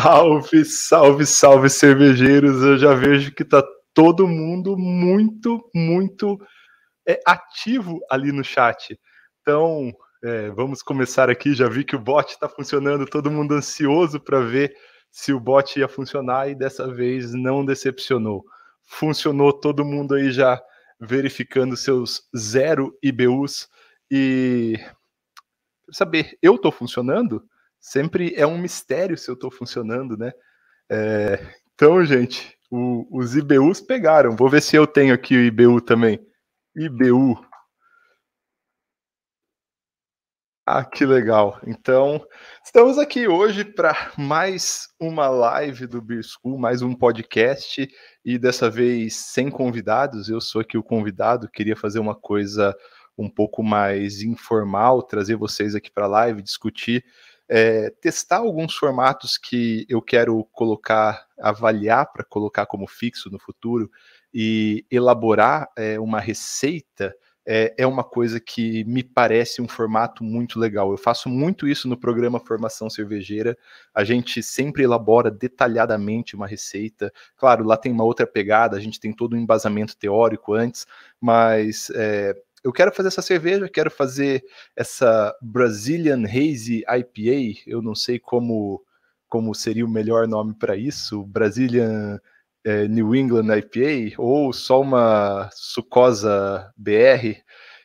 Salve, salve, salve, cervejeiros! Eu já vejo que tá todo mundo muito, muito é, ativo ali no chat. Então, é, vamos começar aqui. Já vi que o bot está funcionando, todo mundo ansioso para ver se o bot ia funcionar e dessa vez não decepcionou. Funcionou, todo mundo aí já verificando seus zero IBUs e saber, eu estou funcionando? sempre é um mistério se eu estou funcionando, né? É, então, gente, o, os IBUs pegaram. Vou ver se eu tenho aqui o IBU também. IBU. Ah, que legal. Então, estamos aqui hoje para mais uma live do Beer School, mais um podcast, e dessa vez sem convidados. Eu sou aqui o convidado, queria fazer uma coisa um pouco mais informal, trazer vocês aqui para a live, discutir é, testar alguns formatos que eu quero colocar, avaliar para colocar como fixo no futuro e elaborar é, uma receita é, é, uma coisa que me parece um formato muito legal. Eu faço muito isso no programa Formação Cervejeira. A gente sempre elabora detalhadamente uma receita. Claro, lá tem uma outra pegada, a gente tem todo um embasamento teórico antes, mas é, eu quero fazer essa cerveja, quero fazer essa Brazilian Hazy IPA, eu não sei como como seria o melhor nome para isso, Brazilian é, New England IPA ou só uma sucosa BR.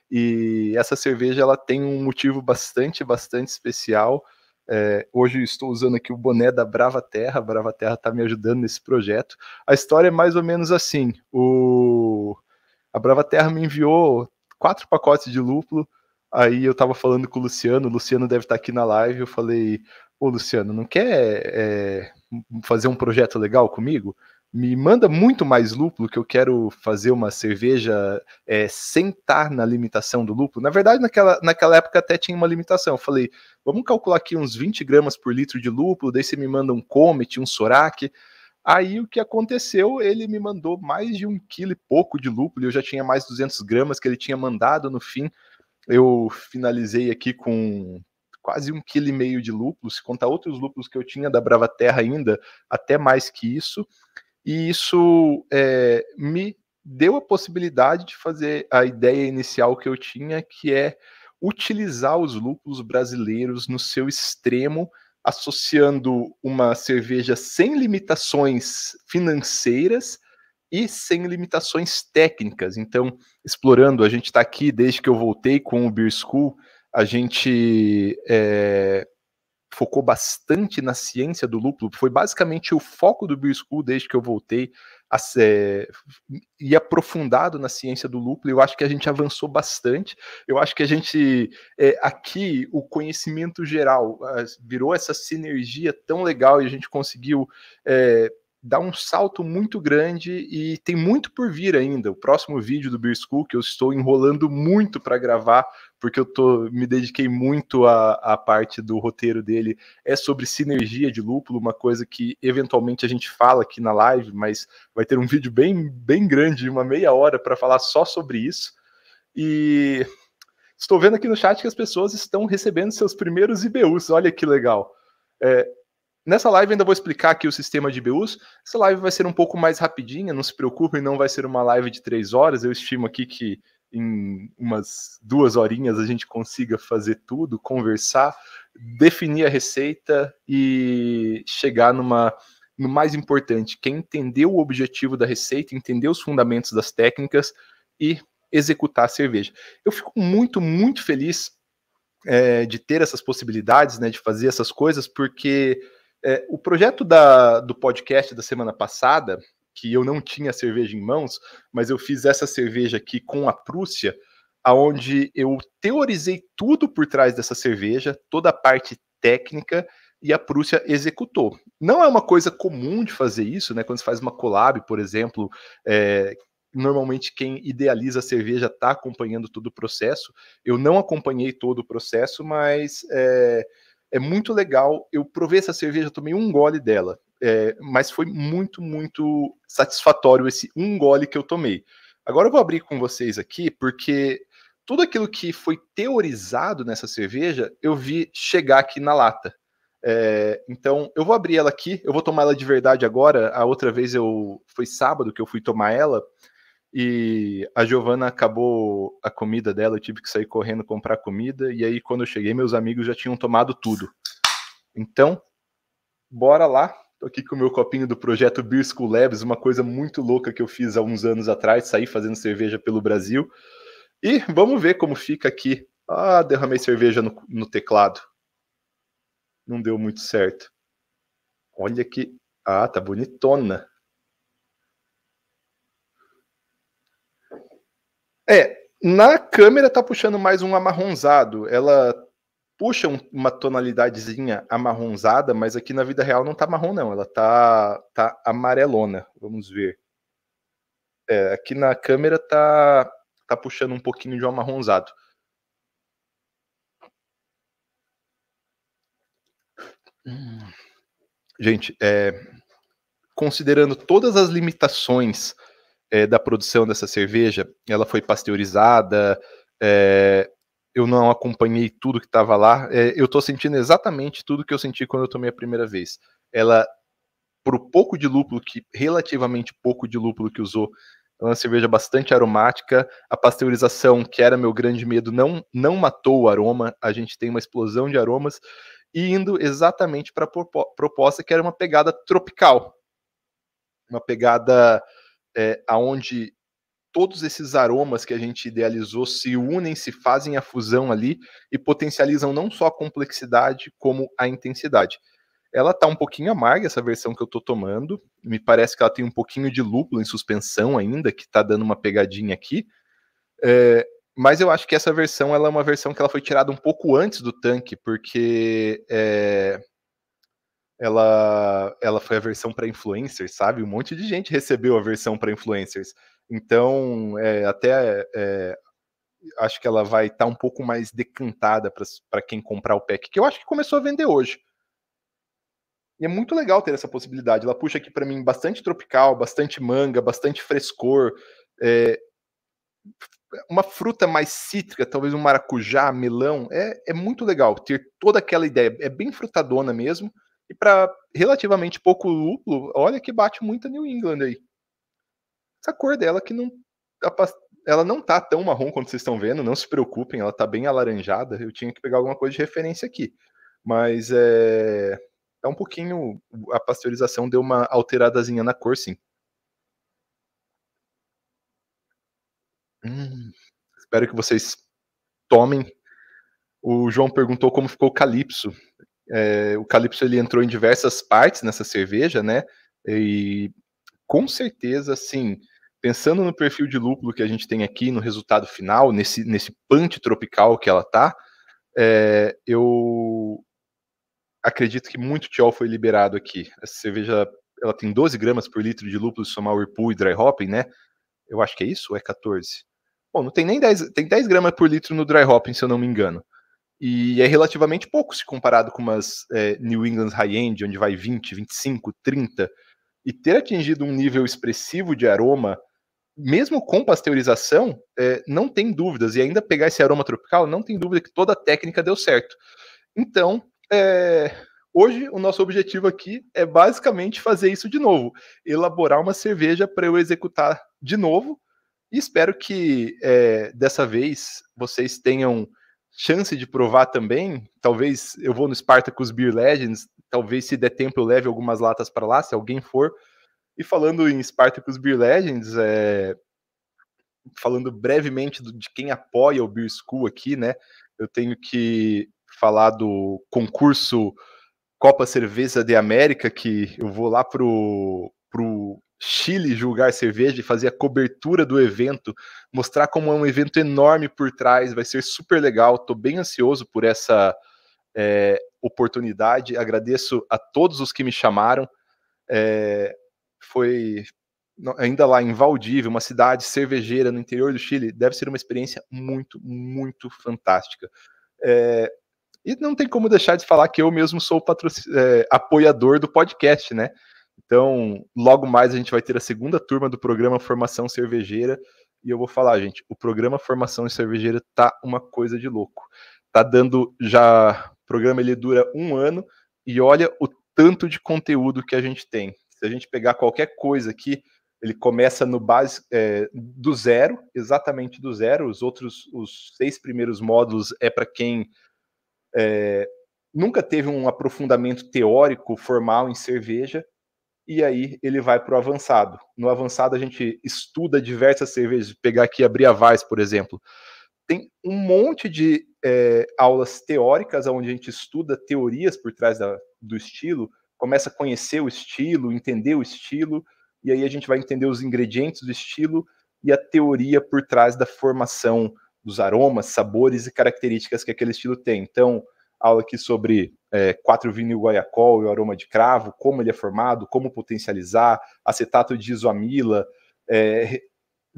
E essa cerveja ela tem um motivo bastante, bastante especial. É, hoje estou usando aqui o boné da Brava Terra. A Brava Terra está me ajudando nesse projeto. A história é mais ou menos assim: o... a Brava Terra me enviou quatro pacotes de lúpulo. Aí eu tava falando com o Luciano, o Luciano deve estar tá aqui na live. Eu falei: Ô Luciano, não quer é, fazer um projeto legal comigo? Me manda muito mais lúpulo que eu quero fazer uma cerveja é, sem estar na limitação do lúpulo. Na verdade, naquela, naquela época até tinha uma limitação. Eu falei: vamos calcular aqui uns 20 gramas por litro de lúpulo, daí você me manda um Comet, um Sorac. Aí o que aconteceu? Ele me mandou mais de um quilo e pouco de lúpulo. Eu já tinha mais 200 gramas que ele tinha mandado no fim. Eu finalizei aqui com quase um quilo e meio de lúpulo. Se contar outros lúpulos que eu tinha da Brava Terra ainda, até mais que isso. E isso é, me deu a possibilidade de fazer a ideia inicial que eu tinha, que é utilizar os lúpulos brasileiros no seu extremo associando uma cerveja sem limitações financeiras e sem limitações técnicas. Então, explorando, a gente está aqui desde que eu voltei com o Beer School, a gente é, focou bastante na ciência do lúpulo, foi basicamente o foco do Beer School desde que eu voltei é, aprofundado na ciência do lúpulo. Eu acho que a gente avançou bastante. Eu acho que a gente é, aqui o conhecimento geral ah, virou essa sinergia tão legal e a gente conseguiu é, dá um salto muito grande e tem muito por vir ainda. O próximo vídeo do Beer School, que eu estou enrolando muito para gravar, porque eu tô, me dediquei muito à, parte do roteiro dele, é sobre sinergia de lúpulo, uma coisa que eventualmente a gente fala aqui na live, mas vai ter um vídeo bem, bem grande, uma meia hora, para falar só sobre isso. E estou vendo aqui no chat que as pessoas estão recebendo seus primeiros IBUs, olha que legal. É, Nessa live ainda vou explicar aqui o sistema de BUs. Essa live vai ser um pouco mais rapidinha, não se preocupem, não vai ser uma live de três horas. Eu estimo aqui que em umas duas horinhas a gente consiga fazer tudo, conversar, definir a receita e chegar numa no mais importante, que é entender o objetivo da receita, entender os fundamentos das técnicas e executar a cerveja. Eu fico muito, muito feliz é, de ter essas possibilidades, né, de fazer essas coisas, porque é, o projeto da, do podcast da semana passada, que eu não tinha cerveja em mãos, mas eu fiz essa cerveja aqui com a Prússia, aonde eu teorizei tudo por trás dessa cerveja, toda a parte técnica, e a Prússia executou. Não é uma coisa comum de fazer isso, né? Quando se faz uma collab, por exemplo, é, normalmente quem idealiza a cerveja está acompanhando todo o processo. Eu não acompanhei todo o processo, mas é, é muito legal. Eu provei essa cerveja, tomei um gole dela, é, mas foi muito, muito satisfatório esse um gole que eu tomei. Agora eu vou abrir com vocês aqui, porque tudo aquilo que foi teorizado nessa cerveja eu vi chegar aqui na lata. É, então eu vou abrir ela aqui, eu vou tomar ela de verdade agora. A outra vez eu foi sábado que eu fui tomar ela. E a Giovana acabou a comida dela, eu tive que sair correndo comprar comida. E aí, quando eu cheguei, meus amigos já tinham tomado tudo. Então, bora lá. Tô aqui com o meu copinho do projeto Beer School Labs, uma coisa muito louca que eu fiz há uns anos atrás, saí fazendo cerveja pelo Brasil. E vamos ver como fica aqui. Ah, derramei cerveja no, no teclado. Não deu muito certo. Olha que. Ah, tá bonitona. É, na câmera tá puxando mais um amarronzado. Ela puxa um, uma tonalidadezinha amarronzada, mas aqui na vida real não tá marrom, não. Ela tá, tá amarelona. Vamos ver. É, aqui na câmera tá, tá puxando um pouquinho de um amarronzado. Hum. Gente, é, considerando todas as limitações é, da produção dessa cerveja, ela foi pasteurizada, é, eu não acompanhei tudo que estava lá, é, eu estou sentindo exatamente tudo que eu senti quando eu tomei a primeira vez. Ela, por pouco de lúpulo, que relativamente pouco de lúpulo que usou, é uma cerveja bastante aromática. A pasteurização, que era meu grande medo, não, não matou o aroma. A gente tem uma explosão de aromas e indo exatamente para a proposta que era uma pegada tropical, uma pegada é, aonde todos esses aromas que a gente idealizou se unem, se fazem a fusão ali e potencializam não só a complexidade, como a intensidade. Ela está um pouquinho amarga, essa versão que eu estou tomando. Me parece que ela tem um pouquinho de lúpulo em suspensão ainda, que está dando uma pegadinha aqui. É, mas eu acho que essa versão ela é uma versão que ela foi tirada um pouco antes do tanque, porque é, ela, ela foi a versão para influencers, sabe? Um monte de gente recebeu a versão para influencers. Então, é, até é, acho que ela vai estar tá um pouco mais decantada para quem comprar o pack, que eu acho que começou a vender hoje. E é muito legal ter essa possibilidade. Ela puxa aqui para mim bastante tropical, bastante manga, bastante frescor. É, uma fruta mais cítrica, talvez um maracujá, melão. É, é muito legal ter toda aquela ideia. É bem frutadona mesmo e para relativamente pouco lúpulo, olha que bate muito a New England aí. Essa cor dela que não. Tá ela não tá tão marrom quanto vocês estão vendo, não se preocupem, ela tá bem alaranjada. Eu tinha que pegar alguma coisa de referência aqui. Mas é. é um pouquinho. A pasteurização deu uma alteradazinha na cor, sim. Hum, espero que vocês tomem. O João perguntou como ficou o Calypso. É, o Calypso ele entrou em diversas partes nessa cerveja, né? E com certeza, assim, pensando no perfil de lúpulo que a gente tem aqui, no resultado final, nesse, nesse punch tropical que ela tá, é, eu acredito que muito tiol foi liberado aqui. Essa cerveja ela tem 12 gramas por litro de lúpulo, somar whirlpool e dry hopping, né? Eu acho que é isso, ou é 14? Bom, não tem nem 10, tem 10 gramas por litro no dry hopping, se eu não me engano. E é relativamente pouco se comparado com umas é, New England high-end, onde vai 20, 25, 30. E ter atingido um nível expressivo de aroma, mesmo com pasteurização, é, não tem dúvidas. E ainda pegar esse aroma tropical, não tem dúvida que toda a técnica deu certo. Então, é, hoje o nosso objetivo aqui é basicamente fazer isso de novo. Elaborar uma cerveja para eu executar de novo. E espero que é, dessa vez vocês tenham chance de provar também. Talvez eu vou no Spartacus Beer Legends, talvez se der tempo eu leve algumas latas para lá, se alguém for. E falando em Spartacus Beer Legends, é... falando brevemente de quem apoia o Beer School aqui, né? Eu tenho que falar do concurso Copa Cerveza de América, que eu vou lá pro, pro Chile julgar cerveja e fazer a cobertura do evento, mostrar como é um evento enorme por trás, vai ser super legal. Estou bem ansioso por essa é, oportunidade. Agradeço a todos os que me chamaram. É, foi ainda lá em Valdívia, uma cidade cervejeira no interior do Chile. Deve ser uma experiência muito, muito fantástica. É, e não tem como deixar de falar que eu mesmo sou patroc... É, apoiador do podcast, né? Então, logo mais a gente vai ter a segunda turma do programa Formação Cervejeira. E eu vou falar, gente, o programa Formação Cervejeira tá uma coisa de louco. Tá dando já. O programa ele dura um ano e olha o tanto de conteúdo que a gente tem. Se a gente pegar qualquer coisa aqui, ele começa no base é, do zero, exatamente do zero. Os outros, os seis primeiros módulos é para quem é, nunca teve um aprofundamento teórico formal em cerveja e aí ele vai para o avançado. No avançado a gente estuda diversas cervejas, pegar aqui a Briavais, por exemplo. Tem um monte de é, aulas teóricas onde a gente estuda teorias por trás da, do estilo, começa a conhecer o estilo, entender o estilo, e aí a gente vai entender os ingredientes do estilo e a teoria por trás da formação dos aromas, sabores e características que aquele estilo tem. Então, aula aqui sobre é, vinil guaiacol e o aroma de cravo, como ele é formado, como potencializar, acetato de isoamila, é,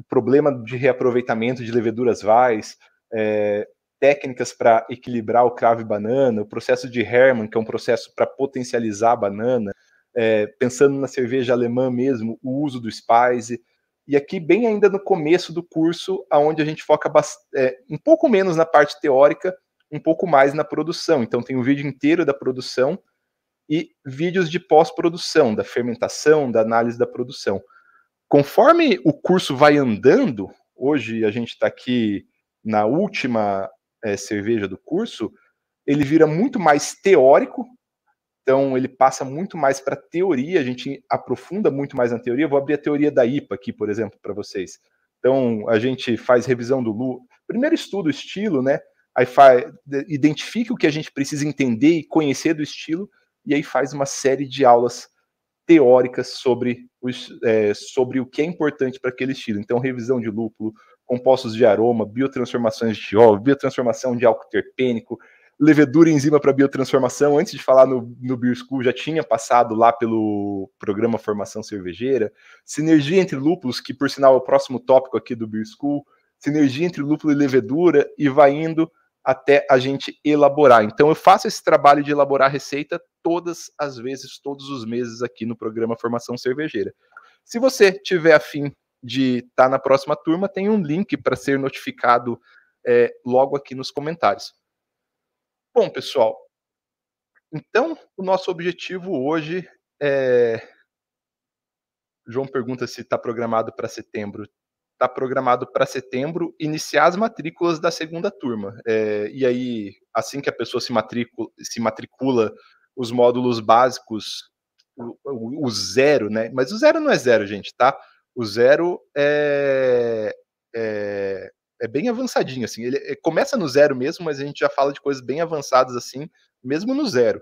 problema de reaproveitamento de leveduras vais, é, técnicas para equilibrar o cravo e banana, o processo de Hermann, que é um processo para potencializar a banana, é, pensando na cerveja alemã mesmo, o uso do Spice. E aqui, bem ainda no começo do curso, aonde a gente foca é, um pouco menos na parte teórica um pouco mais na produção. Então tem o um vídeo inteiro da produção e vídeos de pós-produção, da fermentação, da análise da produção. Conforme o curso vai andando, hoje a gente está aqui na última é, cerveja do curso, ele vira muito mais teórico, então ele passa muito mais para teoria, a gente aprofunda muito mais na teoria. vou abrir a teoria da IPA aqui, por exemplo, para vocês. Então a gente faz revisão do Lu. Primeiro estudo estilo, né? aí identifica o que a gente precisa entender e conhecer do estilo, e aí faz uma série de aulas teóricas sobre, os, é, sobre o que é importante para aquele estilo. Então, revisão de lúpulo, compostos de aroma, biotransformações de óleo, biotransformação de álcool terpênico, levedura e enzima para biotransformação. Antes de falar no, no Beer School, já tinha passado lá pelo programa Formação Cervejeira. Sinergia entre lúpulos, que por sinal é o próximo tópico aqui do Beer School. Sinergia entre lúpulo e levedura, e vai indo até a gente elaborar. Então, eu faço esse trabalho de elaborar receita todas as vezes, todos os meses aqui no programa Formação Cervejeira. Se você tiver afim de estar tá na próxima turma, tem um link para ser notificado é, logo aqui nos comentários. Bom, pessoal, então o nosso objetivo hoje é. João pergunta se está programado para setembro está programado para setembro, iniciar as matrículas da segunda turma. É, e aí, assim que a pessoa se matricula, se matricula os módulos básicos, o, o, o, zero, né? Mas o zero não é zero, gente, tá? O zero é, é, é bem avançadinho, assim. Ele é, começa no zero mesmo, mas a gente já fala de coisas bem avançadas, assim, mesmo no zero.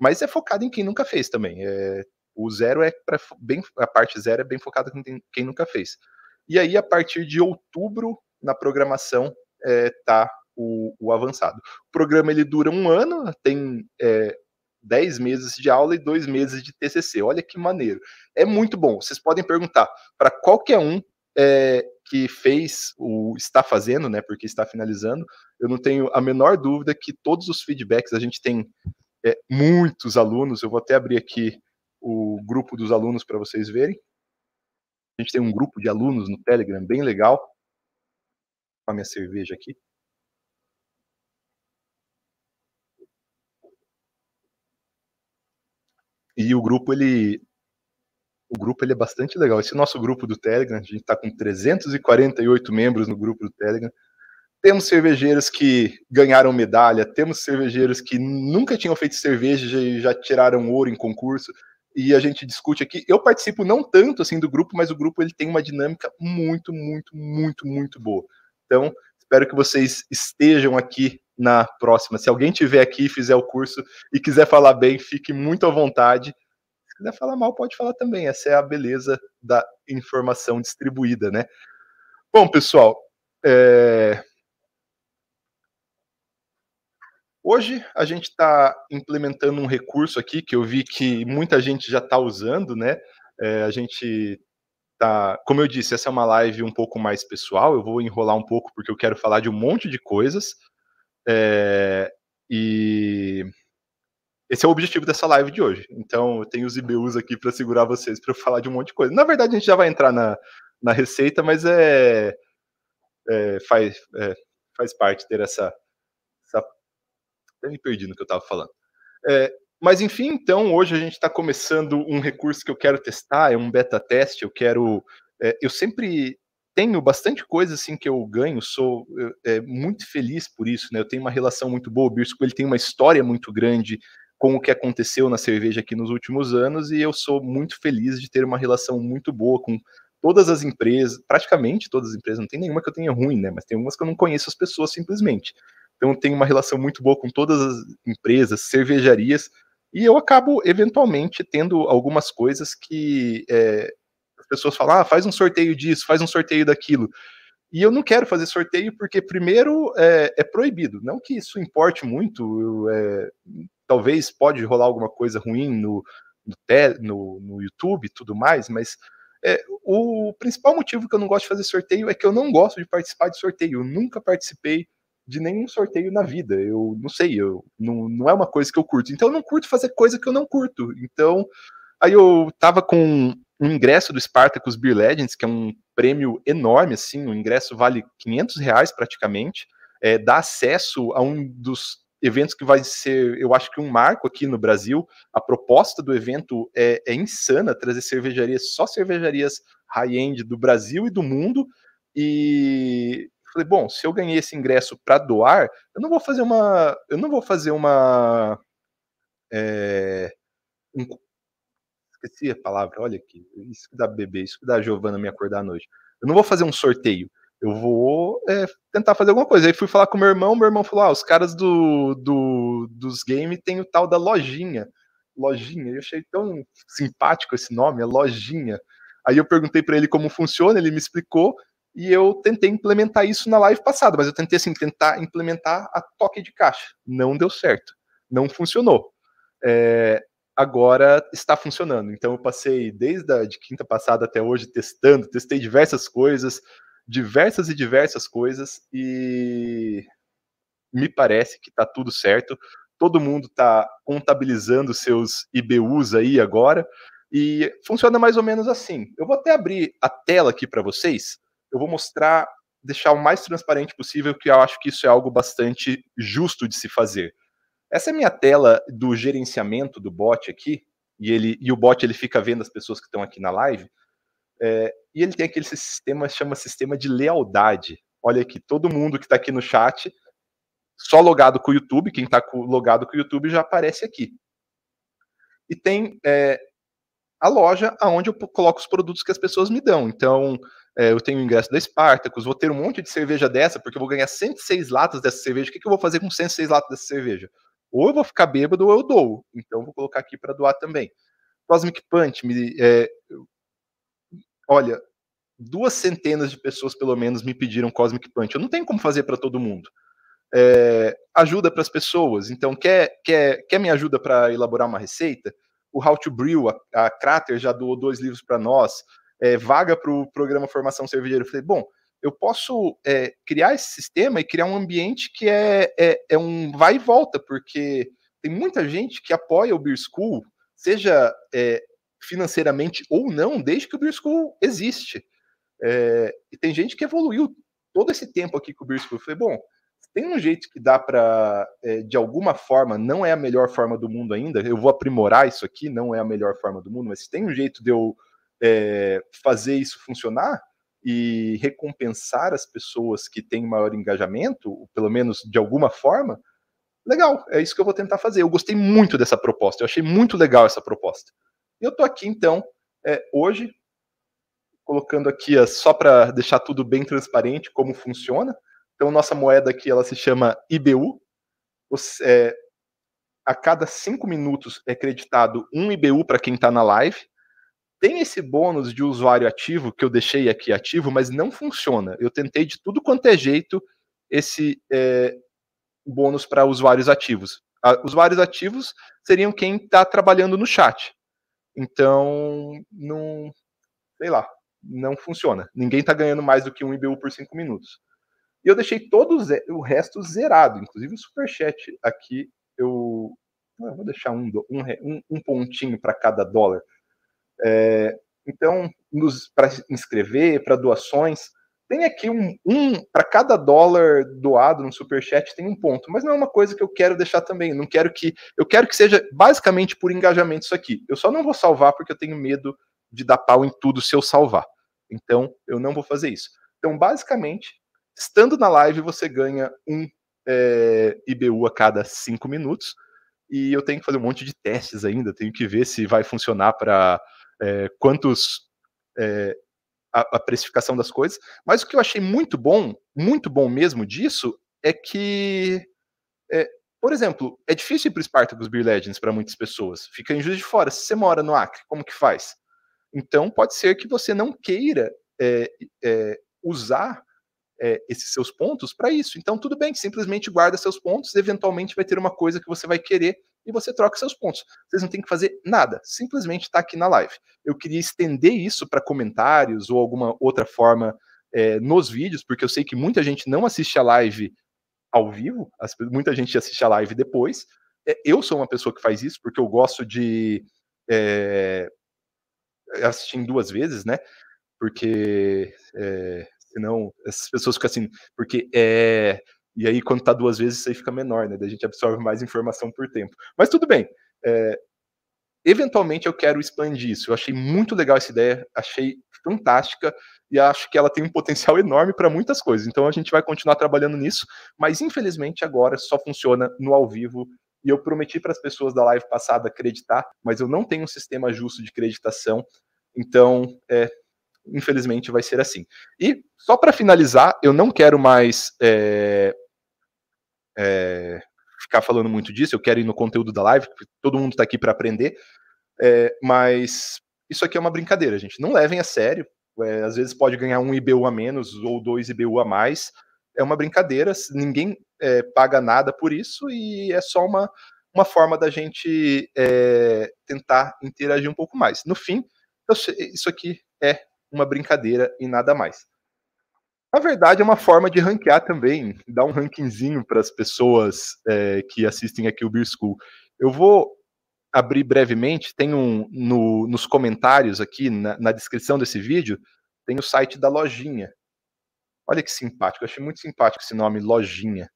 Mas é focado em quem nunca fez também. É, o zero é para bem a parte zero é bem focada em quem nunca fez. E aí, a partir de outubro, na programação, está é, o, o, avançado. O programa ele dura um ano, tem é, 10 meses de aula e dois meses de TCC. Olha que maneiro. É muito bom. Vocês podem perguntar para qualquer um é, que fez ou está fazendo, né? Porque está finalizando. Eu não tenho a menor dúvida que todos os feedbacks a gente tem é, muitos alunos. Eu vou até abrir aqui o grupo dos alunos para vocês verem. A gente tem um grupo de alunos no Telegram bem legal. Com a minha cerveja aqui. E o grupo ele o grupo ele é bastante legal. Esse nosso grupo do Telegram, a gente está com 348 membros no grupo do Telegram. Temos cervejeiros que ganharam medalha, temos cervejeiros que nunca tinham feito cerveja e já tiraram ouro em concurso e a gente discute aqui. Eu participo não tanto assim do grupo, mas o grupo ele tem uma dinâmica muito, muito, muito, muito boa. Então, espero que vocês estejam aqui na próxima. Se alguém tiver aqui, fizer o curso e quiser falar bem, fique muito à vontade. Se quiser falar mal, pode falar também. Essa é a beleza da informação distribuída, né? Bom, pessoal, é... Hoje a gente está implementando um recurso aqui que eu vi que muita gente já está usando, né? É, a gente tá, como eu disse, essa é uma live um pouco mais pessoal. Eu vou enrolar um pouco porque eu quero falar de um monte de coisas. É, e esse é o objetivo dessa live de hoje. Então eu tenho os IBUs aqui para segurar vocês para eu falar de um monte de coisa. Na verdade a gente já vai entrar na, na receita, mas é, é faz é, faz parte ter essa até me perdi no que eu estava falando. É, mas enfim, então hoje a gente está começando um recurso que eu quero testar, é um beta teste. Eu quero, é, eu sempre tenho bastante coisa assim que eu ganho, sou é, muito feliz por isso, né? Eu tenho uma relação muito boa, o Birsco ele tem uma história muito grande com o que aconteceu na cerveja aqui nos últimos anos e eu sou muito feliz de ter uma relação muito boa com todas as empresas, praticamente todas as empresas, não tem nenhuma que eu tenha ruim, né? Mas tem umas que eu não conheço as pessoas simplesmente. Então tenho uma relação muito boa com todas as empresas, cervejarias, e eu acabo eventualmente tendo algumas coisas que é, as pessoas falam, ah, faz um sorteio disso, faz um sorteio daquilo. E eu não quero fazer sorteio porque, primeiro, é, é proibido. Não que isso importe muito, eu, é, talvez pode rolar alguma coisa ruim no, no, no, no YouTube tudo mais, mas é, o principal motivo que eu não gosto de fazer sorteio é que eu não gosto de participar de sorteio. Eu nunca participei de nenhum sorteio na vida. Eu não sei, eu não, não é uma coisa que eu curto. Então eu não curto fazer coisa que eu não curto. Então, aí eu tava com um ingresso do Spartacus Beer Legends, que é um prêmio enorme, assim, o ingresso vale 500 reais praticamente, é, dá acesso a um dos eventos que vai ser, eu acho que um marco aqui no Brasil, a proposta do evento é, é insana, trazer cervejarias, só cervejarias high-end do Brasil e do mundo, e Falei, bom, se eu ganhei esse ingresso para doar, eu não vou fazer uma, eu não vou fazer uma, é, um, esqueci a palavra, olha aqui, isso que dá bebê, isso que dá a Giovana me acordar à noite. Eu não vou fazer um sorteio, eu vou é, tentar fazer alguma coisa. Aí fui falar com meu irmão, meu irmão falou: ah, os caras do, do dos games tem o tal da lojinha. Lojinha, eu achei tão simpático esse nome, é lojinha. Aí eu perguntei para ele como funciona, ele me explicou. E eu tentei implementar isso na live passada, mas eu tentei assim, tentar implementar a toque de caixa. Não deu certo. Não funcionou. É, agora está funcionando. Então eu passei desde a de quinta passada até hoje testando, testei diversas coisas, diversas e diversas coisas e me parece que está tudo certo. Todo mundo está contabilizando seus IBUs aí agora e funciona mais ou menos assim. Eu vou até abrir a tela aqui para vocês eu vou mostrar, deixar o mais transparente possível, que eu acho que isso é algo bastante justo de se fazer. Essa é minha tela do gerenciamento do bot aqui, e, ele, e o bot ele fica vendo as pessoas que estão aqui na live, é, e ele tem aquele sistema, chama sistema de lealdade. Olha aqui, todo mundo que está aqui no chat, só logado com o YouTube, quem está logado com o YouTube já aparece aqui. E tem é, a loja onde eu coloco os produtos que as pessoas me dão. Então, é, eu tenho o ingresso da Spartacus, vou ter um monte de cerveja dessa, porque eu vou ganhar 106 latas dessa cerveja. O que, que eu vou fazer com 106 latas dessa cerveja? Ou eu vou ficar bêbado ou eu dou. Então, vou colocar aqui para doar também. Cosmic Punch, me, é, olha, duas centenas de pessoas, pelo menos, me pediram Cosmic Punch. Eu não tenho como fazer para todo mundo. É, ajuda para as pessoas. Então, quer, quer, quer me ajuda para elaborar uma receita? O How to Brew, a, a Crater já doou dois livros para nós é, vaga para o programa Formação Cervejeira. Eu falei, bom, eu posso é, criar esse sistema e criar um ambiente que é, é, é, um vai e volta, porque tem muita gente que apoia o Beer School, seja é, financeiramente ou não, desde que o Beer School existe. É, e tem gente que evoluiu todo esse tempo aqui com o Beer School. Eu falei, bom, tem um jeito que dá para, é, de alguma forma, não é a melhor forma do mundo ainda, eu vou aprimorar isso aqui, não é a melhor forma do mundo, mas tem um jeito de eu é, fazer isso funcionar e recompensar as pessoas que têm maior engajamento, pelo menos de alguma forma, legal, é isso que eu vou tentar fazer. Eu gostei muito dessa proposta, eu achei muito legal essa proposta. E eu estou aqui, então, é, hoje, colocando aqui, só para deixar tudo bem transparente, como funciona. Então, nossa moeda aqui, ela se chama IBU. Você, é, a cada cinco minutos é creditado um IBU para quem está na live tem esse bônus de usuário ativo que eu deixei aqui ativo, mas não funciona. Eu tentei de tudo quanto é jeito esse é, bônus para usuários ativos. usuários ativos seriam quem está trabalhando no chat. Então, não. Sei lá, não funciona. Ninguém está ganhando mais do que um IBU por cinco minutos. E eu deixei todo o resto zerado, inclusive o superchat aqui eu, eu ah, vou deixar um, um, um pontinho para cada dólar, é, então, para inscrever, para doações, tem aqui um, um para cada dólar doado no superchat tem um ponto, mas não é uma coisa que eu quero deixar também. Não quero que eu quero que seja basicamente por engajamento isso aqui. Eu só não vou salvar porque eu tenho medo de dar pau em tudo se eu salvar. Então eu não vou fazer isso. Então basicamente, estando na live você ganha um é, IBU a cada cinco minutos e eu tenho que fazer um monte de testes ainda. Tenho que ver se vai funcionar para é, quantos é, a, a, precificação das coisas. Mas o que eu achei muito bom, muito bom mesmo disso, é que, é, por exemplo, é difícil ir para o Spartacus Beer Legends para muitas pessoas. Fica em Juiz de Fora. Se você mora no Acre, como que faz? Então, pode ser que você não queira é, é, usar é, esses seus pontos para isso. Então, tudo bem, simplesmente guarda seus pontos, eventualmente vai ter uma coisa que você vai querer e você troca seus pontos. Vocês não têm que fazer nada, simplesmente está aqui na live. Eu queria estender isso para comentários ou alguma outra forma é, nos vídeos, porque eu sei que muita gente não assiste a live ao vivo, muita gente assiste a live depois. É, eu sou uma pessoa que faz isso porque eu gosto de é, assistir em duas vezes, né? Porque é, senão essas pessoas ficam assim, porque é, e aí, quando tá duas vezes, isso aí fica menor, né? Daí a gente absorve mais informação por tempo. Mas tudo bem. É, eventualmente eu quero expandir isso. Eu achei muito legal essa ideia, achei fantástica e acho que ela tem um potencial enorme para muitas coisas. Então a gente vai continuar trabalhando nisso, mas infelizmente agora só funciona no ao vivo e eu prometi para as pessoas da live passada acreditar, mas eu não tenho um sistema justo de creditação, então é, infelizmente vai ser assim. E só para finalizar, eu não quero mais é, é, ficar falando muito disso, eu quero ir no conteúdo da live, todo mundo está aqui para aprender, é, mas isso aqui é uma brincadeira, gente. Não levem a sério. É, às vezes pode ganhar um IBU a menos ou dois IBU a mais. É uma brincadeira, ninguém é, paga nada por isso e é só uma, uma forma da gente tentar interagir um pouco mais. No fim, isso aqui é uma brincadeira e nada mais. Na verdade, é uma forma de ranquear também, dar um rankingzinho para as pessoas é, que assistem aqui o Beer School. Eu vou abrir brevemente, tem um no, nos comentários aqui, na, na, descrição desse vídeo, tem o site da Lojinha. Olha que simpático, achei muito simpático esse nome, Lojinha.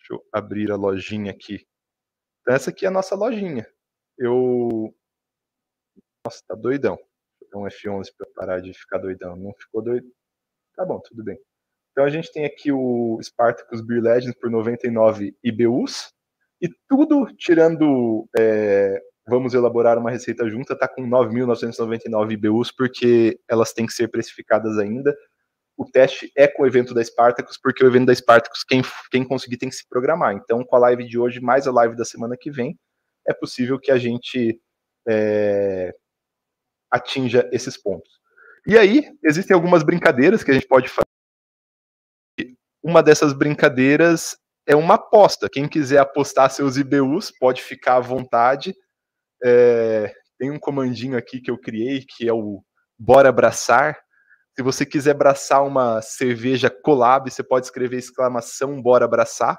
Deixa eu abrir a lojinha aqui. Então, essa aqui é a nossa lojinha. Eu. Nossa, tá doidão um F11 para parar de ficar doidão. Não ficou doido? Tá bom, tudo bem. Então a gente tem aqui o Spartacus Beer Legends por 99 IBUs. E tudo tirando é, vamos elaborar uma receita junta está com 9.999 IBUs, porque elas têm que ser precificadas ainda. O teste é com o evento da Spartacus, porque o evento da Spartacus, quem, quem conseguir tem que se programar. Então, com a live de hoje, mais a live da semana que vem, é possível que a gente é, atinja esses pontos. E aí, existem algumas brincadeiras que a gente pode fazer. Uma dessas brincadeiras é uma aposta. Quem quiser apostar seus IBUs pode ficar à vontade. É, tem um comandinho aqui que eu criei que é o Bora Abraçar. Se você quiser abraçar uma cerveja collab, você pode escrever exclamação Bora Abraçar.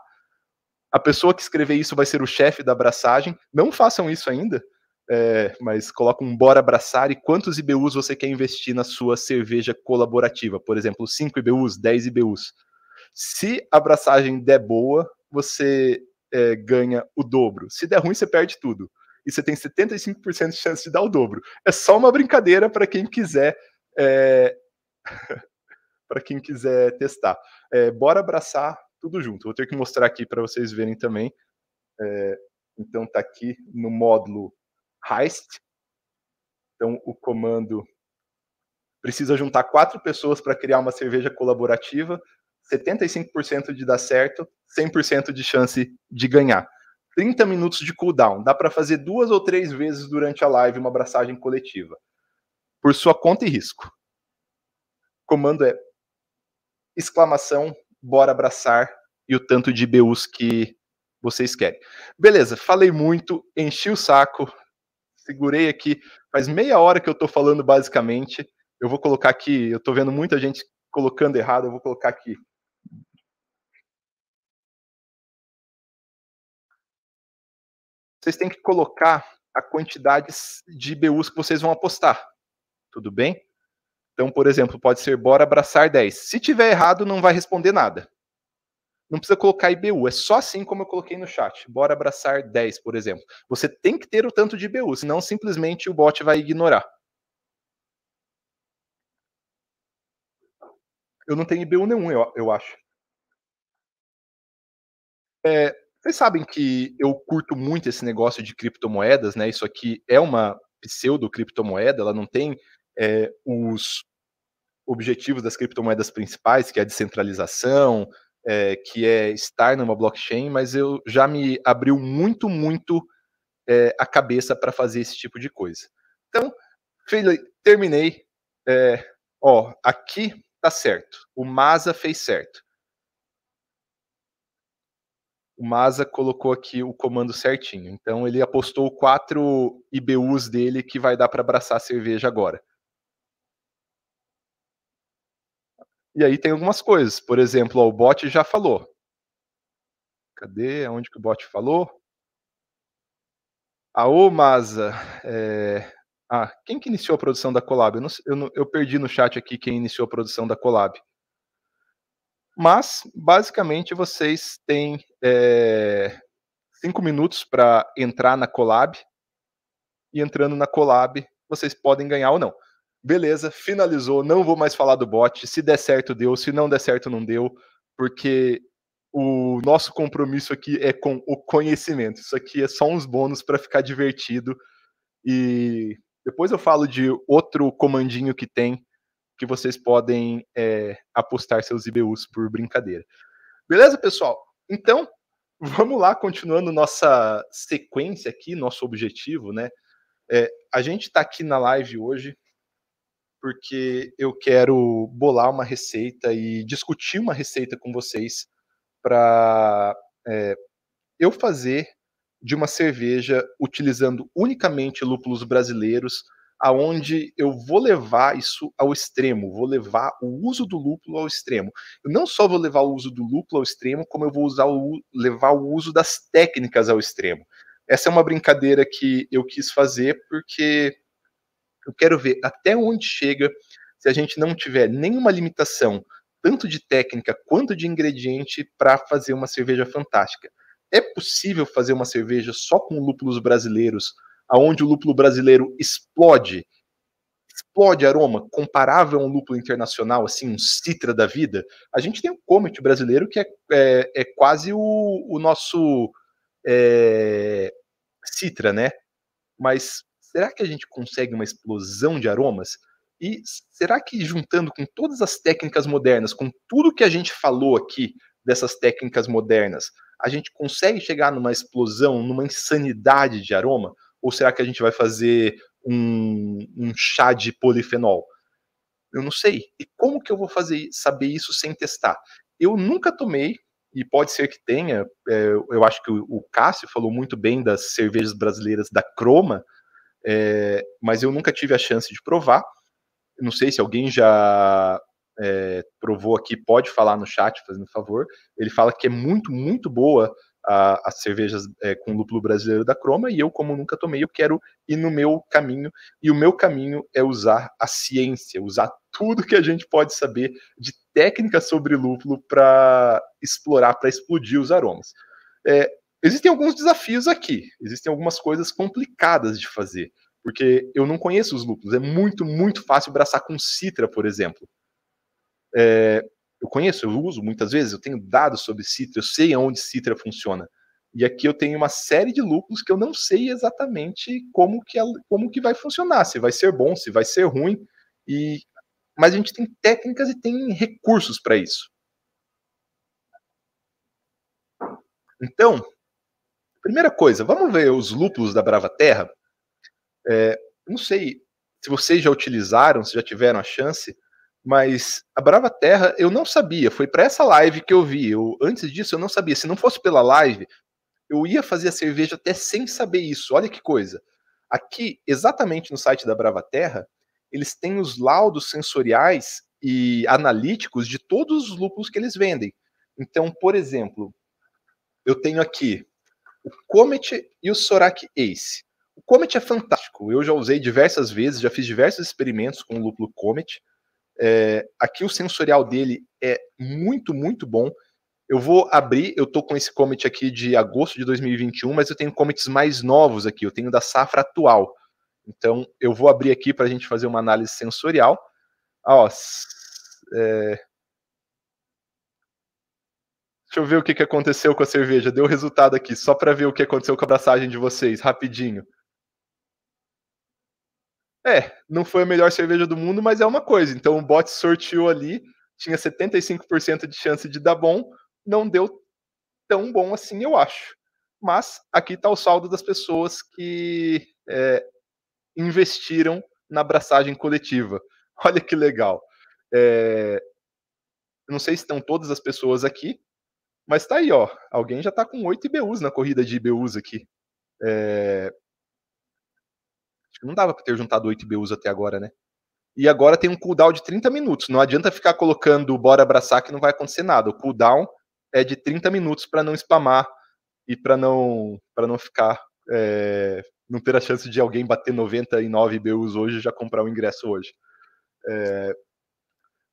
A pessoa que escrever isso vai ser o chefe da abraçagem. Não façam isso ainda é, mas coloca um bora abraçar e quantos IBUs você quer investir na sua cerveja colaborativa. Por exemplo, 5 IBUs, 10 IBUs. Se a abraçagem der boa, você é, ganha o dobro. Se der ruim, você perde tudo. E você tem 75% de chance de dar o dobro. É só uma brincadeira para quem quiser. É... para quem quiser testar. É, bora abraçar tudo junto. Vou ter que mostrar aqui para vocês verem também. É, então tá aqui no módulo heist. Então, o comando precisa juntar quatro pessoas para criar uma cerveja colaborativa, 75% de dar certo, 100% de chance de ganhar. 30 minutos de cooldown, dá para fazer duas ou três vezes durante a live uma abraçagem coletiva, por sua conta e risco. O comando é exclamação, bora abraçar e o tanto de IBUs que vocês querem. Beleza, falei muito, enchi o saco, segurei aqui. Faz meia hora que eu estou falando basicamente. Eu vou colocar aqui, eu estou vendo muita gente colocando errado, eu vou colocar aqui. Vocês têm que colocar a quantidade de IBUs que vocês vão apostar. Tudo bem? Então, por exemplo, pode ser bora abraçar 10. Se tiver errado, não vai responder nada não precisa colocar IBU, é só assim como eu coloquei no chat. Bora abraçar 10, por exemplo. Você tem que ter o tanto de IBU, senão simplesmente o bot vai ignorar. Eu não tenho IBU nenhum, eu, eu acho. É, vocês sabem que eu curto muito esse negócio de criptomoedas, né? Isso aqui é uma pseudo-criptomoeda, ela não tem é, os objetivos das criptomoedas principais, que é a descentralização, é, que é estar numa blockchain, mas eu já me abriu muito, muito é, a cabeça para fazer esse tipo de coisa. Então, terminei. É, ó, aqui tá certo. O Masa fez certo. O Masa colocou aqui o comando certinho. Então ele apostou quatro IBUs dele que vai dar para abraçar a cerveja agora. E aí tem algumas coisas. Por exemplo, ó, o bot já falou. Cadê? Onde que o bot falou? A Omasa. É... Ah, quem que iniciou a produção da Colab? Eu, não, eu, não, eu perdi no chat aqui quem iniciou a produção da Colab. Mas, basicamente, vocês têm é, cinco minutos para entrar na Colab. E entrando na Colab, vocês podem ganhar ou não beleza, finalizou, não vou mais falar do bot. Se der certo, deu. Se não der certo, não deu. Porque o nosso compromisso aqui é com o conhecimento. Isso aqui é só uns bônus para ficar divertido. E depois eu falo de outro comandinho que tem, que vocês podem é, apostar seus IBUs por brincadeira. Beleza, pessoal? Então, vamos lá, continuando nossa sequência aqui, nosso objetivo, né? É, a gente está aqui na live hoje porque eu quero bolar uma receita e discutir uma receita com vocês para é, eh, eu fazer de uma cerveja utilizando unicamente lúpulos brasileiros, aonde eu vou levar isso ao extremo, vou levar o uso do lúpulo ao extremo. Eu não só vou levar o uso do lúpulo ao extremo, como eu vou usar o, levar o uso das técnicas ao extremo. Essa é uma brincadeira que eu quis fazer porque eu quero ver até onde chega se a gente não tiver nenhuma limitação, tanto de técnica quanto de ingrediente, para fazer uma cerveja fantástica. É possível fazer uma cerveja só com lúpulos brasileiros, aonde o lúpulo brasileiro explode, explode aroma, comparável a um lúpulo internacional, assim, um citra da vida? A gente tem um Comet brasileiro que é, é, é quase o, o nosso é, citra, né? Mas será que a gente consegue uma explosão de aromas? E será que juntando com todas as técnicas modernas, com tudo que a gente falou aqui dessas técnicas modernas, a gente consegue chegar numa explosão, numa insanidade de aroma? Ou será que a gente vai fazer um, um chá de polifenol? Eu não sei. E como que eu vou fazer saber isso sem testar? Eu nunca tomei, e pode ser que tenha. É, eu acho que o, o Cássio falou muito bem das cervejas brasileiras da Croma, é, mas eu nunca tive a chance de provar. Não sei se alguém já é, provou aqui, pode falar no chat, fazendo favor. Ele fala que é muito, muito boa a, as cervejas é, com lúpulo brasileiro da Croma, e eu, como nunca tomei, eu quero ir no meu caminho. E o meu caminho é usar a ciência, usar tudo que a gente pode saber de técnica sobre lúpulo para explorar, para explodir os aromas. É, Existem alguns desafios aqui, existem algumas coisas complicadas de fazer, porque eu não conheço os lúpulos. É muito, muito fácil braçar com citra, por exemplo. É, eu conheço, eu uso muitas vezes, eu tenho dados sobre citra, eu sei aonde citra funciona. E aqui eu tenho uma série de lúpulos que eu não sei exatamente como que, como que vai funcionar, se vai ser bom, se vai ser ruim. E mas a gente tem técnicas e tem recursos para isso. Então, Primeira coisa, vamos ver os lúpulos da Brava Terra. É, não sei se vocês já utilizaram, se já tiveram a chance, mas a Brava Terra eu não sabia. Foi para essa live que eu vi. Eu, antes disso eu não sabia. Se não fosse pela live, eu ia fazer a cerveja até sem saber isso. Olha que coisa. Aqui, exatamente no site da Brava Terra, eles têm os laudos sensoriais e analíticos de todos os lúpulos que eles vendem. Então, por exemplo, eu tenho aqui o Comet e o Sorak Ace. O Comet é fantástico, eu já usei diversas vezes, já fiz diversos experimentos com o lúpulo Comet. É, aqui o sensorial dele é muito, muito bom. Eu vou abrir, eu tô com esse Comet aqui de agosto de 2021, mas eu tenho Comets mais novos aqui, eu tenho da safra atual. Então eu vou abrir aqui para a gente fazer uma análise sensorial. ó, é, Deixa eu ver o que, que aconteceu com a cerveja. Deu resultado aqui, só para ver o que aconteceu com a abraçagem de vocês, rapidinho. É, não foi a melhor cerveja do mundo, mas é uma coisa. Então o bot sorteou ali, tinha 75% de chance de dar bom, não deu tão bom assim, eu acho. Mas aqui está o saldo das pessoas que é, investiram na abraçagem coletiva. Olha que legal. É, não sei se estão todas as pessoas aqui, mas tá aí, ó. Alguém já tá com 8 IBUs na corrida de IBUs aqui. É... Acho que não dava pra ter juntado 8 IBUs até agora, né? E agora tem um cooldown de 30 minutos. Não adianta ficar colocando bora abraçar que não vai acontecer nada. O cooldown é de 30 minutos para não spamar e para não para não ficar é... não ter a chance de alguém bater 99 IBUs hoje e já comprar o ingresso hoje. É...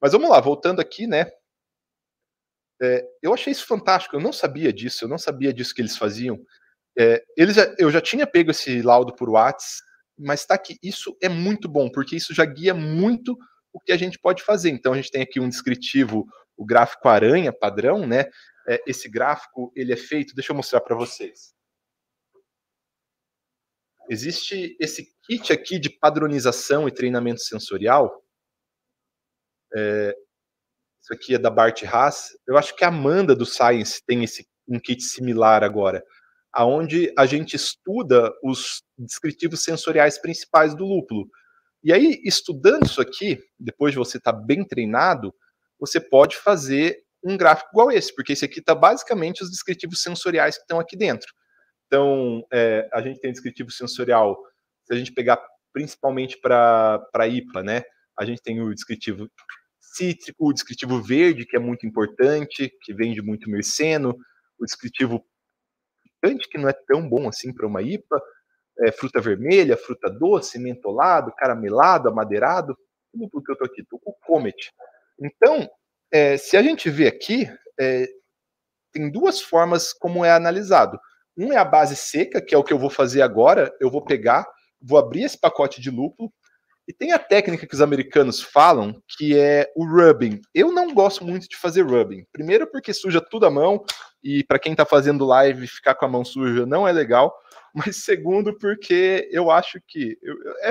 Mas vamos lá, voltando aqui, né? É, eu achei isso fantástico, eu não sabia disso, eu não sabia disso que eles faziam. É, eles, eu já tinha pego esse laudo por Whats, mas tá aqui, isso é muito bom, porque isso já guia muito o que a gente pode fazer. Então a gente tem aqui um descritivo, o gráfico aranha padrão, né? É, esse gráfico, ele é feito, deixa eu mostrar para vocês. Existe esse kit aqui de padronização e treinamento sensorial, é, isso aqui é da Bart Haas. Eu acho que a Amanda do Science tem esse um kit similar agora, aonde a gente estuda os descritivos sensoriais principais do lúpulo. E aí, estudando isso aqui, depois de você estar tá bem treinado, você pode fazer um gráfico igual esse, porque esse aqui está basicamente os descritivos sensoriais que estão aqui dentro. Então, é, a gente tem descritivo sensorial, se a gente pegar principalmente para IPA, né? A gente tem o descritivo cítrico, o descritivo verde, que é muito importante, que vende muito merceno, o descritivo picante, que não é tão bom assim para uma IPA, é, fruta vermelha, fruta doce, mentolado, caramelado, amadeirado, tudo que eu estou aqui, estou com o Comet. Então, é, se a gente vê aqui, é, tem duas formas como é analisado. Um é a base seca, que é o que eu vou fazer agora. Eu vou pegar, vou abrir esse pacote de lúpulo, e tem a técnica que os americanos falam, que é o rubbing. Eu não gosto muito de fazer rubbing. Primeiro porque suja tudo a mão, e para quem está fazendo live, ficar com a mão suja não é legal. Mas segundo porque eu acho que... Eu, é,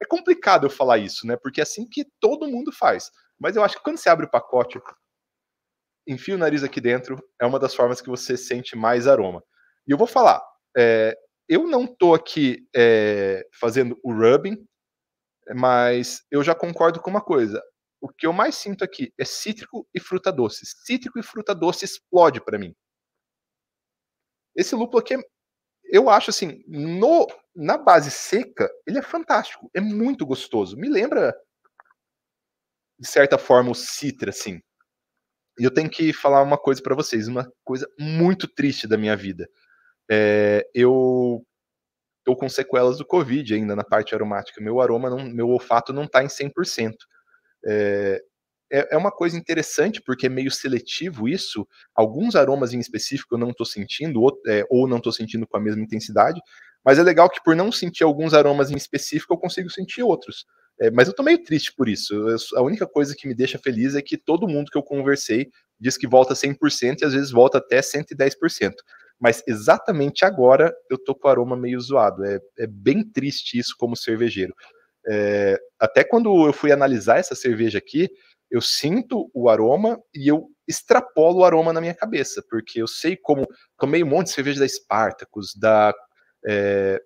é complicado eu falar isso, né? Porque é assim que todo mundo faz. Mas eu acho que quando você abre o pacote, enfia o nariz aqui dentro, é uma das formas que você sente mais aroma. E eu vou falar, é, eu não tô aqui é, fazendo o rubbing, mas eu já concordo com uma coisa. O que eu mais sinto aqui é cítrico e fruta doce. Cítrico e fruta doce explode para mim. Esse lúpulo aqui, é, eu acho assim, no, na base seca, ele é fantástico. É muito gostoso. Me lembra, de certa forma, o citra, assim. E eu tenho que falar uma coisa para vocês, uma coisa muito triste da minha vida. É, eu estou com sequelas do Covid ainda na parte aromática. Meu aroma, não, meu olfato não está em 100%. É, é, é, uma coisa interessante, porque é meio seletivo isso. Alguns aromas em específico eu não estou sentindo, ou, é, ou não estou sentindo com a mesma intensidade. Mas é legal que, por não sentir alguns aromas em específico, eu consigo sentir outros. É, mas eu estou meio triste por isso. Eu, a única coisa que me deixa feliz é que todo mundo que eu conversei diz que volta 100% e às vezes volta até 110% mas exatamente agora eu tô com o aroma meio zoado. É, é bem triste isso como cervejeiro. É, até quando eu fui analisar essa cerveja aqui, eu sinto o aroma e eu extrapolo o aroma na minha cabeça, porque eu sei como tomei um monte de cerveja da Spartacus, da, é,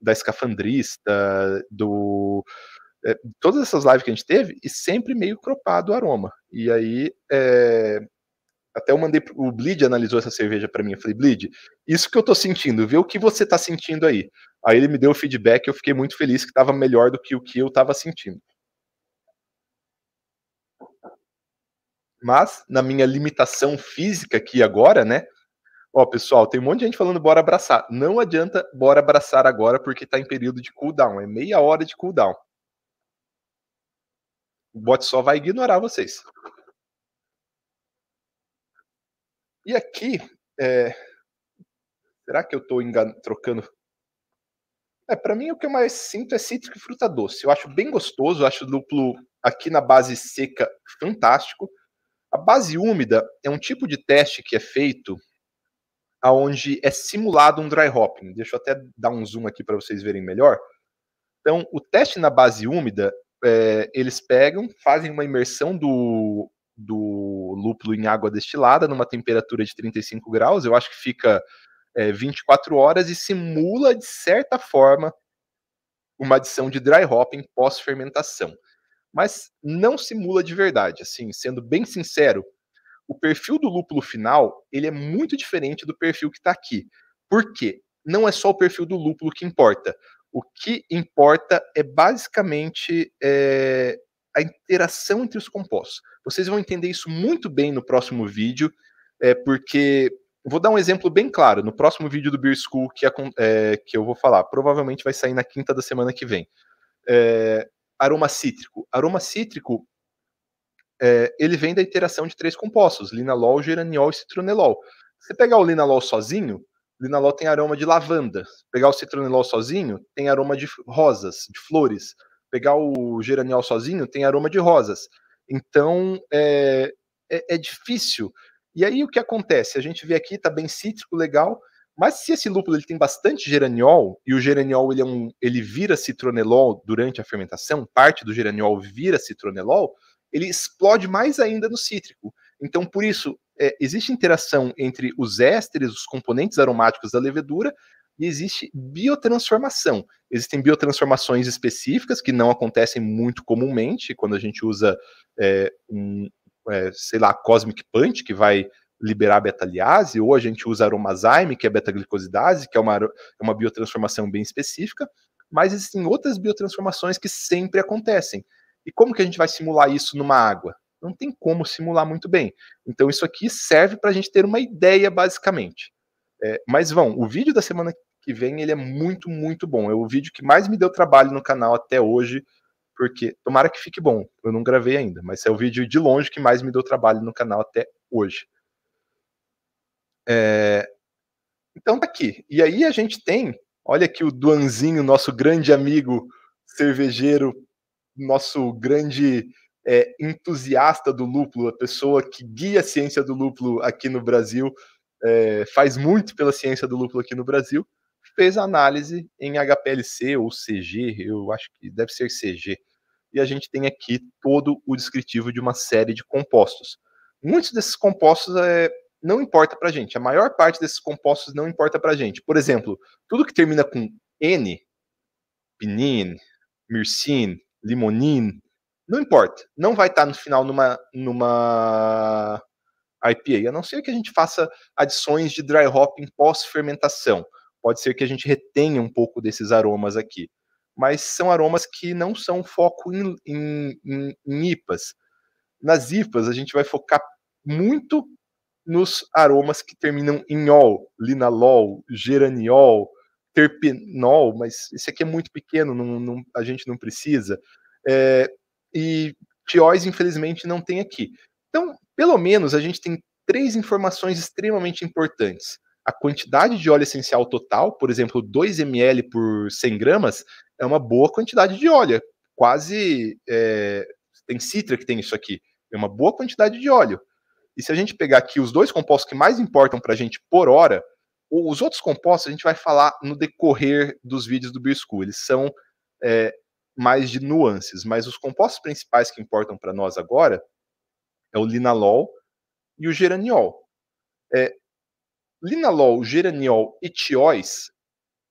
da Escafandrista, do. É, todas essas lives que a gente teve, e sempre meio cropado o aroma. E aí, é, até eu mandei o Bleed analisou essa cerveja para mim. Eu falei, Bleed, isso que eu tô sentindo, vê o que você tá sentindo aí. Aí ele me deu o feedback, eu fiquei muito feliz que estava melhor do que o que eu estava sentindo. Mas na minha limitação física aqui agora, né? Ó, pessoal, tem um monte de gente falando bora abraçar. Não adianta bora abraçar agora porque tá em período de cooldown, é meia hora de cooldown. O bot só vai ignorar vocês. E aqui, é... será que eu estou engan... trocando? É, para mim o que eu mais sinto é cítrico e fruta doce. Eu acho bem gostoso, acho o duplo aqui na base seca fantástico. A base úmida é um tipo de teste que é feito aonde é simulado um dry hopping. Deixa eu até dar um zoom aqui para vocês verem melhor. Então, o teste na base úmida, é, eles pegam, fazem uma imersão do, do o lúpulo em água destilada, numa temperatura de 35 graus. Eu acho que fica é, 24 horas e simula, de certa forma, uma adição de dry hopping pós-fermentação. Mas não simula de verdade, assim, sendo bem sincero, o perfil do lúpulo final, ele é muito diferente do perfil que está aqui. Por quê? Não é só o perfil do lúpulo que importa. O que importa é basicamente é, a interação entre os compostos. Vocês vão entender isso muito bem no próximo vídeo, é, porque vou dar um exemplo bem claro. No próximo vídeo do Beer School que, é, que eu vou falar, provavelmente vai sair na quinta da semana que vem. É, aroma cítrico. Aroma cítrico é, ele vem da interação de três compostos: linalol, geraniol e citronelol. Você pegar o linalol sozinho, linalol tem aroma de lavanda. pegar o citronelol sozinho, tem aroma de rosas, de flores pegar o geraniol sozinho tem aroma de rosas. Então é, é, é difícil. E aí o que acontece? A gente vê aqui, tá bem cítrico, legal. Mas se esse lúpulo ele tem bastante geraniol e o geraniol ele, é um, ele vira citronelol durante a fermentação, parte do geraniol vira citronelol, ele explode mais ainda no cítrico. Então, por isso, é, existe interação entre os ésteres, os componentes aromáticos da levedura e existe biotransformação. Existem biotransformações específicas que não acontecem muito comumente quando a gente usa é, um, é, sei lá, Cosmic Punch, que vai liberar beta-liase, ou a gente usa aromazyme, que é beta-glicosidase, que é uma, é uma biotransformação bem específica, mas existem outras biotransformações que sempre acontecem. E como que a gente vai simular isso numa água? Não tem como simular muito bem. Então, isso aqui serve para a gente ter uma ideia, basicamente. É, mas vão, o vídeo da semana que vem, ele é muito, muito bom. É o vídeo que mais me deu trabalho no canal até hoje, porque tomara que fique bom. Eu não gravei ainda, mas é o vídeo de longe que mais me deu trabalho no canal até hoje. É... Então tá aqui. E aí a gente tem, olha aqui o Duanzinho, nosso grande amigo cervejeiro, nosso grande é, entusiasta do lúpulo, a pessoa que guia a ciência do lúpulo aqui no Brasil, é, faz muito pela ciência do lúpulo aqui no Brasil fez a análise em HPLC ou CG, eu acho que deve ser CG, e a gente tem aqui todo o descritivo de uma série de compostos. Muitos desses compostos é, não importa para a gente, a maior parte desses compostos não importa para a gente. Por exemplo, tudo que termina com N, pinin, mircin, limonin, não importa, não vai estar tá no final numa, numa IPA, a não ser que a gente faça adições de dry hopping, pós-fermentação. Pode ser que a gente retenha um pouco desses aromas aqui. Mas são aromas que não são foco em, em, em, em IPAs. Nas IPAs, a gente vai focar muito nos aromas que terminam em ol, linalol, geraniol, terpenol, mas esse aqui é muito pequeno, não, não, a gente não precisa. É, e tióis, infelizmente, não tem aqui. Então, pelo menos, a gente tem três informações extremamente importantes a quantidade de óleo essencial total, por exemplo, 2 ml por 100 gramas, é uma boa quantidade de óleo. Quase. É, tem citra que tem isso aqui. É uma boa quantidade de óleo. E se a gente pegar aqui os dois compostos que mais importam para a gente por hora, os outros compostos a gente vai falar no decorrer dos vídeos do BioSchool. Eles são é, mais de nuances, mas os compostos principais que importam para nós agora é o linalol e o geraniol. É, linalol, geraniol e tióis,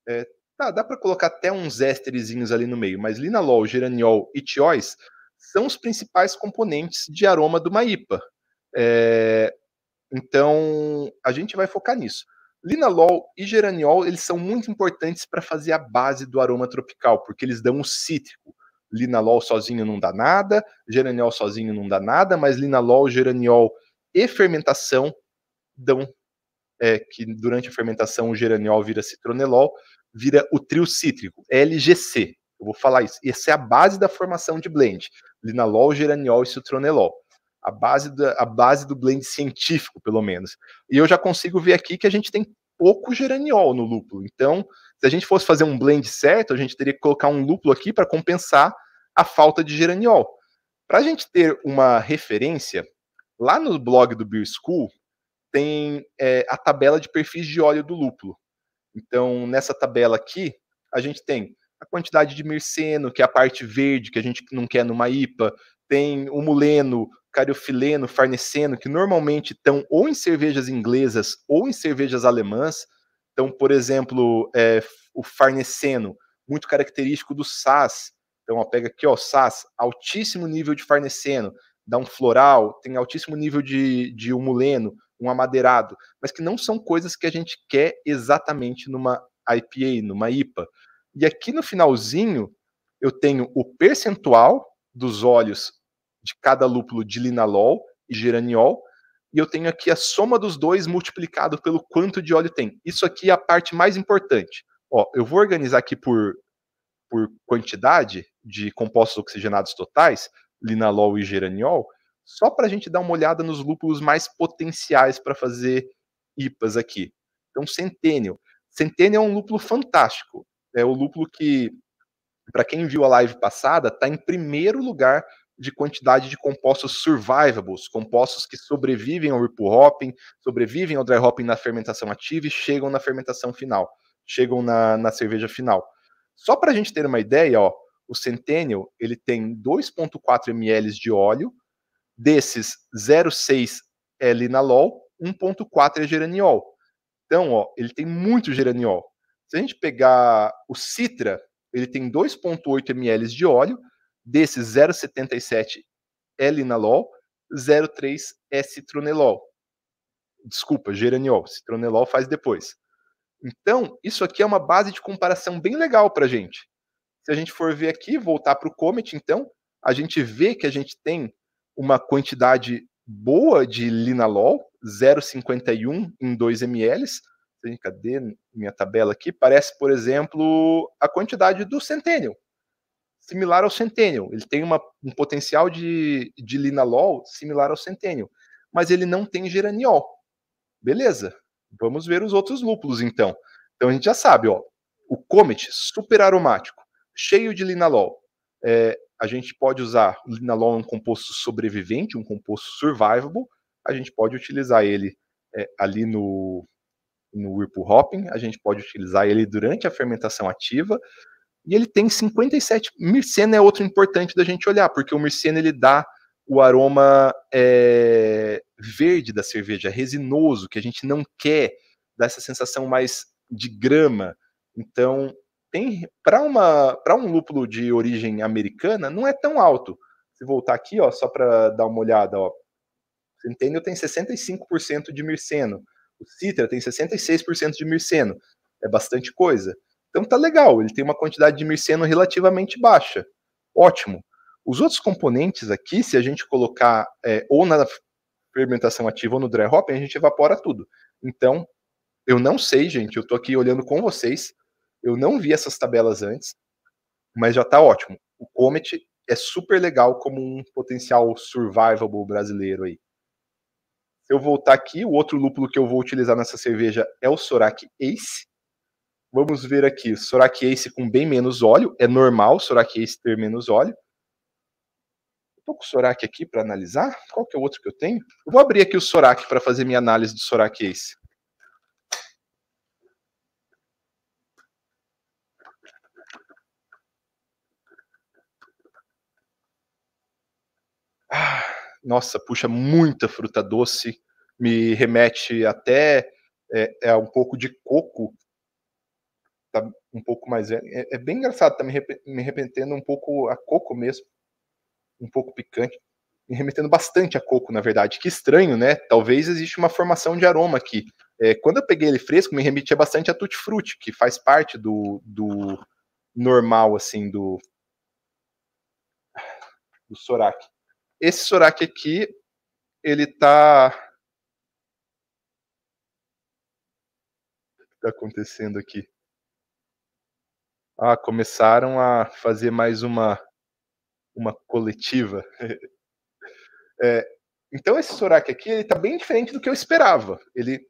é, tá, dá para colocar até uns ésterezinhos ali no meio, mas linalol, geraniol e tióis são os principais componentes de aroma do maipa. É, então, a gente vai focar nisso. Linalol e geraniol, eles são muito importantes para fazer a base do aroma tropical, porque eles dão o cítrico. Linalol sozinho não dá nada, geraniol sozinho não dá nada, mas linalol, geraniol e fermentação dão é, que durante a fermentação o geraniol vira citronelol, vira o trio cítrico, LGC. Eu vou falar isso. Essa é a base da formação de blend: linalol, geraniol e citronelol. A base, da, a base do blend científico, pelo menos. E eu já consigo ver aqui que a gente tem pouco geraniol no lúpulo. Então, se a gente fosse fazer um blend certo, a gente teria que colocar um lúpulo aqui para compensar a falta de geraniol. Para a gente ter uma referência, lá no blog do Beer School, tem é, a tabela de perfis de óleo do lúpulo. Então, nessa tabela aqui, a gente tem a quantidade de merceno, que é a parte verde que a gente não quer numa IPA, tem o muleno, cariofileno, farneceno, que normalmente estão ou em cervejas inglesas ou em cervejas alemãs. Então, por exemplo, é, o farneceno, muito característico do SAS. Então, ó, pega aqui, ó, SAS, altíssimo nível de farneceno, dá um floral, tem altíssimo nível de, de humuleno, um amadeirado, mas que não são coisas que a gente quer exatamente numa IPA, numa IPA. E aqui no finalzinho, eu tenho o percentual dos óleos de cada lúpulo de linalol e geraniol, e eu tenho aqui a soma dos dois multiplicado pelo quanto de óleo tem. Isso aqui é a parte mais importante. Ó, eu vou organizar aqui por, por quantidade de compostos oxigenados totais, linalol e geraniol, só para a gente dar uma olhada nos lúpulos mais potenciais para fazer IPAs aqui. Então, Centênio. Centênio é um lúpulo fantástico. É o lúpulo que, para quem viu a live passada, está em primeiro lugar de quantidade de compostos survivables, compostos que sobrevivem ao ripple hopping, sobrevivem ao dry hopping na fermentação ativa e chegam na fermentação final, chegam na, na cerveja final. Só para a gente ter uma ideia, ó, o Centennial ele tem 2,4 ml de óleo Desses, 0,6 é linalol, 1,4 é geraniol. Então, ó, ele tem muito geraniol. Se a gente pegar o Citra, ele tem 2,8 ml de óleo, desses 0,77 é linalol, 0,3 é citronelol. Desculpa, geraniol. Citronelol faz depois. Então, isso aqui é uma base de comparação bem legal para a gente. Se a gente for ver aqui, voltar para o Comet, então, a gente vê que a gente tem uma quantidade boa de linalol, 0,51 em 2 ml. Cadê minha tabela aqui? Parece, por exemplo, a quantidade do Centennial, similar ao Centennial. Ele tem uma, um potencial de, de linalol similar ao Centennial, mas ele não tem geraniol. Beleza, vamos ver os outros lúpulos então. Então a gente já sabe, ó, o Comet, super aromático, cheio de linalol, é, a gente pode usar o linalol um composto sobrevivente, um composto survivable, a gente pode utilizar ele é, ali no, no Whirlpool Hopping, a gente pode utilizar ele durante a fermentação ativa, e ele tem 57, mircena é outro importante da gente olhar, porque o mircena ele dá o aroma é, verde da cerveja, resinoso, que a gente não quer, dá essa sensação mais de grama, então tem para uma para um lúpulo de origem americana não é tão alto. Se voltar aqui, ó, só para dar uma olhada, ó. O Centennial tem 65% de mirceno, o Citra tem 66% de mirceno. É bastante coisa. Então tá legal, ele tem uma quantidade de mirceno relativamente baixa. Ótimo. Os outros componentes aqui, se a gente colocar é, ou na fermentação ativa ou no dry hopping, a gente evapora tudo. Então, eu não sei, gente, eu tô aqui olhando com vocês, eu não vi essas tabelas antes, mas já tá ótimo. O Comet é super legal como um potencial survivable brasileiro aí. Se eu voltar aqui, o outro lúpulo que eu vou utilizar nessa cerveja é o Sorac Ace. Vamos ver aqui, Sorac Ace com bem menos óleo. É normal Sorac Ace ter menos óleo. Estou com o Sorac aqui para analisar. Qual que é o outro que eu tenho? Eu vou abrir aqui o Sorac para fazer minha análise do Sorac Ace. nossa, puxa muita fruta doce, me remete até é, é um pouco de coco, tá um pouco mais velho. É, é, é, bem engraçado, tá me, rep, me remetendo um pouco a coco mesmo, um pouco picante, me remetendo bastante a coco, na verdade. Que estranho, né? Talvez exista uma formação de aroma aqui. É, quando eu peguei ele fresco, me remetia bastante a tutti-frutti, que faz parte do, do normal, assim, do do Sorak. Esse Soraki aqui, ele tá. O que tá acontecendo aqui? Ah, começaram a fazer mais uma uma coletiva. é, então esse Soraki aqui, ele tá bem diferente do que eu esperava. Ele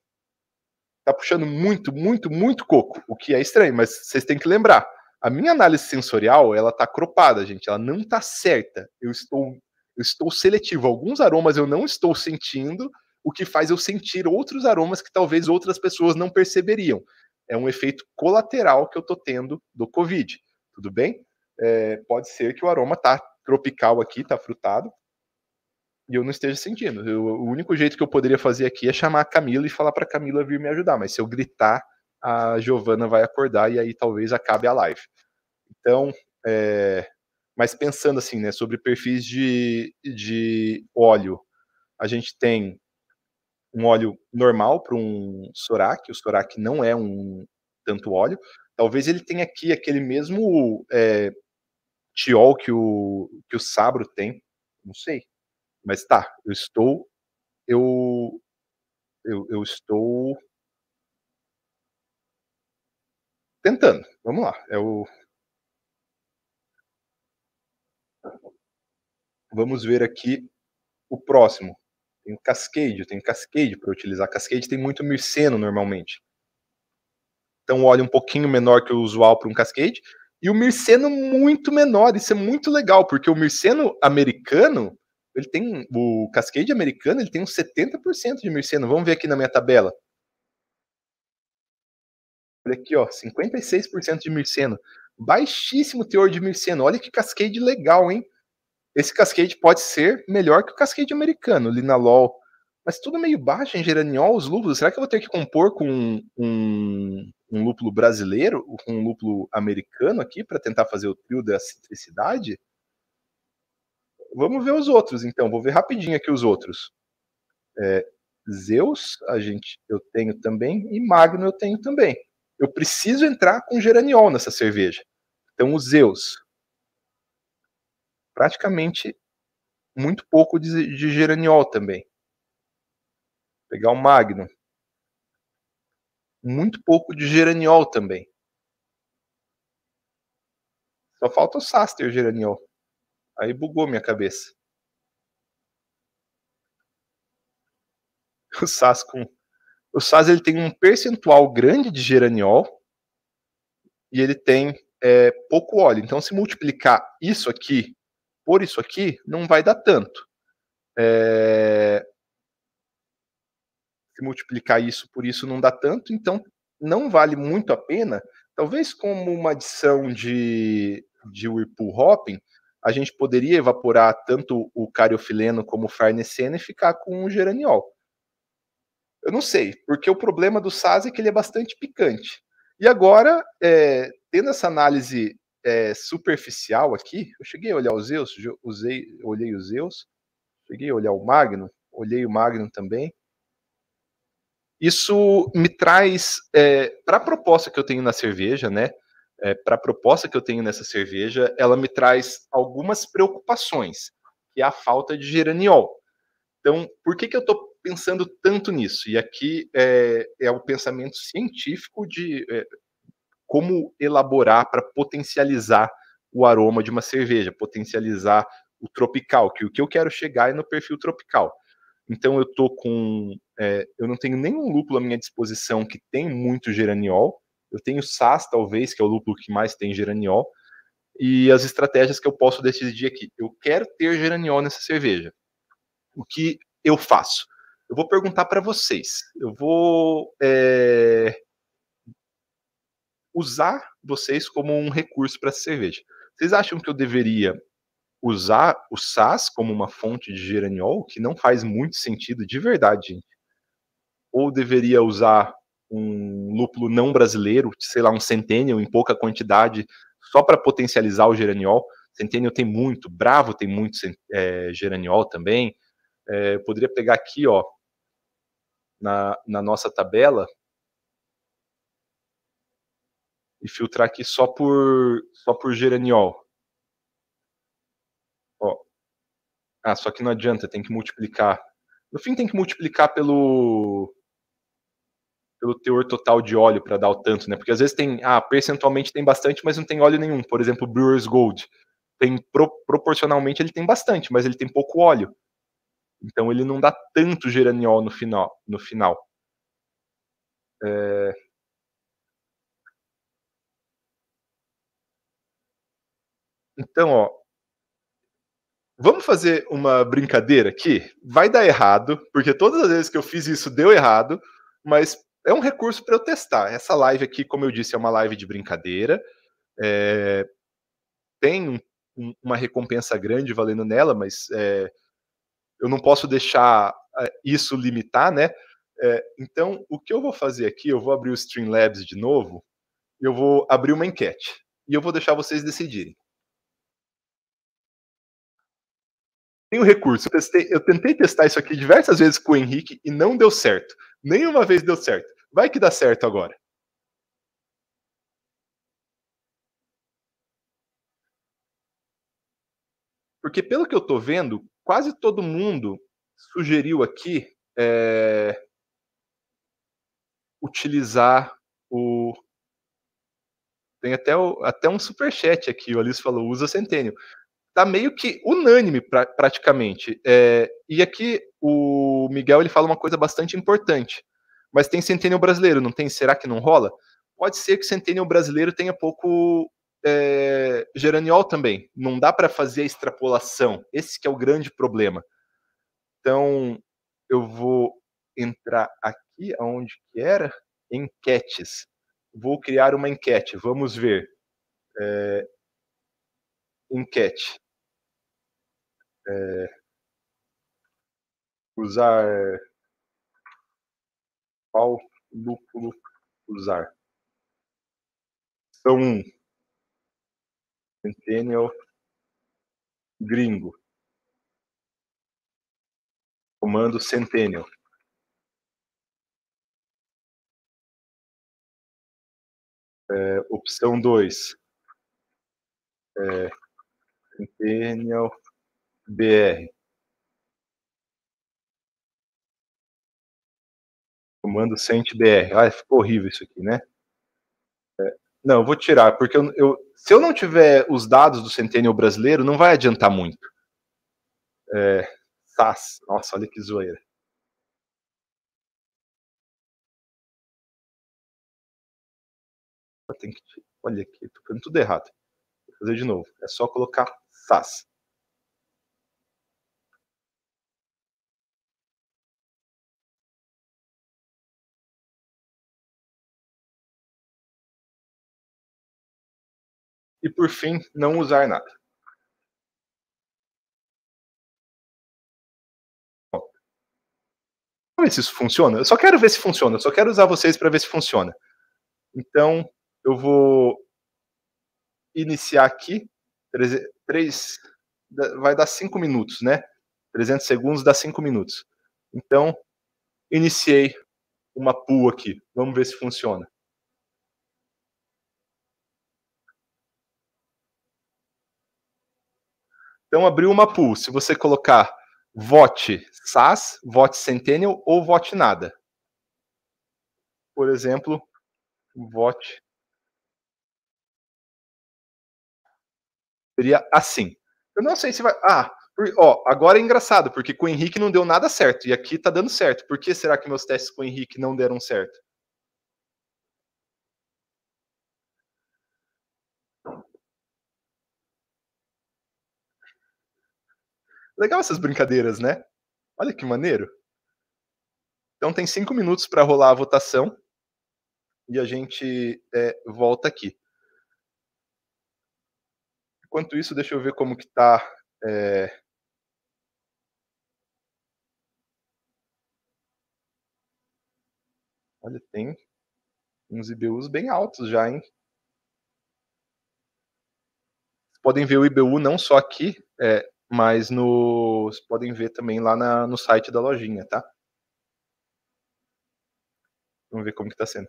tá puxando muito, muito, muito coco, o que é estranho, mas vocês têm que lembrar. A minha análise sensorial, ela tá cropada, gente, ela não tá certa. Eu estou eu estou seletivo. Alguns aromas eu não estou sentindo, o que faz eu sentir outros aromas que talvez outras pessoas não perceberiam. É um efeito colateral que eu estou tendo do Covid. Tudo bem? É, pode ser que o aroma tá tropical aqui, tá frutado, e eu não esteja sentindo. Eu, o único jeito que eu poderia fazer aqui é chamar a Camila e falar para Camila vir me ajudar, mas se eu gritar, a Giovana vai acordar e aí talvez acabe a live. Então, é, mas pensando assim, né, sobre perfis de, de óleo, a gente tem um óleo normal para um Sorac, o Sorac não é um tanto óleo, talvez ele tenha aqui aquele mesmo é, tiol que o, que o Sabro tem, não sei, mas tá, eu estou, eu, eu, eu estou tentando, vamos lá, é o, Vamos ver aqui o próximo. Tem Cascade, eu tenho Cascade para utilizar. Cascade tem muito mirceno normalmente. Então, olha um pouquinho menor que o usual para um Cascade. E o mirceno muito menor. Isso é muito legal, porque o mirceno americano, ele tem o Cascade americano, ele tem uns 70% de mirceno. Vamos ver aqui na minha tabela. Olha aqui, ó, 56% de mirceno. Baixíssimo teor de mirceno. Olha que Cascade legal, hein? Esse Cascade pode ser melhor que o Cascade americano, Linalol. Mas tudo meio baixo em geraniol, os lúpulos. Será que eu vou ter que compor com um, um, lúpulo brasileiro, com um lúpulo americano aqui, para tentar fazer o trio da citricidade? Vamos ver os outros, então. Vou ver rapidinho aqui os outros. É, Zeus, a gente, eu tenho também, e Magno eu tenho também. Eu preciso entrar com geraniol nessa cerveja. Então, o Zeus, praticamente muito pouco de, de geraniol também. Pegar o magno. Muito pouco de geraniol também. Só falta o Saster geraniol. Aí bugou minha cabeça. O SAS com o SAS ele tem um percentual grande de geraniol e ele tem é, pouco óleo. Então, se multiplicar isso aqui por isso aqui, não vai dar tanto. É... Se multiplicar isso por isso, não dá tanto, então não vale muito a pena. Talvez como uma adição de, de Whirlpool Hopping, a gente poderia evaporar tanto o cariofileno como o farnesene e ficar com o geraniol. Eu não sei, porque o problema do SAS é que ele é bastante picante. E agora, é, tendo essa análise é, superficial aqui. Eu cheguei a olhar o Zeus, usei, olhei o Zeus, cheguei a olhar o Magno, olhei o Magno também. Isso me traz é, eh, para a proposta que eu tenho na cerveja, né? É, eh, para a proposta que eu tenho nessa cerveja, ela me traz algumas preocupações, que é a falta de geraniol. Então, por que, que eu estou pensando tanto nisso? E aqui é, é o pensamento científico de como elaborar para potencializar o aroma de uma cerveja, potencializar o tropical, que o que eu quero chegar é no perfil tropical. Então eu tô com, é, eu não tenho nenhum lúpulo à minha disposição que tem muito geraniol. Eu tenho SAS talvez, que é o lúpulo que mais tem geraniol, e as estratégias que eu posso decidir aqui. Eu quero ter geraniol nessa cerveja. O que eu faço? Eu vou perguntar para vocês. Eu vou é, usar vocês como um recurso para essa cerveja. Vocês acham que eu deveria usar o SAS como uma fonte de geraniol, que não faz muito sentido de verdade, gente? Ou deveria usar um lúpulo não brasileiro, sei lá, um centennial em pouca quantidade, só para potencializar o geraniol? Centennial tem muito, Bravo tem muito é, geraniol também. É, poderia pegar aqui, ó, na, na nossa tabela, e filtrar aqui só por só por geraniol. Ó. Ah, só que não adianta, tem que multiplicar. No fim tem que multiplicar pelo pelo teor total de óleo para dar o tanto, né? Porque às vezes tem, ah, percentualmente tem bastante, mas não tem óleo nenhum. Por exemplo, Brewer's Gold tem pro, proporcionalmente ele tem bastante, mas ele tem pouco óleo. Então ele não dá tanto geraniol no final, no final. É, Então, ó, Vamos fazer uma brincadeira aqui? Vai dar errado, porque todas as vezes que eu fiz isso deu errado, mas é um recurso para eu testar. Essa live aqui, como eu disse, é uma live de brincadeira. É... tem um, um, uma recompensa grande valendo nela, mas é... eu não posso deixar é, isso limitar, né? É... então, o que eu vou fazer aqui? Eu vou abrir o Streamlabs de novo, eu vou abrir uma enquete e eu vou deixar vocês decidirem. tem um recurso. Eu, testei, eu tentei testar isso aqui diversas vezes com o Henrique e não deu certo. Nenhuma vez deu certo. Vai que dá certo agora. Porque, pelo que eu estou vendo, quase todo mundo sugeriu aqui é, utilizar o. Tem até, o, até um superchat aqui, o Alice falou, usa Centênio tá meio que unânime pra, praticamente. É, e aqui o Miguel ele fala uma coisa bastante importante. Mas tem Centennial brasileiro, não tem? Será que não rola? Pode ser que Centennial brasileiro tenha pouco é, geraniol também. Não dá para fazer a extrapolação. Esse que é o grande problema. Então eu vou entrar aqui aonde que era enquetes. Vou criar uma enquete. Vamos ver. É, enquete é, usar é, qual lúpulo usar. São um Centennial gringo. Comando Centennial. É, opção 2. É, Centennial br. Comando Cent br. Ah, ficou horrível isso aqui, né? É, não, eu vou tirar, porque eu, eu, se eu não tiver os dados do Centennial brasileiro, não vai adiantar muito. É, SAS, nossa, olha que zoeira. Tem que, olha aqui, tô fazendo tudo errado. Vou fazer de novo. É só colocar SAS. E por fim, não usar nada. Vamos ver se isso funciona. Eu só quero ver se funciona. Eu só quero usar vocês para ver se funciona. Então, eu vou iniciar aqui. três, vai dar 5 minutos, né? 300 segundos dá 5 minutos. Então, iniciei uma pool aqui. Vamos ver se funciona. Então abriu uma pool. Se você colocar vote SAS, vote Centennial ou vote nada. Por exemplo, vote seria assim. Eu não sei se vai. Ah, por... ó, agora é engraçado, porque com o Henrique não deu nada certo. E aqui está dando certo. Por que será que meus testes com o Henrique não deram certo? Legal essas brincadeiras, né? Olha que maneiro. Então tem cinco minutos para rolar a votação e a gente é, volta aqui. Enquanto isso, deixa eu ver como que tá. É... Olha, tem uns IBUs bem altos já, hein? podem ver o IBU não só aqui, é, mas no, vocês podem ver também lá na, no site da lojinha, tá? Vamos ver como que tá sendo.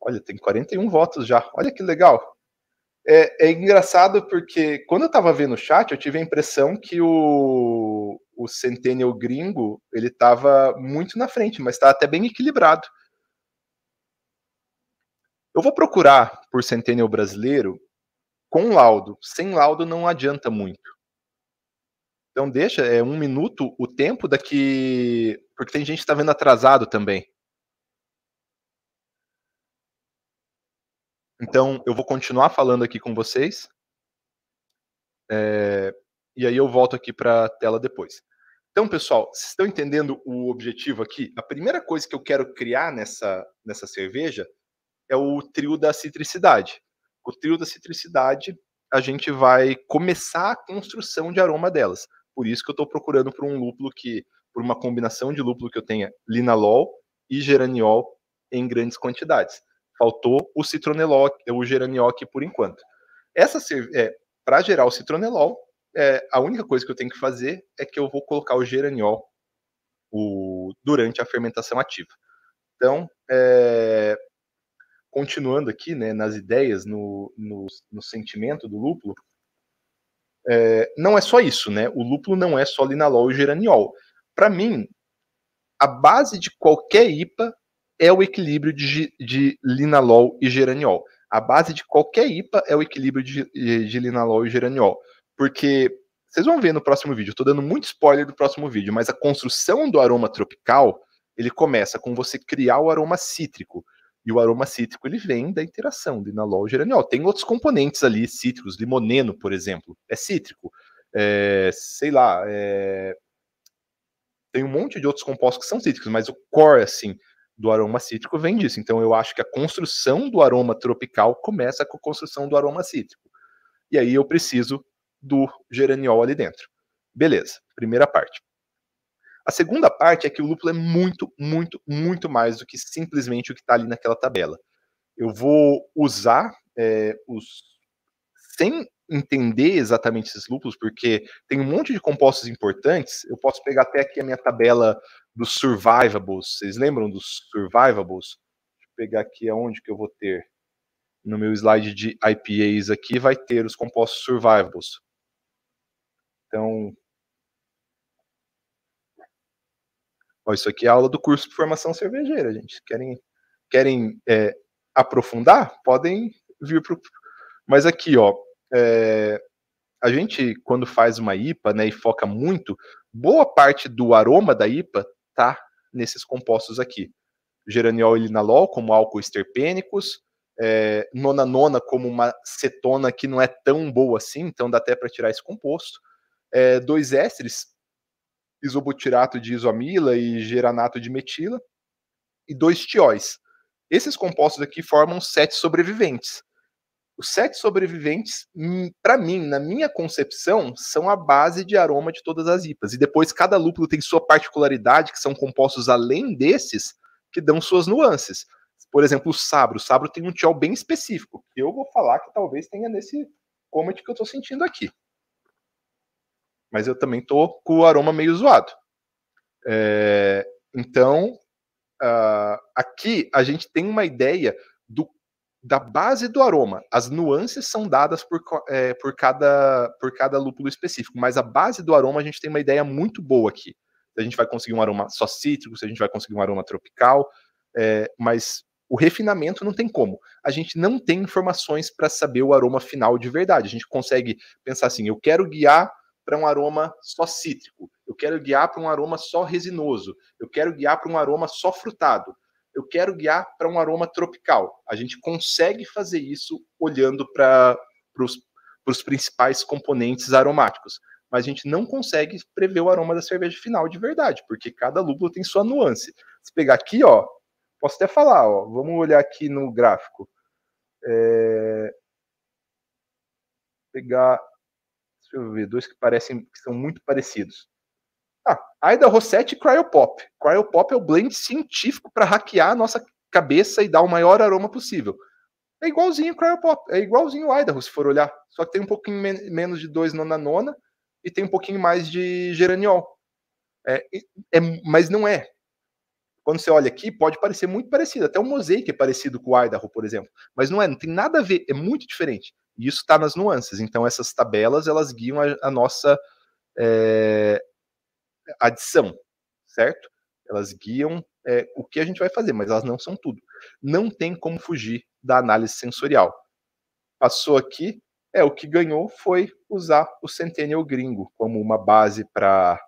Olha, tem 41 votos já. Olha que legal. É, é engraçado porque quando eu estava vendo o chat, eu tive a impressão que o, o Centennial gringo, ele tava muito na frente, mas está até bem equilibrado. Eu vou procurar por Centennial brasileiro com laudo. Sem laudo não adianta muito. Então deixa, é um minuto o tempo daqui. Porque tem gente que está vendo atrasado também. Então eu vou continuar falando aqui com vocês. É, e aí eu volto aqui para a tela depois. Então, pessoal, vocês estão entendendo o objetivo aqui? A primeira coisa que eu quero criar nessa, nessa cerveja é o trio da citricidade. O trio da citricidade, a gente vai começar a construção de aroma delas. Por isso que eu estou procurando por um lúpulo que, por uma combinação de lúpulo que eu tenha linalol e geraniol em grandes quantidades. Faltou o citronelol, o geraniol aqui por enquanto. Essa é, para gerar o citronelol, é, a única coisa que eu tenho que fazer é que eu vou colocar o geraniol o, durante a fermentação ativa. Então, é, continuando aqui né, nas ideias, no, no, no sentimento do lúpulo, é, não é só isso, né? O lúpulo não é só linalol e geraniol. Para mim, a base de qualquer IPA é o equilíbrio de, de, linalol e geraniol. A base de qualquer IPA é o equilíbrio de, de linalol e geraniol. Porque vocês vão ver no próximo vídeo, eu dando muito spoiler do próximo vídeo, mas a construção do aroma tropical, ele começa com você criar o aroma cítrico. E o aroma cítrico ele vem da interação de enalol e geraniol. Tem outros componentes ali cítricos, limoneno, por exemplo, é cítrico. É, sei lá, é... tem um monte de outros compostos que são cítricos, mas o core, assim, do aroma cítrico vem disso. Então eu acho que a construção do aroma tropical começa com a construção do aroma cítrico. E aí eu preciso do geraniol ali dentro. Beleza, primeira parte. A segunda parte é que o lúpulo é muito, muito, muito mais do que simplesmente o que está ali naquela tabela. Eu vou usar é, os. Sem entender exatamente esses lúpulos, porque tem um monte de compostos importantes. Eu posso pegar até aqui a minha tabela dos survivables. Vocês lembram dos survivables? Deixa eu pegar aqui aonde que eu vou ter. No meu slide de IPAs aqui vai ter os compostos survivables. Então, Ó, isso aqui é a aula do curso de formação cervejeira, gente. Querem, querem é, aprofundar? Podem vir para Mas aqui, ó, é, a gente, quando faz uma IPA né, e foca muito, boa parte do aroma da IPA tá nesses compostos aqui. Geraniol e linalol como álcool esterpênicos, é, nona nona como uma cetona que não é tão boa assim, então dá até para tirar esse composto. É, dois ésteres isobutirato de isoamila e geranato de metila, e dois tióis. Esses compostos aqui formam sete sobreviventes. Os sete sobreviventes, hum, para mim, na minha concepção, são a base de aroma de todas as IPAs. E depois cada lúpulo tem sua particularidade, que são compostos além desses, que dão suas nuances. Por exemplo, o sabro. O sabro tem um tiol bem específico, eu vou falar que talvez tenha nesse comet que eu estou sentindo aqui mas eu também tô com o aroma meio zoado. É, então, uh, aqui a gente tem uma ideia do, da base do aroma. As nuances são dadas por, é, por, cada, por cada lúpulo específico, mas a base do aroma a gente tem uma ideia muito boa aqui. Se a gente vai conseguir um aroma só cítrico, se a gente vai conseguir um aroma tropical, é, mas o refinamento não tem como. A gente não tem informações para saber o aroma final de verdade. A gente consegue pensar assim: eu quero guiar para um aroma só cítrico, eu quero guiar para um aroma só resinoso, eu quero guiar para um aroma só frutado, eu quero guiar para um aroma tropical. A gente consegue fazer isso olhando para os principais componentes aromáticos, mas a gente não consegue prever o aroma da cerveja final de verdade, porque cada lúpulo tem sua nuance. Se pegar aqui, ó, posso até falar, ó, vamos olhar aqui no gráfico. É... Pegar Deixa eu ver, dois que parecem que são muito parecidos. Ah, Idaho 7 Cryopop. Cryopop é o blend científico para hackear a nossa cabeça e dar o maior aroma possível. É igualzinho o Cryopop, é igualzinho o Idaho, se for olhar. Só que tem um pouquinho men menos de 2 nona nona e tem um pouquinho mais de geraniol. É, é, mas não é. Quando você olha aqui, pode parecer muito parecido. Até o mosaico é parecido com o Idaho, por exemplo. Mas não é, não tem nada a ver, é muito diferente. E isso está nas nuances. Então, essas tabelas, elas guiam a, a nossa é, adição, certo? Elas guiam é, o que a gente vai fazer, mas elas não são tudo. Não tem como fugir da análise sensorial. Passou aqui, é o que ganhou foi usar o Centennial gringo como uma base para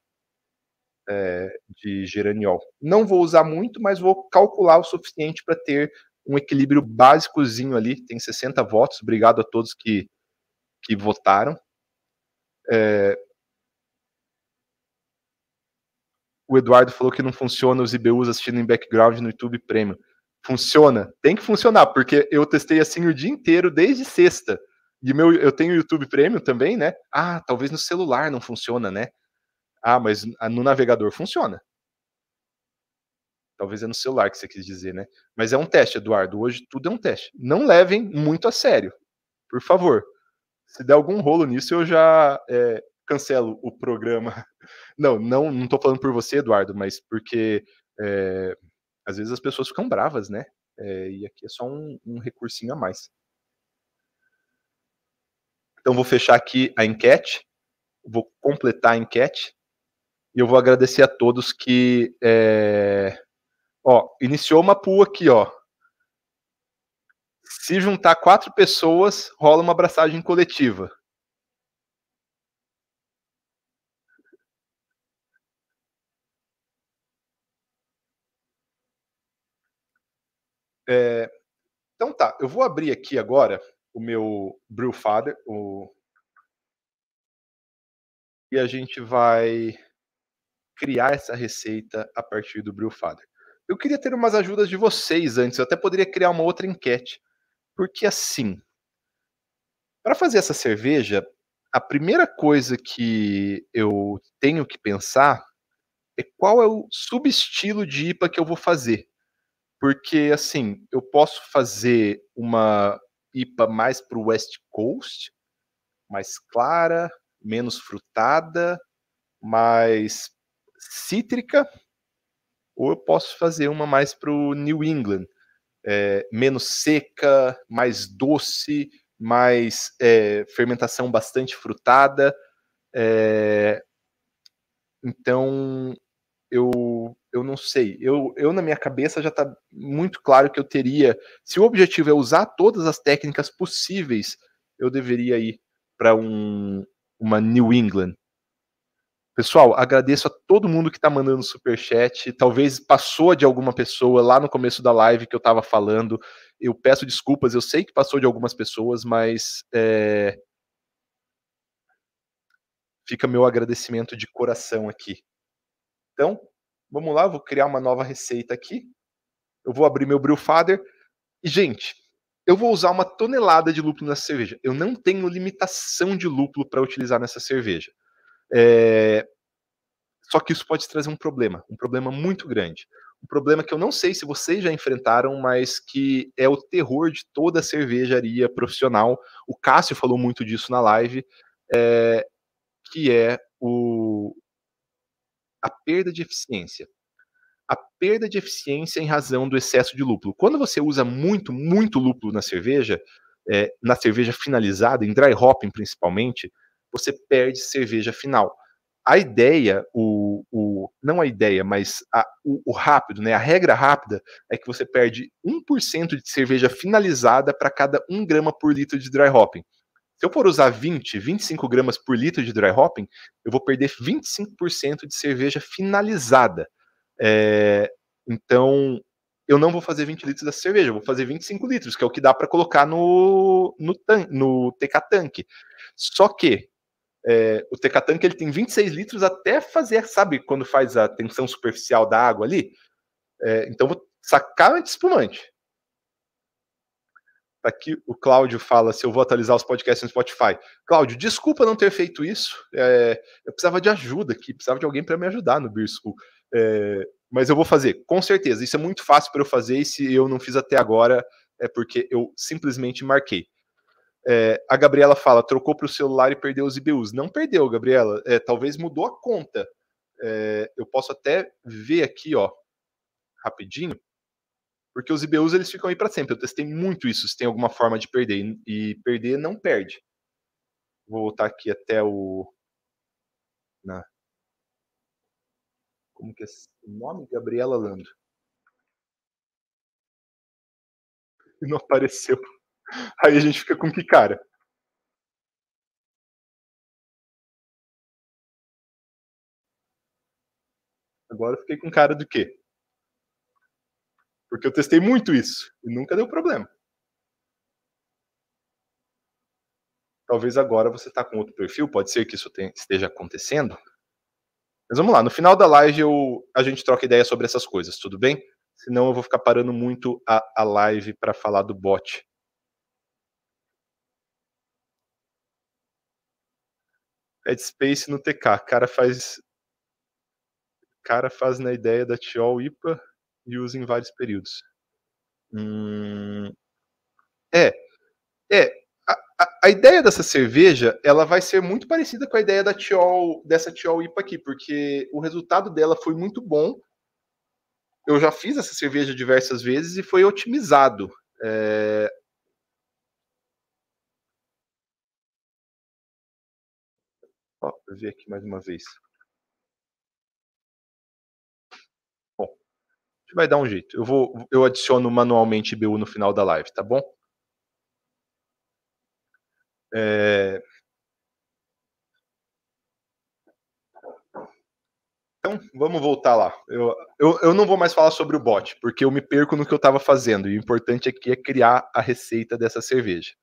é, eh, de geraniol. Não vou usar muito, mas vou calcular o suficiente para ter um equilíbrio básicozinho ali, tem 60 votos. Obrigado a todos que, que votaram. É... O Eduardo falou que não funciona os IBUs assistindo em background no YouTube Premium. Funciona, tem que funcionar, porque eu testei assim o dia inteiro, desde sexta. E meu, eu tenho YouTube Premium também, né? Ah, talvez no celular não funciona, né? Ah, mas ah, no navegador funciona. Talvez é no celular que você quis dizer, né? Mas é um teste, Eduardo. Hoje tudo é um teste. Não levem muito a sério, por favor. Se der algum rolo nisso, eu já é, cancelo o programa. Não, não, não falando por você, Eduardo, mas porque é, às vezes as pessoas ficam bravas, né? É, e aqui é só um, um recursinho a mais. Então vou fechar aqui a enquete, vou completar a enquete e eu vou agradecer a todos que é, Ó, iniciou uma pool aqui, ó. Se juntar quatro pessoas, rola uma abraçagem coletiva. É, então tá, eu vou abrir aqui agora o meu Brewfather, o e a gente vai criar essa receita a partir do Brewfather eu queria ter umas ajudas de vocês antes. Eu até poderia criar uma outra enquete. Porque assim, para fazer essa cerveja, a primeira coisa que eu tenho que pensar é qual é o subestilo de IPA que eu vou fazer. Porque assim, eu posso fazer uma IPA mais para o West Coast, mais clara, menos frutada, mais cítrica, ou eu posso fazer uma mais para o New England, é, menos seca, mais doce, mais é, fermentação bastante frutada. É, então, eu, eu não sei. Eu, eu, na minha cabeça, já está muito claro que eu teria. Se o objetivo é usar todas as técnicas possíveis, eu deveria ir para um, uma New England. Pessoal, agradeço a todo mundo que está mandando super chat. Talvez passou de alguma pessoa lá no começo da live que eu estava falando. Eu peço desculpas. Eu sei que passou de algumas pessoas, mas é... fica meu agradecimento de coração aqui. Então, vamos lá. Vou criar uma nova receita aqui. Eu vou abrir meu Brewfather. E gente, eu vou usar uma tonelada de lúpulo nessa cerveja. Eu não tenho limitação de lúpulo para utilizar nessa cerveja. É... Só que isso pode trazer um problema, um problema muito grande. Um problema que eu não sei se vocês já enfrentaram, mas que é o terror de toda cervejaria profissional. O Cássio falou muito disso na live, é... que é o... a perda de eficiência a perda de eficiência em razão do excesso de lúpulo. Quando você usa muito, muito lúpulo na cerveja, é, na cerveja finalizada, em dry hopping principalmente, você perde cerveja final. A ideia, o, o não a ideia, mas a, o, o, rápido, né? A regra rápida é que você perde 1% de cerveja finalizada para cada 1 grama por litro de dry hopping. Se eu for usar 20, 25 gramas por litro de dry hopping, eu vou perder 25% de cerveja finalizada. É, então, eu não vou fazer 20 litros da cerveja, eu vou fazer 25 litros, que é o que dá para colocar no, no, no TK tanque. Só que é, o Tecatank ele tem 26 litros até fazer, sabe, quando faz a tensão superficial da água ali? É, então vou sacar antes espumante. Tá aqui o Cláudio fala se eu vou atualizar os podcasts no Spotify. Cláudio, desculpa não ter feito isso. É, eu precisava de ajuda aqui, precisava de alguém para me ajudar no Beer School. É, mas eu vou fazer, com certeza. Isso é muito fácil para eu fazer e se eu não fiz até agora é porque eu simplesmente marquei. É, a Gabriela fala, trocou para o celular e perdeu os IBUs. Não perdeu, Gabriela. É, talvez mudou a conta. É, eu posso até ver aqui, ó, rapidinho, porque os IBUs eles ficam aí para sempre. Eu testei muito isso, se tem alguma forma de perder. E perder não perde. Vou voltar aqui até o. Na... Como que é o nome? Gabriela Lando. Não apareceu. Aí a gente fica com que cara? Agora eu fiquei com cara do quê? Porque eu testei muito isso e nunca deu problema. Talvez agora você está com outro perfil, pode ser que isso esteja acontecendo. Mas vamos lá, no final da live eu, a gente troca ideia sobre essas coisas, tudo bem? Senão eu vou ficar parando muito a, a live para falar do bot. É Space no TK. Cara faz. Cara faz na ideia da Tiol IPA e usa em vários períodos. Hum... É. É. A, a, a, ideia dessa cerveja, ela vai ser muito parecida com a ideia da Tiol, dessa Tiol IPA aqui, porque o resultado dela foi muito bom. Eu já fiz essa cerveja diversas vezes e foi otimizado. É, Ó, ver aqui mais uma vez. Bom, a gente vai dar um jeito. Eu, vou, eu adiciono manualmente BU no final da live, tá bom? É... Então, vamos voltar lá. Eu, eu, eu, não vou mais falar sobre o bot, porque eu me perco no que eu estava fazendo, e o importante aqui é criar a receita dessa cerveja.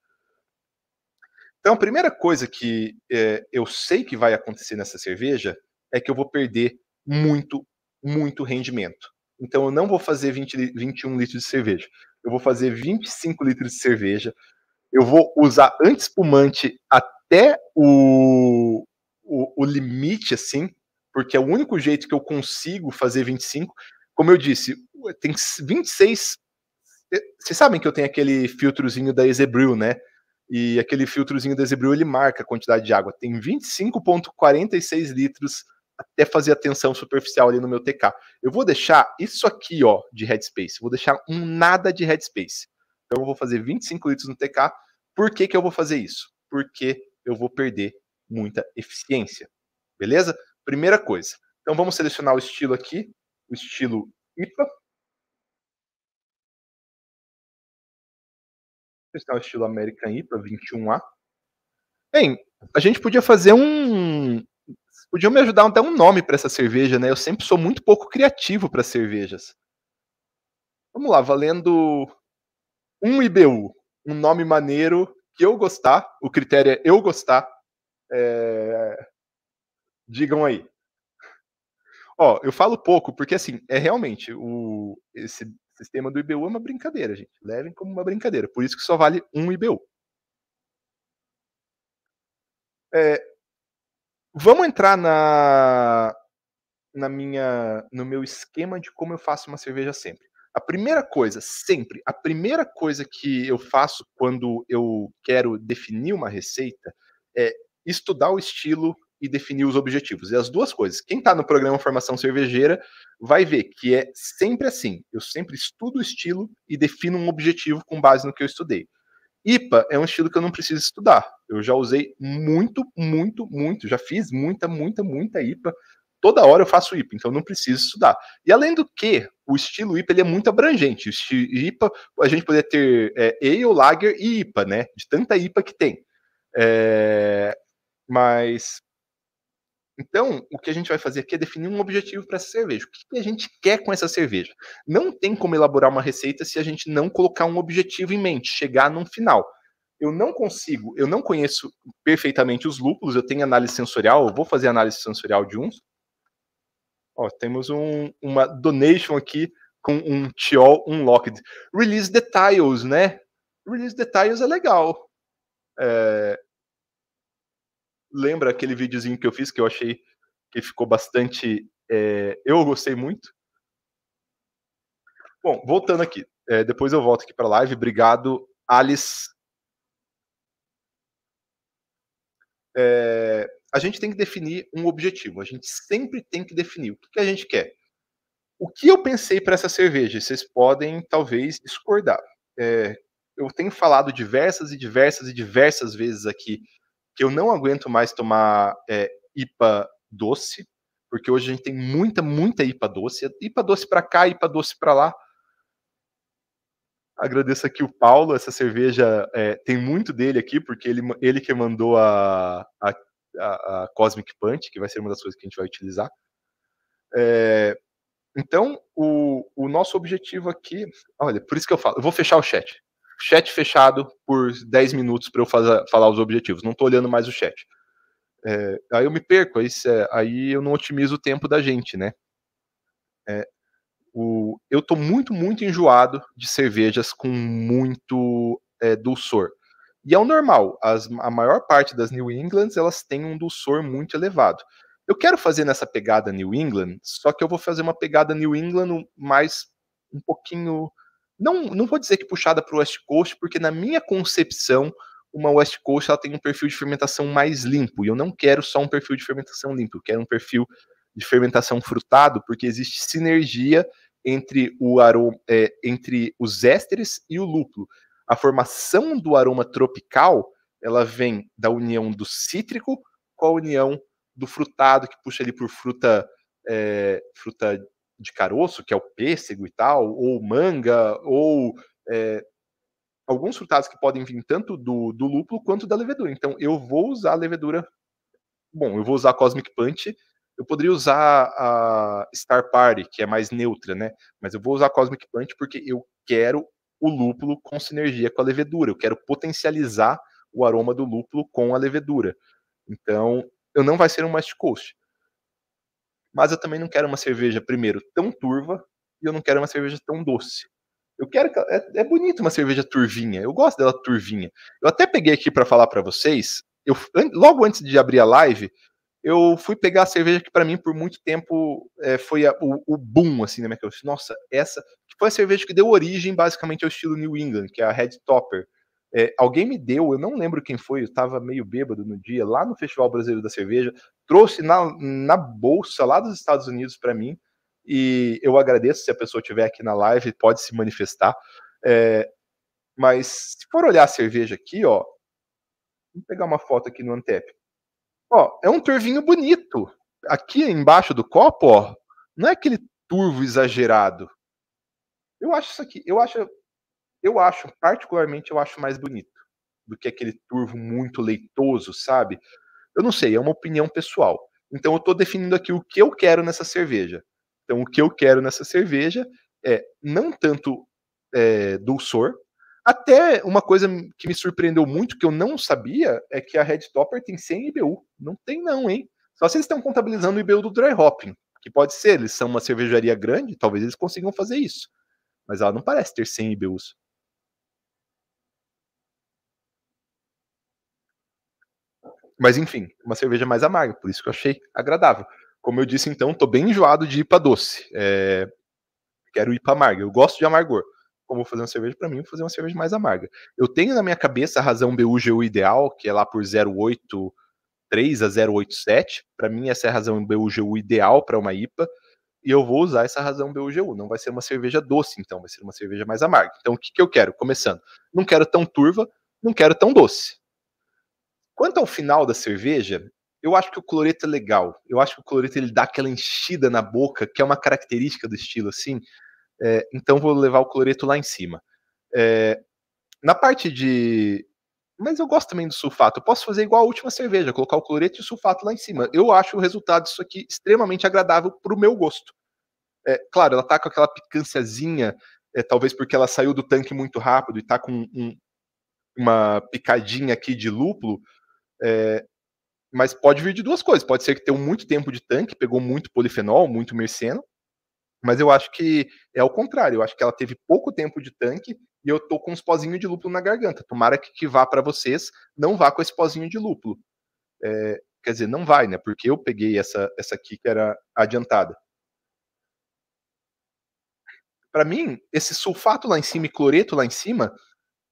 Então, a primeira coisa que é, eu sei que vai acontecer nessa cerveja é que eu vou perder muito, muito rendimento. Então, eu não vou fazer 20, 21 litros de cerveja. Eu vou fazer 25 litros de cerveja. Eu vou usar anti-espumante até o, o, o limite, assim, porque é o único jeito que eu consigo fazer 25. Como eu disse, tem 26. Eh, vocês sabem que eu tenho aquele filtrozinho da Ezebrew, né? e aquele filtrozinho desebril ele marca a quantidade de água. Tem 25,46 litros até fazer a tensão superficial ali no meu TK. Eu vou deixar isso aqui, ó, de headspace. Vou deixar um nada de headspace. Então eu vou fazer 25 litros no TK. Por que que eu vou fazer isso? Porque eu vou perder muita eficiência. Beleza? Primeira coisa. Então vamos selecionar o estilo aqui, o estilo IPA. Cristal é estilo American IPA 21A. Bem, a gente podia fazer um. Podiam me ajudar até um nome para essa cerveja, né? Eu sempre sou muito pouco criativo para cervejas. Vamos lá, valendo um IBU, um nome maneiro que eu gostar, o critério é eu gostar. É... Digam aí. Ó, eu falo pouco, porque assim, é realmente o esse, sistema do IBU é uma brincadeira, gente. Levem como uma brincadeira. Por isso que só vale um IBU. É, vamos entrar na, na minha, no meu esquema de como eu faço uma cerveja sempre. A primeira coisa, sempre, a primeira coisa que eu faço quando eu quero definir uma receita é estudar o estilo e definir os objetivos. E as duas coisas. Quem está no programa Formação Cervejeira vai ver que é sempre assim. Eu sempre estudo o estilo e defino um objetivo com base no que eu estudei. IPA é um estilo que eu não preciso estudar. Eu já usei muito, muito, muito. Já fiz muita, muita, muita IPA. Toda hora eu faço IPA, então não preciso estudar. E além do que, o estilo IPA ele é muito abrangente. O estilo IPA, a gente poderia ter é, Ale, Lager e IPA, né? De tanta IPA que tem. É... Mas então, o que a gente vai fazer aqui é definir um objetivo para essa cerveja. O que a gente quer com essa cerveja? Não tem como elaborar uma receita se a gente não colocar um objetivo em mente, chegar num final. Eu não consigo, eu não conheço perfeitamente os lúpulos, eu tenho análise sensorial, eu vou fazer análise sensorial de uns. Ó, temos um, uma donation aqui com um Tiol Unlocked. Release Details, né? Release Details é legal. É, lembra aquele videozinho que eu fiz que eu achei que ficou bastante. É, eu gostei muito. Bom, voltando aqui. É, depois eu volto aqui para a live. Obrigado, Alice. É, a gente tem que definir um objetivo. A gente sempre tem que definir o que, que a gente quer. O que eu pensei para essa cerveja? Vocês podem, talvez, discordar. eu tenho falado diversas e diversas e diversas vezes aqui que eu não aguento mais tomar é, IPA doce, porque hoje a gente tem muita, muita IPA doce. IPA doce para cá, IPA doce para lá. Agradeço aqui o Paulo, essa cerveja é, tem muito dele aqui, porque ele, ele que mandou a, a, a, Cosmic Punch, que vai ser uma das coisas que a gente vai utilizar. É, então, o, o nosso objetivo aqui. Olha, por isso que eu falo, eu vou fechar o chat chat fechado por 10 minutos para eu fazer, falar os objetivos. Não estou olhando mais o chat. É, aí eu me perco, aí, aí, eu não otimizo o tempo da gente, né? É, o, eu estou muito, muito enjoado de cervejas com muito é, dulçor. E é o normal, as, a maior parte das New Englands elas têm um dulçor muito elevado. Eu quero fazer nessa pegada New England, só que eu vou fazer uma pegada New England mais um pouquinho não, não vou dizer que puxada para o West Coast, porque na minha concepção, uma West Coast ela tem um perfil de fermentação mais limpo. E eu não quero só um perfil de fermentação limpo, eu quero um perfil de fermentação frutado, porque existe sinergia entre o aroma, é, entre os ésteres e o lúpulo. A formação do aroma tropical ela vem da união do cítrico com a união do frutado, que puxa ali por fruta, é, fruta de caroço, que é o pêssego e tal, ou manga, ou é, alguns frutados que podem vir tanto do, do lúpulo quanto da levedura. Então, eu vou usar a levedura. Bom, eu vou usar a Cosmic Punch. Eu poderia usar a Star Party, que é mais neutra, né? Mas eu vou usar a Cosmic Punch porque eu quero o lúpulo com sinergia com a levedura. Eu quero potencializar o aroma do lúpulo com a levedura. Então, eu não vai ser um West Coast mas eu também não quero uma cerveja, primeiro, tão turva, e eu não quero uma cerveja tão doce. Eu quero que ela, é, é bonito uma cerveja turvinha. Eu gosto dela turvinha. Eu até peguei aqui para falar para vocês. Eu logo antes de abrir a live, eu fui pegar a cerveja que para mim por muito tempo é, foi a, o, o, boom assim na minha cabeça. Nossa, essa que foi a cerveja que deu origem basicamente ao estilo New England, que é a Red Topper. É, alguém me deu, eu não lembro quem foi, eu estava meio bêbado no dia, lá no Festival Brasileiro da Cerveja, trouxe na, na bolsa lá dos Estados Unidos para mim. E eu agradeço se a pessoa estiver aqui na live, pode se manifestar. É, mas se for olhar a cerveja aqui, ó, vou pegar uma foto aqui no Antep. Ó, é um turvinho bonito. Aqui embaixo do copo, ó, não é aquele turvo exagerado. Eu acho isso aqui, eu acho, eu acho, particularmente, eu acho mais bonito do que aquele turvo muito leitoso, sabe? Eu não sei, é uma opinião pessoal. Então eu estou definindo aqui o que eu quero nessa cerveja. Então o que eu quero nessa cerveja é não tanto é, dulçor, até uma coisa que me surpreendeu muito, que eu não sabia, é que a Red Topper tem 100 IBU. Não tem não, hein? Só se eles estão contabilizando o IBU do dry hopping, que pode ser, eles são uma cervejaria grande, talvez eles consigam fazer isso. Mas ela não parece ter 100 IBUs. Mas enfim, uma cerveja mais amarga, por isso que eu achei agradável. Como eu disse, então, tô bem enjoado de IPA doce. É... Quero IPA amarga. Eu gosto de amargor. Como vou fazer uma cerveja para mim, vou fazer uma cerveja mais amarga. Eu tenho na minha cabeça a razão BUGU ideal, que é lá por 083 a 087. Para mim, essa é a razão BUGU ideal para uma IPA. E eu vou usar essa razão BUGU. Não vai ser uma cerveja doce, então, vai ser uma cerveja mais amarga. Então, o que, que eu quero? Começando, não quero tão turva, não quero tão doce Quanto ao final da cerveja, eu acho que o cloreto é legal. Eu acho que o cloreto ele dá aquela enchida na boca, que é uma característica do estilo assim. É, então vou levar o cloreto lá em cima. É, na parte de. Mas eu gosto também do sulfato. Eu posso fazer igual a última cerveja, colocar o cloreto e o sulfato lá em cima. Eu acho o resultado disso aqui extremamente agradável para o meu gosto. É, claro, ela tá com aquela picânciazinha, é, talvez porque ela saiu do tanque muito rápido e tá com um, uma picadinha aqui de lúpulo, é, mas pode vir de duas coisas. Pode ser que tenha muito tempo de tanque, pegou muito polifenol, muito merceno. Mas eu acho que é o contrário. Eu acho que ela teve pouco tempo de tanque e eu tô com uns pozinhos de lúpulo na garganta. Tomara que, que vá para vocês, não vá com esse pozinho de lúpulo. É, quer dizer, não vai, né? Porque eu peguei essa, essa aqui que era adiantada. Para mim, esse sulfato lá em cima e cloreto lá em cima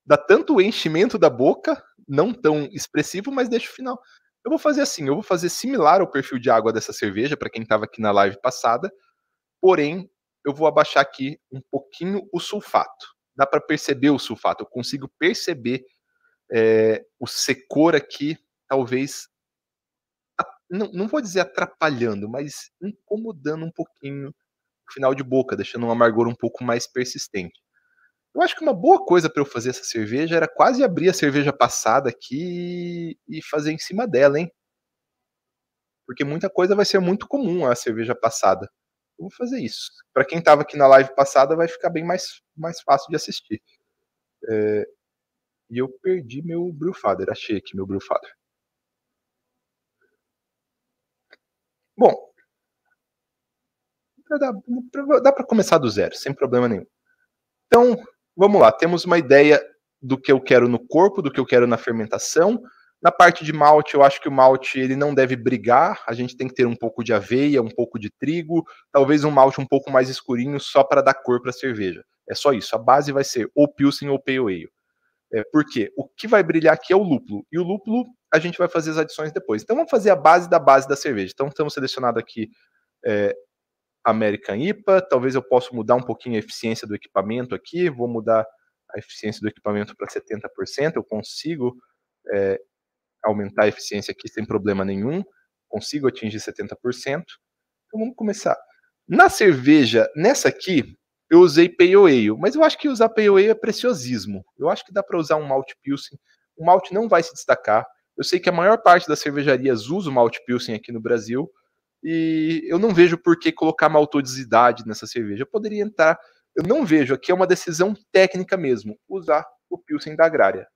dá tanto enchimento da boca não tão expressivo, mas deixa o final. Eu vou fazer assim, eu vou fazer similar ao perfil de água dessa cerveja, para quem estava aqui na live passada, porém, eu vou abaixar aqui um pouquinho o sulfato. Dá para perceber o sulfato, eu consigo perceber é, o secor aqui, talvez, não, não vou dizer atrapalhando, mas incomodando um pouquinho o final de boca, deixando um amargor um pouco mais persistente. Eu acho que uma boa coisa para eu fazer essa cerveja era quase abrir a cerveja passada aqui e fazer em cima dela, hein? Porque muita coisa vai ser muito comum a cerveja passada. Eu vou fazer isso. Para quem estava aqui na live passada, vai ficar bem mais, mais fácil de assistir. É... E eu perdi meu Brewfather. Achei aqui meu Brewfather. Bom, dá, dá para começar do zero, sem problema nenhum. Então, vamos lá, temos uma ideia do que eu quero no corpo, do que eu quero na fermentação. Na parte de malte, eu acho que o malte ele não deve brigar, a gente tem que ter um pouco de aveia, um pouco de trigo, talvez um malte um pouco mais escurinho só para dar cor para a cerveja. É só isso, a base vai ser ou pilsen ou pale ale. É, por quê? O que vai brilhar aqui é o lúpulo, e o lúpulo a gente vai fazer as adições depois. Então vamos fazer a base da base da cerveja. Então estamos selecionado aqui é, American IPA, talvez eu possa mudar um pouquinho a eficiência do equipamento aqui, vou mudar a eficiência do equipamento para 70%, eu consigo é, aumentar a eficiência aqui sem problema nenhum, consigo atingir 70%. Então vamos começar. Na cerveja, nessa aqui, eu usei pale ale, mas eu acho que usar pale ale é preciosismo. Eu acho que dá para usar um malte pilsen. O malte não vai se destacar. Eu sei que a maior parte das cervejarias usa o malte pilsen aqui no Brasil, e eu não vejo por que colocar maltosidade nessa cerveja. Eu poderia entrar. Eu não vejo. Aqui é uma decisão técnica mesmo. Usar o Pilsen da Agrária.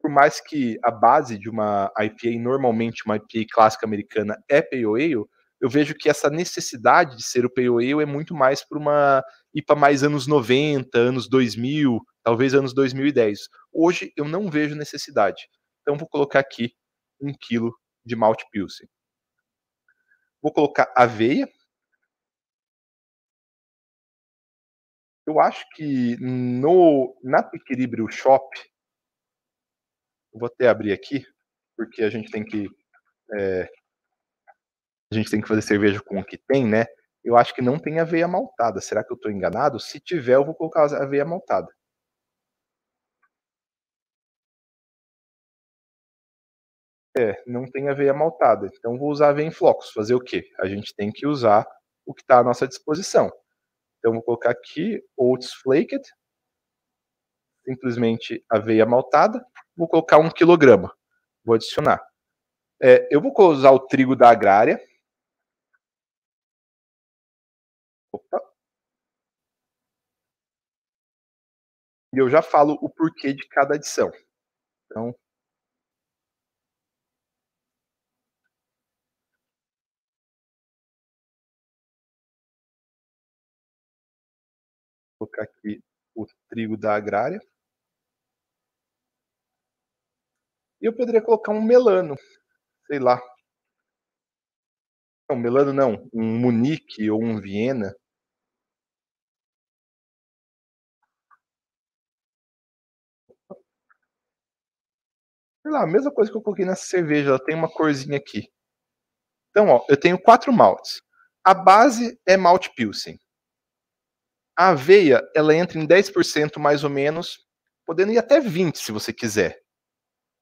Por mais que a base de uma IPA, normalmente uma IPA clássica americana, é Pale Ale, eu vejo que essa necessidade de ser o Pale Ale é muito mais para uma IPA mais anos 90, anos 2000, talvez anos 2010. Hoje eu não vejo necessidade. Então vou colocar aqui um quilo de malt Pilsen. Vou colocar aveia. Eu acho que no na equilíbrio Shop, vou até abrir aqui, porque a gente tem que é, a gente tem que fazer cerveja com o que tem, né? Eu acho que não tem aveia maltada. Será que eu estou enganado? Se tiver, eu vou colocar aveia maltada. É, não tem aveia maltada. Então vou usar aveia em flocos. Fazer o quê? A gente tem que usar o que está à nossa disposição. Então vou colocar aqui oats flaked, simplesmente aveia maltada. Vou colocar um quilograma. Vou adicionar. É, eu vou usar o trigo da agrária. Opa. E eu já falo o porquê de cada adição. Então, colocar aqui o trigo da agrária. E eu poderia colocar um melano, sei lá. Não, melano não, um Munique ou um Viena. Sei lá, a mesma coisa que eu coloquei nessa cerveja, ela tem uma corzinha aqui. Então, ó, eu tenho quatro maltes. A base é malte Pilsen. A aveia, ela entra em 10% mais ou menos, podendo ir até 20% se você quiser,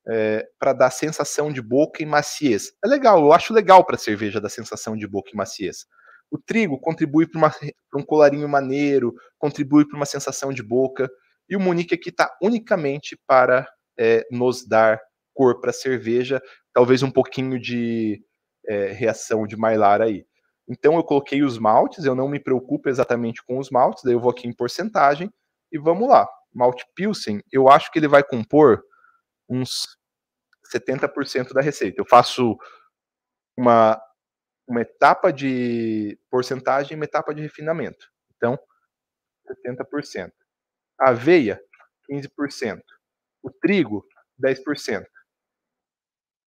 é, para dar sensação de boca e maciez. É legal, eu acho legal para cerveja dar sensação de boca e maciez. O trigo contribui para um colarinho maneiro, contribui para uma sensação de boca. E o Munique aqui está unicamente para é, nos dar cor para a cerveja, talvez um pouquinho de é, reação de Mylar aí. Então eu coloquei os maltes, eu não me preocupo exatamente com os maltes, daí eu vou aqui em porcentagem e vamos lá. Malte Pilsen, eu acho que ele vai compor uns 70% da receita. Eu faço uma, uma etapa de porcentagem e uma etapa de refinamento. Então, 70%. Aveia, 15%. O trigo, 10%.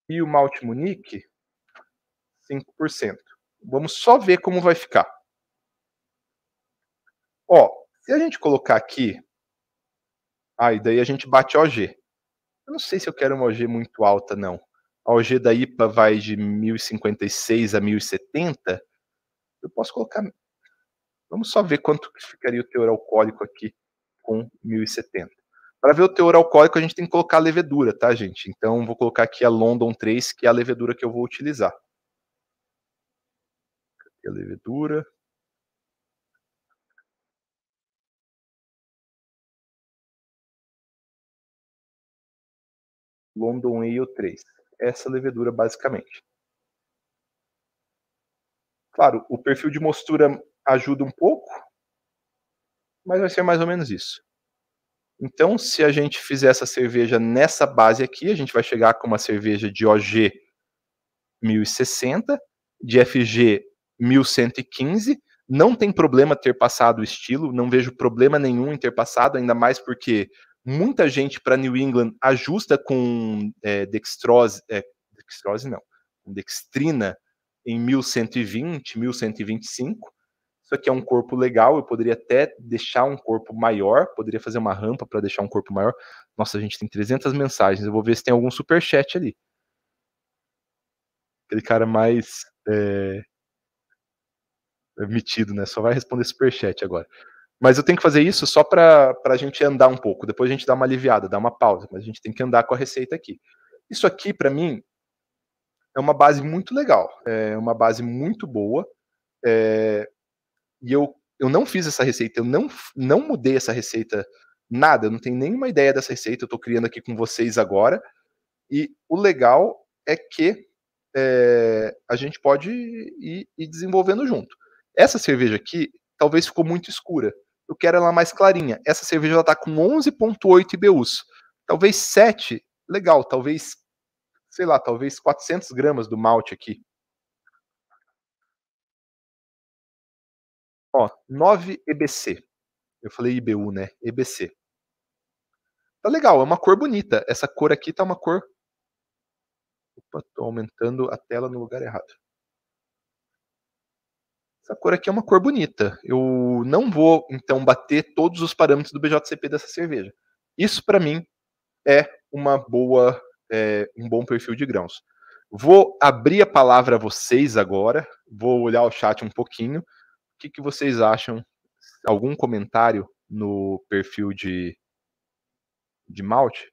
E o malte Munique, 5%. Vamos só ver como vai ficar. Ó, se a gente colocar aqui, aí e daí a gente bate OG. Eu não sei se eu quero uma OG muito alta, não. A OG da IPA vai de 1056 a 1070. Eu posso colocar. Vamos só ver quanto ficaria o teor alcoólico aqui com 1070. Para ver o teor alcoólico, a gente tem que colocar a levedura, tá, gente? Então, vou colocar aqui a London 3, que é a levedura que eu vou utilizar a levedura. London Ale 3. Essa levedura, basicamente. Claro, o perfil de mostura ajuda um pouco, mas vai ser mais ou menos isso. Então, se a gente fizer essa cerveja nessa base aqui, a gente vai chegar com uma cerveja de OG 1060, de FG 1115. Não tem problema ter passado o estilo, não vejo problema nenhum em ter passado, ainda mais porque muita gente para New England ajusta com é, dextrose, é, dextrose não, dextrina em 1120, 1125. Isso aqui é um corpo legal, eu poderia até deixar um corpo maior, poderia fazer uma rampa para deixar um corpo maior. Nossa, a gente tem 300 mensagens, eu vou ver se tem algum super chat ali. Aquele cara mais é, metido, né? Só vai responder superchat agora. Mas eu tenho que fazer isso só para a gente andar um pouco. Depois a gente dá uma aliviada, dá uma pausa, mas a gente tem que andar com a receita aqui. Isso aqui, para mim, é uma base muito legal, é uma base muito boa. É... e eu, eu não fiz essa receita, eu não, não mudei essa receita nada, eu não tenho nenhuma ideia dessa receita, eu estou criando aqui com vocês agora. E o legal é que é, a gente pode ir, ir desenvolvendo junto. Essa cerveja aqui talvez ficou muito escura. Eu quero ela mais clarinha. Essa cerveja está com 11.8 IBUs. Talvez 7, legal, talvez sei lá, talvez 400 gramas do malte aqui. Ó, 9 EBC. Eu falei IBU, né? EBC. Tá legal, é uma cor bonita. Essa cor aqui tá uma cor. Opa, tô aumentando a tela no lugar errado essa cor aqui é uma cor bonita. Eu não vou, então, bater todos os parâmetros do BJCP dessa cerveja. Isso, para mim, é uma boa, é, um bom perfil de grãos. Vou abrir a palavra a vocês agora, vou olhar o chat um pouquinho. O que, que vocês acham? Algum comentário no perfil de, de malte?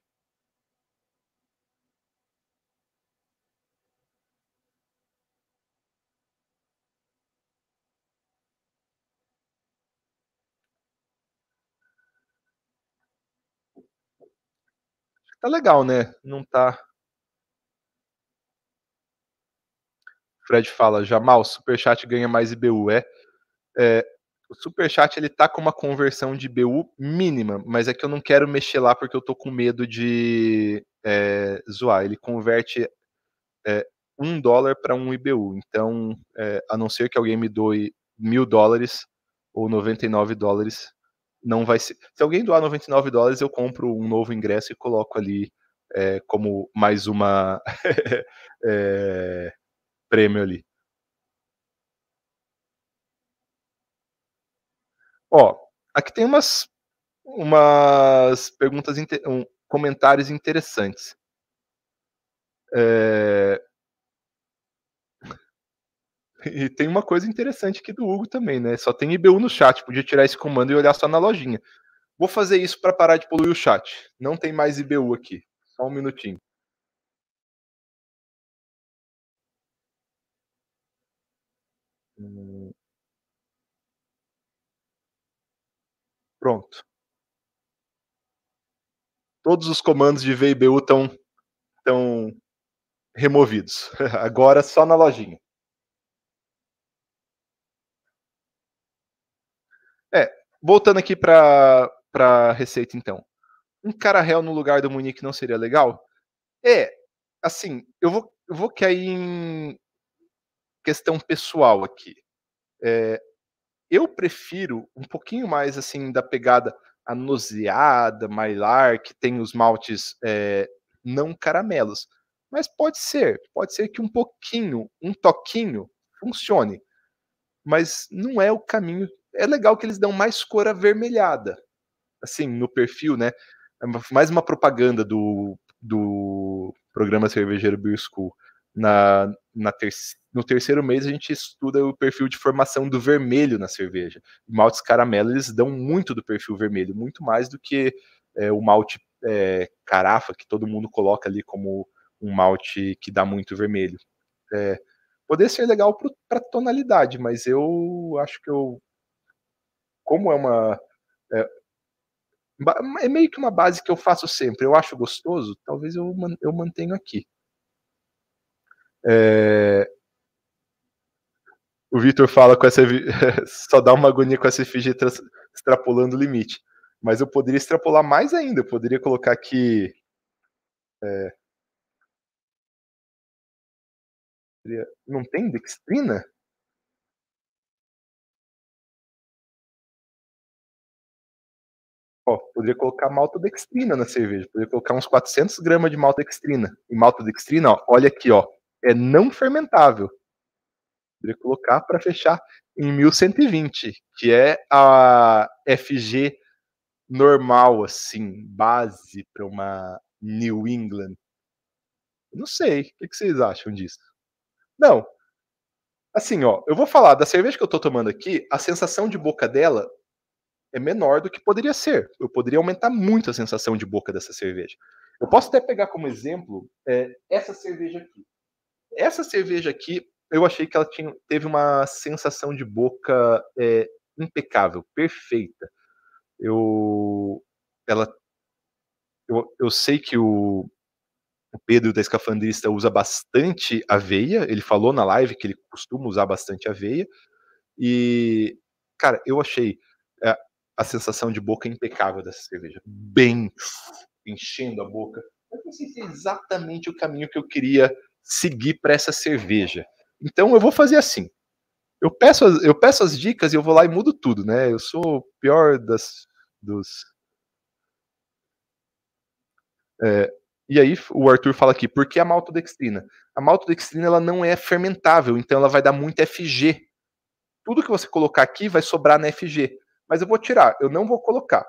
Tá legal, né? Não tá. Fred fala, Jamal, Superchat ganha mais IBU. É, é o Superchat ele tá com uma conversão de IBU mínima, mas é que eu não quero mexer lá porque eu tô com medo de é, zoar. Ele converte é, um dólar para um IBU. Então, é, a não ser que alguém me doe mil dólares ou 99 dólares, não vai ser. Se alguém doar 99 dólares, eu compro um novo ingresso e coloco ali é, como mais uma é, prêmio ali. Ó, aqui tem umas umas perguntas, um, comentários interessantes. É, e tem uma coisa interessante aqui do Hugo também, né? Só tem IBU no chat, podia tirar esse comando e olhar só na lojinha. Vou fazer isso para parar de poluir o chat. Não tem mais IBU aqui. Só um minutinho. Pronto. Todos os comandos de VIBU estão removidos. Agora só na lojinha. É, voltando aqui para a receita, então. Um cara réu no lugar do Munique não seria legal? É, assim, eu vou, eu vou cair em questão pessoal aqui. É, eu prefiro um pouquinho mais, assim, da pegada anoseada, mailar, que tem os maltes é, não caramelos. Mas pode ser, pode ser que um pouquinho, um toquinho, funcione. Mas não é o caminho é legal que eles dão mais cor avermelhada, assim, no perfil, né? É mais uma propaganda do, do programa Cervejeiro Beer School. Na, na ter, no terceiro mês a gente estuda o perfil de formação do vermelho na cerveja. Maltes caramelo, eles dão muito do perfil vermelho, muito mais do que é, o malte é, carafa, que todo mundo coloca ali como um malte que dá muito vermelho. É, ser legal para tonalidade, mas eu acho que eu como é uma. É, é meio que uma base que eu faço sempre. Eu acho gostoso, talvez eu, eu mantenho aqui. É... O Vitor fala com essa. Só dá uma agonia com essa FG extrapolando o limite. Mas eu poderia extrapolar mais ainda. Eu poderia colocar aqui. É... Não tem dextrina? Ó, poderia colocar maltodextrina na cerveja, poderia colocar uns 400 gramas de maltodextrina. E maltodextrina, ó, olha aqui, ó, é não fermentável. Poderia colocar para fechar em 1120, que é a FG normal, assim, base para uma New England. Não sei, o que vocês acham disso? Não, assim, ó, eu vou falar da cerveja que eu tô tomando aqui, a sensação de boca dela é menor do que poderia ser. Eu poderia aumentar muito a sensação de boca dessa cerveja. Eu posso até pegar como exemplo é, essa cerveja aqui. Essa cerveja aqui, eu achei que ela tinha, teve uma sensação de boca é, impecável, perfeita. Eu, ela, eu, eu sei que o, o Pedro da Escafandrista usa bastante aveia. Ele falou na live que ele costuma usar bastante aveia. E, cara, eu achei é, a sensação de boca impecável dessa cerveja. Bem enchendo a boca. Eu pensei se é exatamente o caminho que eu queria seguir para essa cerveja. Então eu vou fazer assim. Eu peço, as, eu peço as dicas e eu vou lá e mudo tudo, né? Eu sou o pior das, dos. É, e aí o Arthur fala aqui, por que a maltodextrina? A maltodextrina ela não é fermentável, então ela vai dar muito FG. Tudo que você colocar aqui vai sobrar na FG mas eu vou tirar, eu não vou colocar.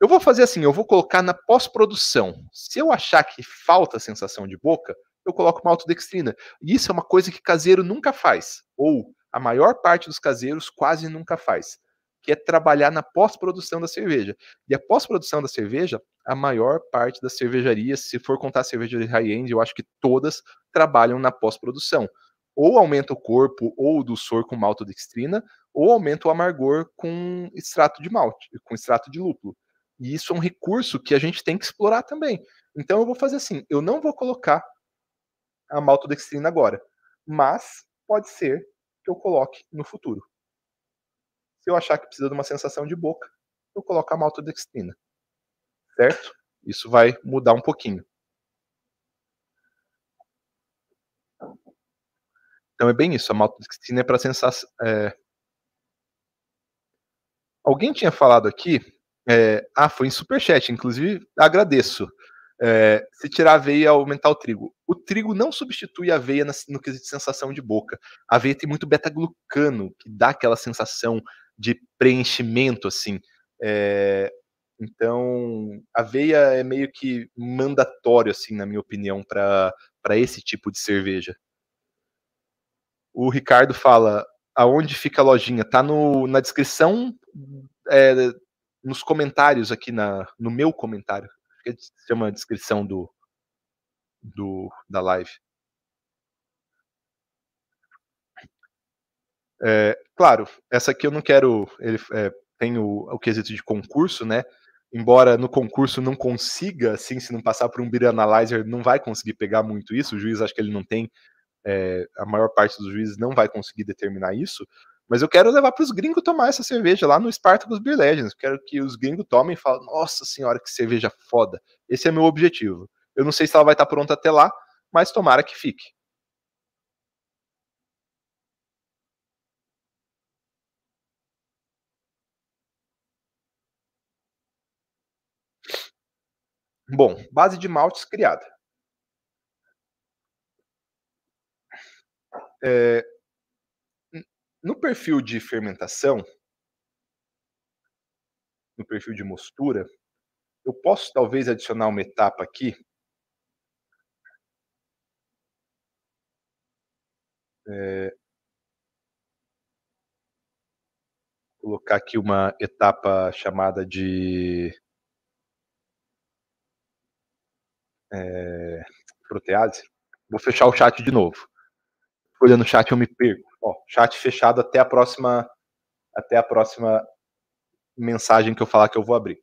Eu vou fazer assim, eu vou colocar na pós-produção. Se eu achar que falta sensação de boca, eu coloco uma autodextrina. E isso é uma coisa que caseiro nunca faz, ou a maior parte dos caseiros quase nunca faz, que é trabalhar na pós-produção da cerveja. E a pós-produção da cerveja, a maior parte das cervejarias, se for contar cerveja high-end, eu acho que todas trabalham na pós-produção. Ou aumenta o corpo ou o do sor com maltodextrina, ou aumenta o amargor com extrato de malte, com extrato de lúpulo. E isso é um recurso que a gente tem que explorar também. Então eu vou fazer assim, eu não vou colocar a maltodextrina agora, mas pode ser que eu coloque no futuro. Se eu achar que precisa de uma sensação de boca, eu coloco a maltodextrina. Certo? Isso vai mudar um pouquinho. Então é bem isso, a maltodextrina é para sensação, é, Alguém tinha falado aqui, é, ah, foi em superchat, inclusive agradeço. É, se tirar a aveia, aumentar o trigo. O trigo não substitui a aveia no quesito de sensação de boca. A aveia tem muito beta-glucano, que dá aquela sensação de preenchimento, assim. É, então, a aveia é meio que mandatório, assim, na minha opinião, para esse tipo de cerveja. O Ricardo fala, aonde fica a lojinha? Tá no, na descrição é, nos comentários aqui, na, no meu comentário, que chama a descrição do, do, da live. É, claro, essa aqui eu não quero. Ele é, tem o, o quesito de concurso, né? Embora no concurso não consiga, assim, se não passar por um beer analyzer, não vai conseguir pegar muito isso. O juiz acho que ele não tem. É, a maior parte dos juízes não vai conseguir determinar isso. Mas eu quero levar para os gringos tomar essa cerveja lá no Spartacus Beer Legends. Quero que os gringos tomem e falem: Nossa senhora, que cerveja foda. Esse é meu objetivo. Eu não sei se ela vai estar tá pronta até lá, mas tomara que fique. Bom, base de maltes criada. É, no perfil de fermentação, no perfil de mostura, eu posso talvez adicionar uma etapa aqui. É, colocar aqui uma etapa chamada de é, protease. Vou fechar o chat de novo. Olhando o chat eu me perco chat fechado até a próxima até a próxima mensagem que eu falar que eu vou abrir.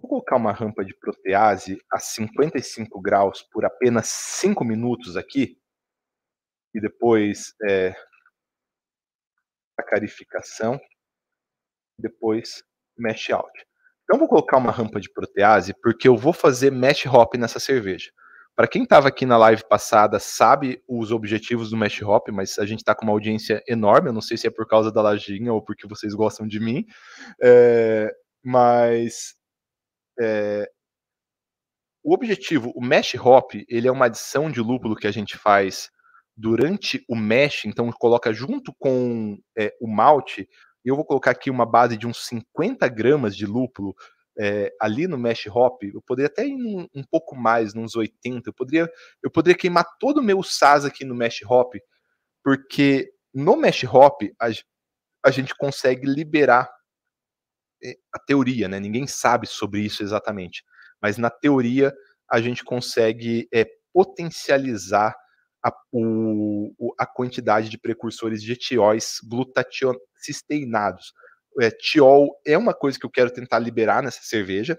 Vou colocar uma rampa de protease a 55 graus por apenas 5 minutos aqui e depois é, carificação, depois mesh out. Então vou colocar uma rampa de protease porque eu vou fazer mesh hop nessa cerveja. Para quem estava aqui na live passada, sabe os objetivos do Mesh Hop, mas a gente está com uma audiência enorme. Eu não sei se é por causa da lajinha ou porque vocês gostam de mim, é, mas é, o objetivo, o Mesh Hop, ele é uma adição de lúpulo que a gente faz durante o mesh, então coloca junto com é, o malte. Eu vou colocar aqui uma base de uns 50 gramas de lúpulo é, ali no Mesh Hop, eu poderia até ir um, um, pouco mais, nos 80, eu poderia, eu poderia queimar todo o meu SAS aqui no Mesh Hop, porque no Mesh Hop a, a gente consegue liberar eh, a teoria, né? Ninguém sabe sobre isso exatamente, mas na teoria a gente consegue é, potencializar a, o, a quantidade de precursores de etióis glutatiocisteinados é, tiol é uma coisa que eu quero tentar liberar nessa cerveja.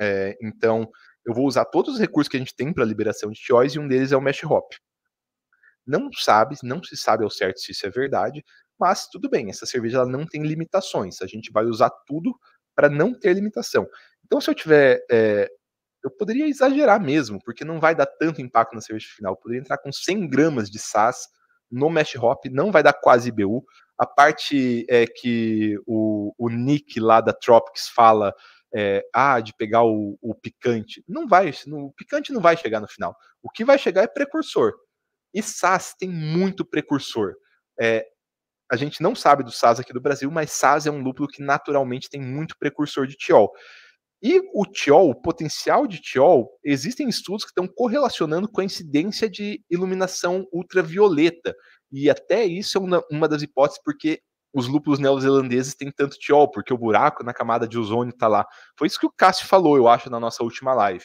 É, então, eu vou usar todos os recursos que a gente tem para liberação de tióis e um deles é o mash hop. Não sabe, não se sabe ao certo se isso é verdade, mas tudo bem, essa cerveja ela não tem limitações. A gente vai usar tudo para não ter limitação. Então, se eu tiver. É, eu poderia exagerar mesmo, porque não vai dar tanto impacto na cerveja final. Eu poderia entrar com 100 gramas de SAS no mash hop, não vai dar quase BU, a parte é que o, o Nick lá da Tropics fala é, ah, de pegar o, o picante. Não vai, no, o picante não vai chegar no final. O que vai chegar é precursor. E SAS tem muito precursor. É, a gente não sabe do SAS aqui do Brasil, mas SAS é um lúpulo que naturalmente tem muito precursor de tiol. E o tiol, o potencial de tiol, existem estudos que estão correlacionando com a incidência de iluminação ultravioleta. E até isso é uma das hipóteses porque os lúpulos neozelandeses têm tanto tiol, porque o buraco na camada de ozônio está lá. Foi isso que o Cássio falou, eu acho, na nossa última live.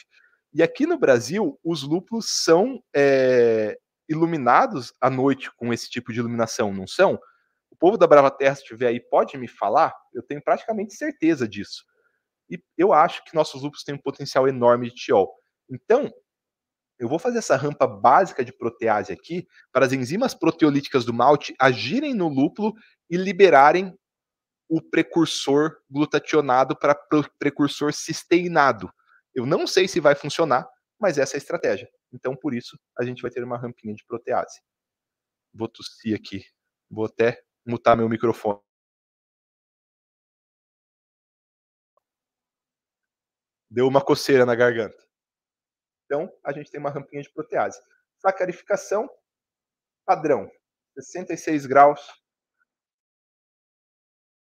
E aqui no Brasil, os lúpulos são é, iluminados à noite com esse tipo de iluminação, não são? O povo da Brava Terra, se estiver aí, pode me falar? Eu tenho praticamente certeza disso. E eu acho que nossos lúpulos têm um potencial enorme de tiol. Então, eu vou fazer essa rampa básica de protease aqui para as enzimas proteolíticas do malte agirem no lúpulo e liberarem o precursor glutationado para precursor cisteinado. Eu não sei se vai funcionar, mas essa é a estratégia. Então, por isso, a gente vai ter uma rampinha de protease. Vou tossir aqui. Vou até mutar meu microfone. Deu uma coceira na garganta. Então, a gente tem uma rampinha de protease. Sacarificação padrão, 66 graus.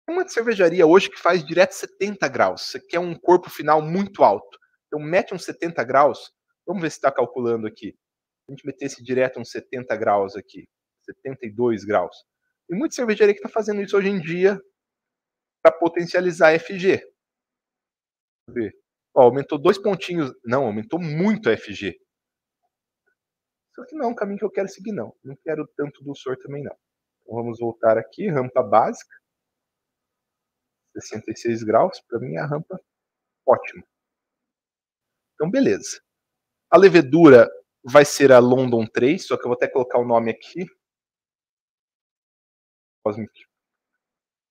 Uma cervejaria hoje que faz direto 70 graus, você quer um corpo final muito alto. Então, mete uns 70 graus. Vamos ver se está calculando aqui. A gente metesse direto uns 70 graus aqui, 72 graus. E muita cervejaria que está fazendo isso hoje em dia para potencializar a FG. Deixa eu ver. Ó, aumentou dois pontinhos. Não, aumentou muito a FG. Só que não é um caminho que eu quero seguir, não. Não quero tanto do SOR também, não. Então, vamos voltar aqui, rampa básica. 66 graus, para mim a rampa, ótima. Então, beleza. A levedura vai ser a London 3, só que eu vou até colocar o nome aqui. Cosmic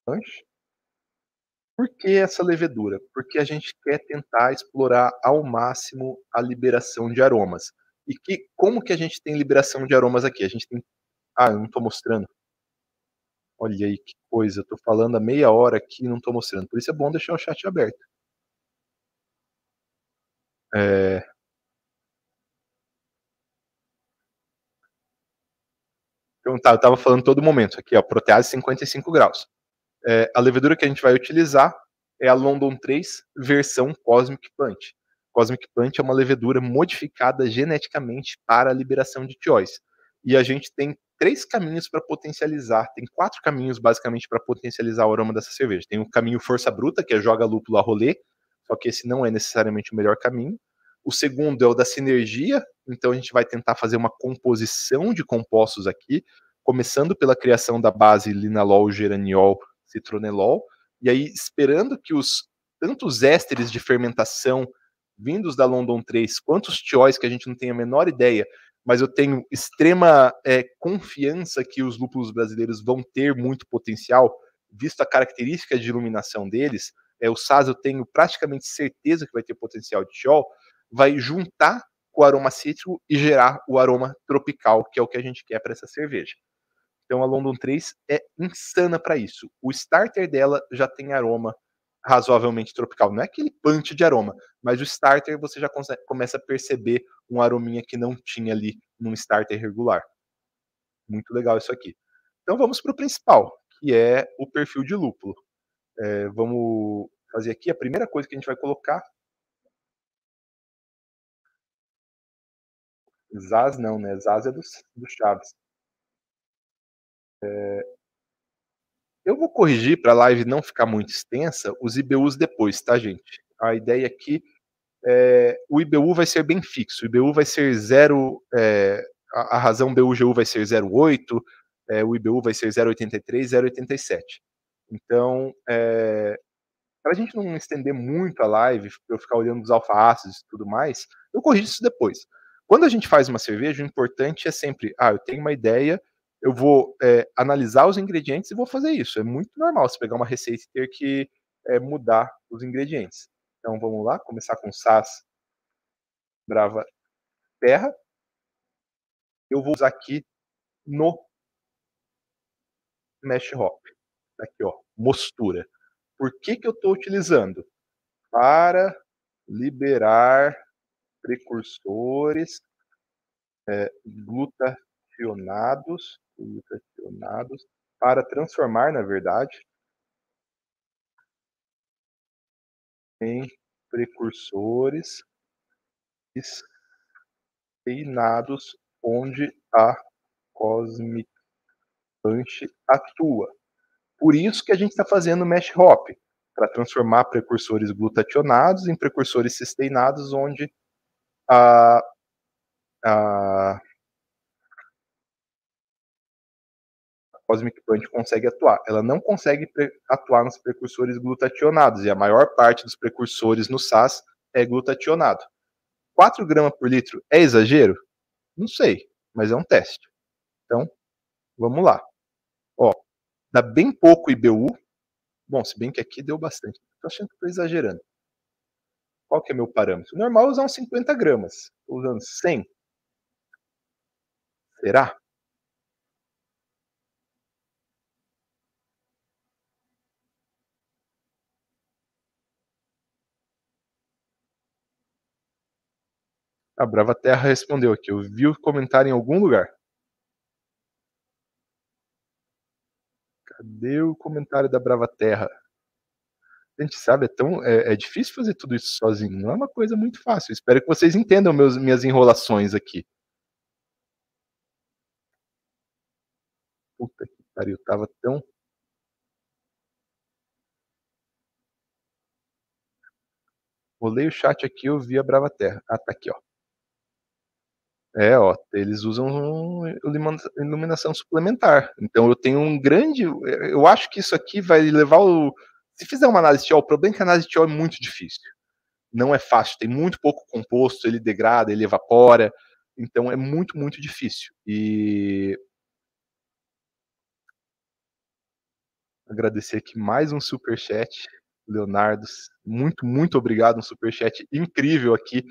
Punch. Por que essa levedura? Porque a gente quer tentar explorar ao máximo a liberação de aromas. E que como que a gente tem liberação de aromas aqui? A gente tem Ah, eu não estou mostrando. Olha aí que coisa, eu tô falando há meia hora aqui e não estou mostrando. Por isso é bom deixar o chat aberto. É... Então tá, eu estava falando todo momento aqui, ó, protease 55 graus. É, a levedura que a gente vai utilizar é a London 3 versão Cosmic Plant. Cosmic Plant é uma levedura modificada geneticamente para a liberação de tióis. E a gente tem três caminhos para potencializar, tem quatro caminhos basicamente para potencializar o aroma dessa cerveja. Tem o caminho força bruta, que é joga lúpulo a rolê, só que esse não é necessariamente o melhor caminho. O segundo é o da sinergia, então a gente vai tentar fazer uma composição de compostos aqui, começando pela criação da base linalol, geraniol, citronelol, e aí esperando que os tantos ésteres de fermentação vindos da London 3, quantos tióis que a gente não tem a menor ideia, mas eu tenho extrema é, confiança que os lúpulos brasileiros vão ter muito potencial, visto a característica de iluminação deles, é, o Saz eu tenho praticamente certeza que vai ter potencial de tiol, vai juntar com o aroma cítrico e gerar o aroma tropical, que é o que a gente quer para essa cerveja. Então a London 3 é insana para isso. O starter dela já tem aroma razoavelmente tropical. Não é aquele punch de aroma, mas o starter você já consegue, começa a perceber um arominha que não tinha ali num starter regular. Muito legal isso aqui. Então vamos para o principal, que é o perfil de lúpulo. É, vamos fazer aqui a primeira coisa que a gente vai colocar. Zaz não, né? Zaz é dos do Chaves. É... Eu vou corrigir para a live não ficar muito extensa os IBUs depois, tá, gente? A ideia aqui é o IBU vai ser bem fixo. O IBU vai ser zero. É... a razão BUGU vai ser 0,8, é, o IBU vai ser 0,83, 0,87. Então, é, para a gente não estender muito a live, para eu ficar olhando os alfa-ácidos e tudo mais, eu corrijo isso depois. Quando a gente faz uma cerveja, o importante é sempre, ah, eu tenho uma ideia, eu vou é, analisar os ingredientes e vou fazer isso. É muito normal você pegar uma receita e ter que é, mudar os ingredientes. Então vamos lá, começar com sas. brava, terra. Eu vou usar aqui no mesh hop. Aqui, ó, mostura. Por que, que eu estou utilizando? Para liberar precursores é, glutationados pressionados para transformar na verdade em precursores esteinados onde a Cosmic Punch atua. Por isso que a gente está fazendo mesh hop, para transformar precursores glutationados em precursores cisteinados, onde a, a Cosmic Plant consegue atuar. Ela não consegue atuar nos precursores glutationados, e a maior parte dos precursores no SAS é glutationado. 4 gramas por litro é exagero? Não sei, mas é um teste. Então, vamos lá. Ó, dá bem pouco IBU. Bom, se bem que aqui deu bastante. Estou achando que estou exagerando. Qual que é meu parâmetro? normal é usar uns 50 gramas. Estou usando 100. Será? A Brava Terra respondeu aqui. Eu vi o comentário em algum lugar. Cadê o comentário da Brava Terra? A gente sabe, é, tão, é, é difícil fazer tudo isso sozinho. Não é uma coisa muito fácil. Espero que vocês entendam meus, minhas enrolações aqui. Puta que pariu, tava tão. Rolei o chat aqui, eu vi a Brava Terra. Ah, tá aqui, ó. É, ó, eles usam iluminação suplementar. Então eu tenho um grande. Eu acho que isso aqui vai levar o. Se fizer uma análise de o problema é que a análise de é muito difícil. Não é fácil, tem muito pouco composto, ele degrada, ele evapora. Então é muito, muito difícil. E. Agradecer aqui mais um super chat, Leonardo. Muito, muito obrigado, um super chat incrível aqui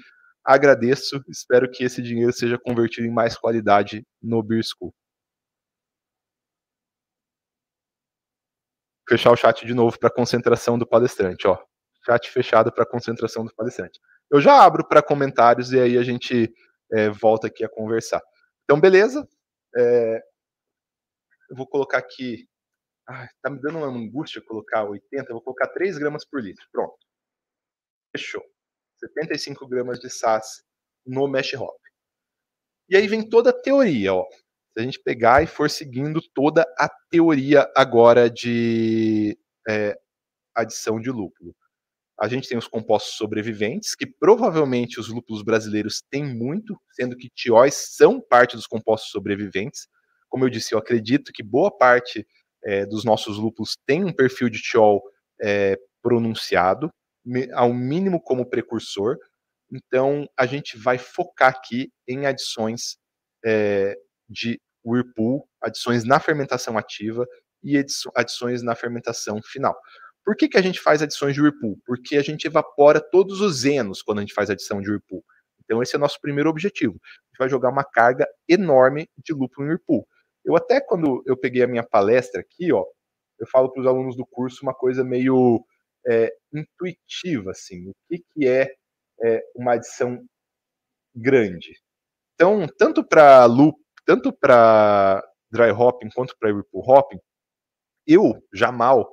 Agradeço, espero que esse dinheiro seja convertido em mais qualidade no Beer School. Fechar o chat de novo para concentração do palestrante, ó. Chat fechado para concentração do palestrante. Eu já abro para comentários e aí a gente é, volta aqui a conversar. Então, beleza. É, eu vou colocar aqui. Ai, tá me dando uma angústia colocar 80, eu vou colocar 3 gramas por litro. Pronto. Fechou. 75 gramas de SAS no mesh hop. E aí vem toda a teoria, ó. Se a gente pegar e for seguindo toda a teoria agora de é, adição de lúpulo. A gente tem os compostos sobreviventes, que provavelmente os lúpulos brasileiros têm muito, sendo que tióis são parte dos compostos sobreviventes. Como eu disse, eu acredito que boa parte é, dos nossos lúpulos tem um perfil de tiol é, pronunciado ao mínimo como precursor. Então, a gente vai focar aqui em adições é, de Whirlpool, adições na fermentação ativa e adições na fermentação final. Por que, que a gente faz adições de Whirlpool? Porque a gente evapora todos os enos quando a gente faz adição de Whirlpool. Então, esse é o nosso primeiro objetivo. A gente vai jogar uma carga enorme de lúpulo em Whirlpool. Eu até, quando eu peguei a minha palestra aqui, ó, eu falo para os alunos do curso uma coisa meio é, intuitiva, assim, o que, que é, é uma adição grande. Então, tanto para loop, tanto para dry hopping quanto para ripple hopping, eu, Jamal,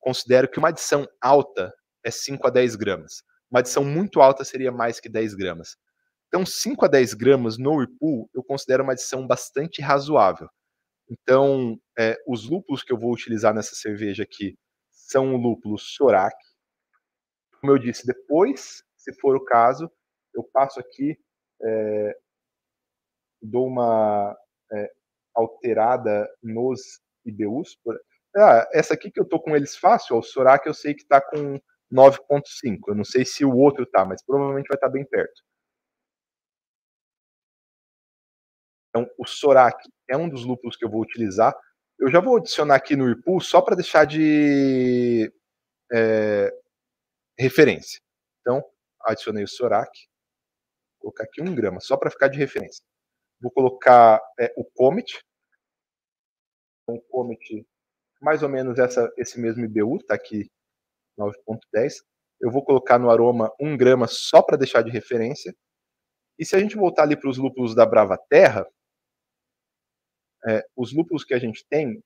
considero que uma adição alta é 5 a 10 gramas. Uma adição muito alta seria mais que 10 gramas. Então, 5 a 10 gramas no ripple eu considero uma adição bastante razoável. Então, é, os lúpulos que eu vou utilizar nessa cerveja aqui são lúpulo sorac Como eu disse, depois, se for o caso, eu passo aqui, é, dou uma é, alterada nos IBUs. Por... Ah, essa aqui que eu tô com eles fácil, ó, o sorac eu sei que está com 9.5. Eu não sei se o outro tá, mas provavelmente vai estar tá bem perto. Então, o sorac é um dos lúpulos que eu vou utilizar eu já vou adicionar aqui no Irpul só para deixar de é, referência. Então, adicionei o Sorac. Vou colocar aqui um grama, só para ficar de referência. Vou colocar é, o Comet. um Comet, mais ou menos essa, esse mesmo IBU, está aqui 9.10. Eu vou colocar no aroma um grama só para deixar de referência. E se a gente voltar ali para os lúpulos da Brava Terra, é, os lúpulos que a gente tem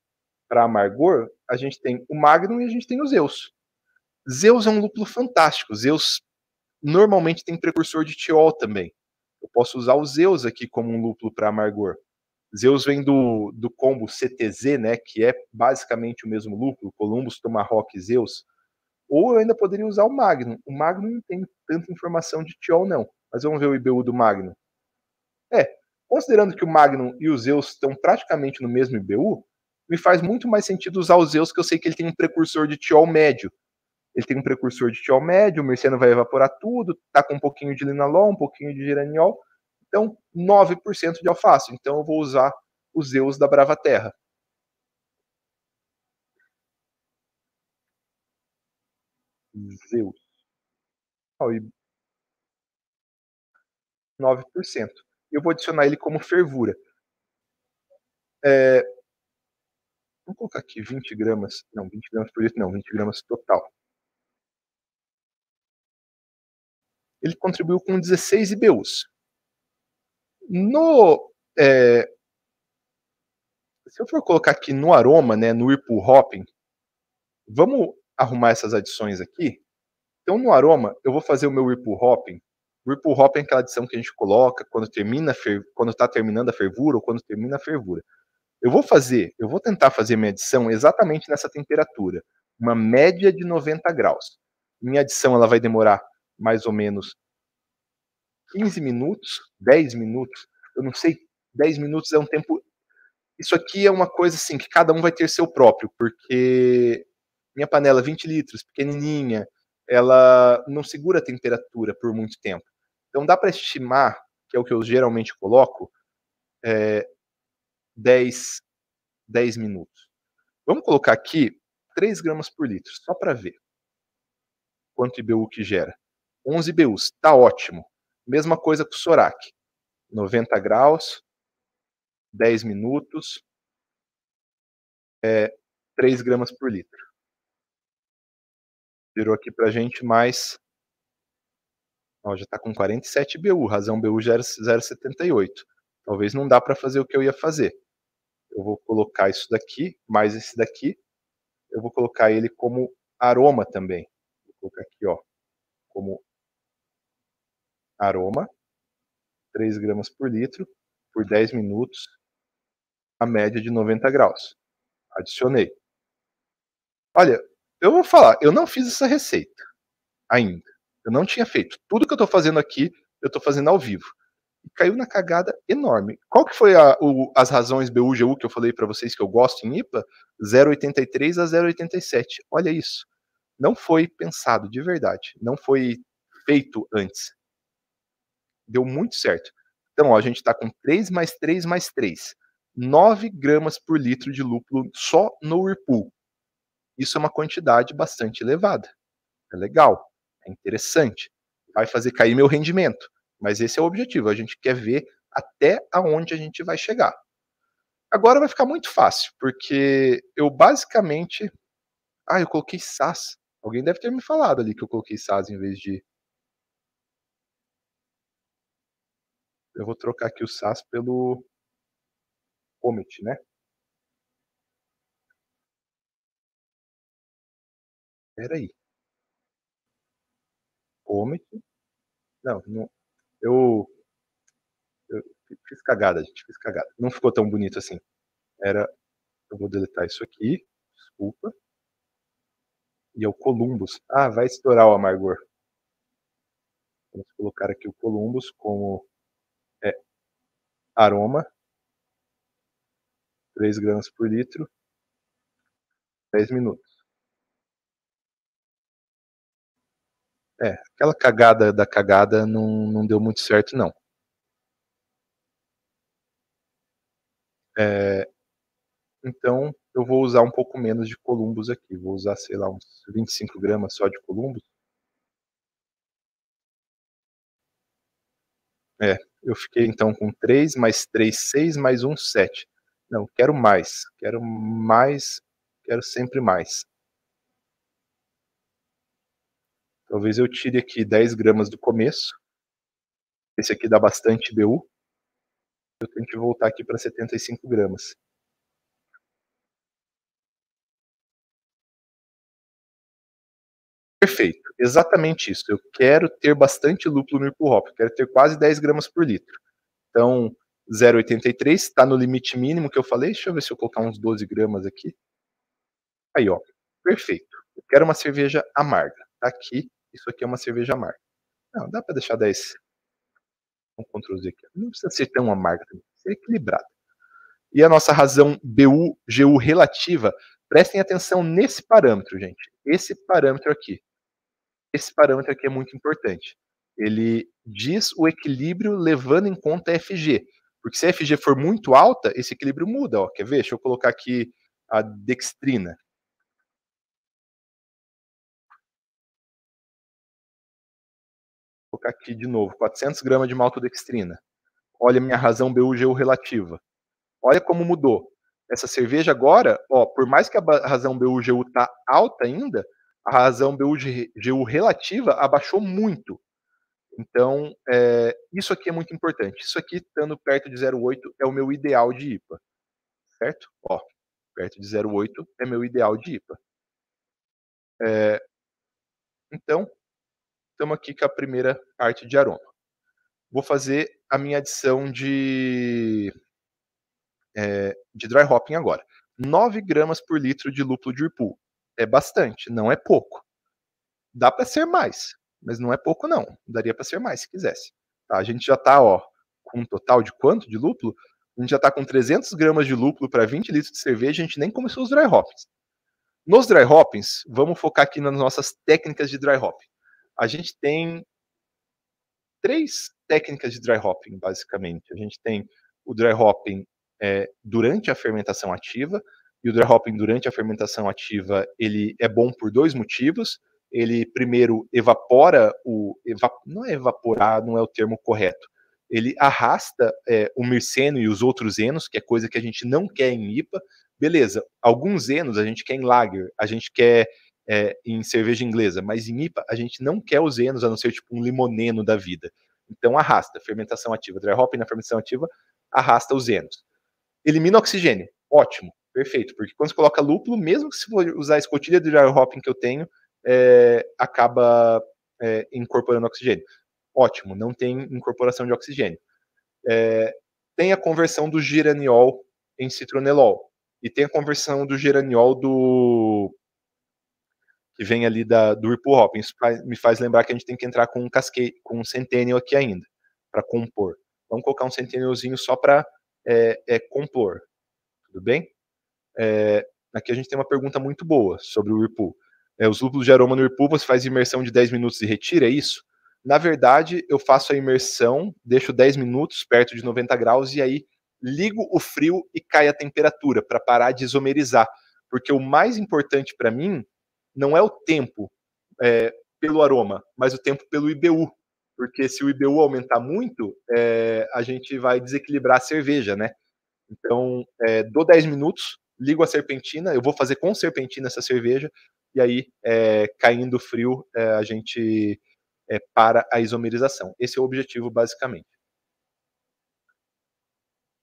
para amargor, a gente tem o Magnum e a gente tem o Zeus. Zeus é um lúpulo fantástico. Zeus normalmente tem precursor de tiol também. Eu posso usar o Zeus aqui como um lúpulo para amargor. Zeus vem do, do combo CTZ, né, que é basicamente o mesmo lúpulo, Columbus, Tomahawk e Zeus. Ou eu ainda poderia usar o Magnum. O Magnum não tem tanta informação de tiol, não. Mas vamos ver o IBU do Magnum. Considerando que o Magnum e o Zeus estão praticamente no mesmo IBU, me faz muito mais sentido usar o Zeus, que eu sei que ele tem um precursor de tiol médio. Ele tem um precursor de tiol médio, o Merceno vai evaporar tudo, tá com um pouquinho de linalol, um pouquinho de geraniol, então 9% de alface. Então eu vou usar o Zeus da Brava Terra. Zeus. 9% eu vou adicionar ele como fervura. É, vou colocar aqui 20 gramas, não, 20 gramas por litro, não, 20 gramas total. Ele contribuiu com 16 IBUs. No, é, se eu for colocar aqui no aroma, né, no Whirlpool Hopping, vamos arrumar essas adições aqui. Então, no aroma, eu vou fazer o meu Whirlpool Hopping Ripple Hop é aquela adição que a gente coloca quando termina quando está terminando a fervura ou quando termina a fervura. Eu vou fazer, eu vou tentar fazer minha adição exatamente nessa temperatura, uma média de 90 graus. Minha adição ela vai demorar mais ou menos 15 minutos, 10 minutos. Eu não sei, 10 minutos é um tempo. Isso aqui é uma coisa assim que cada um vai ter seu próprio, porque minha panela 20 é litros, pequenininha, ela não segura a temperatura por muito tempo. Então dá para estimar, que é o que eu geralmente coloco, é, 10, 10 minutos. Vamos colocar aqui 3 gramas por litro, só para ver quanto IBU que gera. 11 IBUs, está ótimo. Mesma coisa com o Sorac. 90 graus, 10 minutos, é, 3 gramas por litro. Virou aqui para gente mais Ó, já está com 47 BU, razão BU já era 0,78. Talvez não dá para fazer o que eu ia fazer. Eu vou colocar isso daqui, mais esse daqui. Eu vou colocar ele como aroma também. Vou colocar aqui, ó, como aroma. 3 gramas por litro, por 10 minutos, a média de 90 graus. Adicionei. Olha, eu vou falar, eu não fiz essa receita ainda. Eu não tinha feito. Tudo que eu estou fazendo aqui, eu estou fazendo ao vivo. E caiu na cagada enorme. Qual que foi a, o, as razões BUGU que eu falei para vocês que eu gosto em IPA? 0,83 a 0,87. Olha isso. Não foi pensado de verdade. Não foi feito antes. Deu muito certo. Então, ó, a gente está com 3 mais 3 mais 3. 9 gramas por litro de lúpulo só no Whirlpool. Isso é uma quantidade bastante elevada. É legal é interessante, vai fazer cair meu rendimento. Mas esse é o objetivo, a gente quer ver até aonde a gente vai chegar. Agora vai ficar muito fácil, porque eu basicamente. Ah, eu coloquei SAS. Alguém deve ter me falado ali que eu coloquei SAS em vez de. Eu vou trocar aqui o SAS pelo Comet, né? Peraí. Comet. Não, não eu, eu, fiz cagada, gente, fiz cagada. Não ficou tão bonito assim. Era, eu vou deletar isso aqui, desculpa. E é o Columbus. Ah, vai estourar o amargor. Vamos colocar aqui o Columbus como é, aroma. 3 gramas por litro. 10 minutos. É, aquela cagada da cagada não, não deu muito certo, não. É, então, eu vou usar um pouco menos de columbus aqui. Vou usar, sei lá, uns 25 gramas só de columbus. É, eu fiquei então com 3, mais 3, 6, mais 1, 7. Não, quero mais. Quero mais, quero sempre mais. Talvez eu tire aqui 10 gramas do começo. Esse aqui dá bastante BU. Eu que voltar aqui para 75 gramas. Perfeito, exatamente isso. Eu quero ter bastante lúpulo no hop, quero ter quase 10 gramas por litro. Então, 0,83 está no limite mínimo que eu falei. Deixa eu ver se eu colocar uns 12 gramas aqui. Aí, ó, perfeito. Eu quero uma cerveja amarga. Está aqui isso aqui é uma cerveja amarga. Não, dá para deixar 10. Um Ctrl Z aqui. Não precisa ser tão amarga, tem que ser equilibrada. E a nossa razão BU, GU relativa, prestem atenção nesse parâmetro, gente. Esse parâmetro aqui. Esse parâmetro aqui é muito importante. Ele diz o equilíbrio levando em conta a FG. Porque se a FG for muito alta, esse equilíbrio muda. Ó. Quer ver? Deixa eu colocar aqui a dextrina. colocar aqui de novo, 400 gramas de maltodextrina. Olha a minha razão BU-GU relativa. Olha como mudou. Essa cerveja agora, ó, por mais que a razão BU-GU tá alta ainda, a razão BU-GU relativa abaixou muito. Então, é, isso aqui é muito importante. Isso aqui, estando perto de 0,8, é o meu ideal de IPA. Certo? Ó, perto de 0,8 é meu ideal de IPA. É, então, estamos aqui com a primeira parte de aroma. Vou fazer a minha adição de, é, de dry hopping agora. 9 gramas por litro de lúpulo de Irpul. É bastante, não é pouco. Dá para ser mais, mas não é pouco não. Daria para ser mais se quisesse. Tá, a gente já está com um total de quanto de lúpulo? A gente já está com 300 gramas de lúpulo para 20 litros de cerveja, a gente nem começou os dry hoppings. Nos dry hoppings, vamos focar aqui nas nossas técnicas de dry hopping a gente tem três técnicas de dry hopping, basicamente. A gente tem o dry hopping é, durante a fermentação ativa, e o dry hopping durante a fermentação ativa ele é bom por dois motivos. Ele primeiro evapora o eva, não é evaporar, não é o termo correto. Ele arrasta é, o merceno e os outros enos, que é coisa que a gente não quer em IPA. Beleza, alguns enos a gente quer em lager, a gente quer é, em cerveja inglesa, mas em IPA a gente não quer os enos, a não ser tipo um limoneno da vida. Então arrasta, fermentação ativa, dry hopping na fermentação ativa arrasta os enos. Elimina oxigênio, ótimo, perfeito, porque quando você coloca lúpulo, mesmo que se for usar a escotilha de dry hopping que eu tenho, é, acaba é, incorporando oxigênio. Ótimo, não tem incorporação de oxigênio. É, tem a conversão do geraniol em citronelol e tem a conversão do geraniol do que vem ali da, do Ripple Hop. Isso me faz lembrar que a gente tem que entrar com um casque, com um Centennial aqui ainda, para compor. Vamos colocar um Centennialzinho só para é, é, compor. Tudo bem? É, aqui a gente tem uma pergunta muito boa sobre o Ripple. É, os lúpulos de aroma no Ripple, você faz imersão de 10 minutos e retira, é isso? Na verdade, eu faço a imersão, deixo 10 minutos perto de 90 graus e aí ligo o frio e cai a temperatura para parar de isomerizar. Porque o mais importante para mim não é o tempo é, pelo aroma, mas o tempo pelo IBU. Porque se o IBU aumentar muito, é, a gente vai desequilibrar a cerveja, né? Então, é, dou 10 minutos, ligo a serpentina, eu vou fazer com serpentina essa cerveja, e aí, é, caindo frio, é, a gente é, para a isomerização. Esse é o objetivo, basicamente.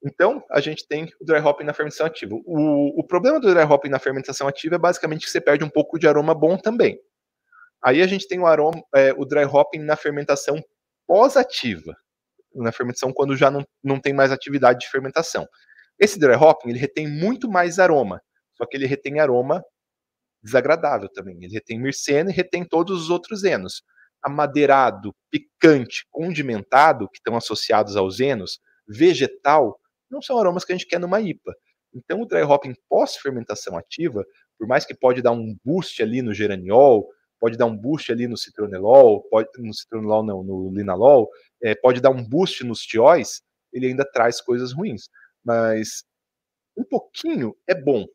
Então, a gente tem o dry hopping na fermentação ativa. O, o problema do dry hopping na fermentação ativa é basicamente que você perde um pouco de aroma bom também. Aí a gente tem o aroma, é, o dry hopping na fermentação pós-ativa, na fermentação quando já não, não tem mais atividade de fermentação. Esse dry hopping, ele retém muito mais aroma, só que ele retém aroma desagradável também. Ele retém mirceno e retém todos os outros enos. Amadeirado, picante, condimentado, que estão associados aos enos, vegetal, não são aromas que a gente quer numa IPA. Então, o dry hopping pós-fermentação ativa, por mais que pode dar um boost ali no geraniol, pode dar um boost ali no citronelol, pode, no citronelol não, no linalol, é, pode dar um boost nos tióis, ele ainda traz coisas ruins. Mas um pouquinho é bom.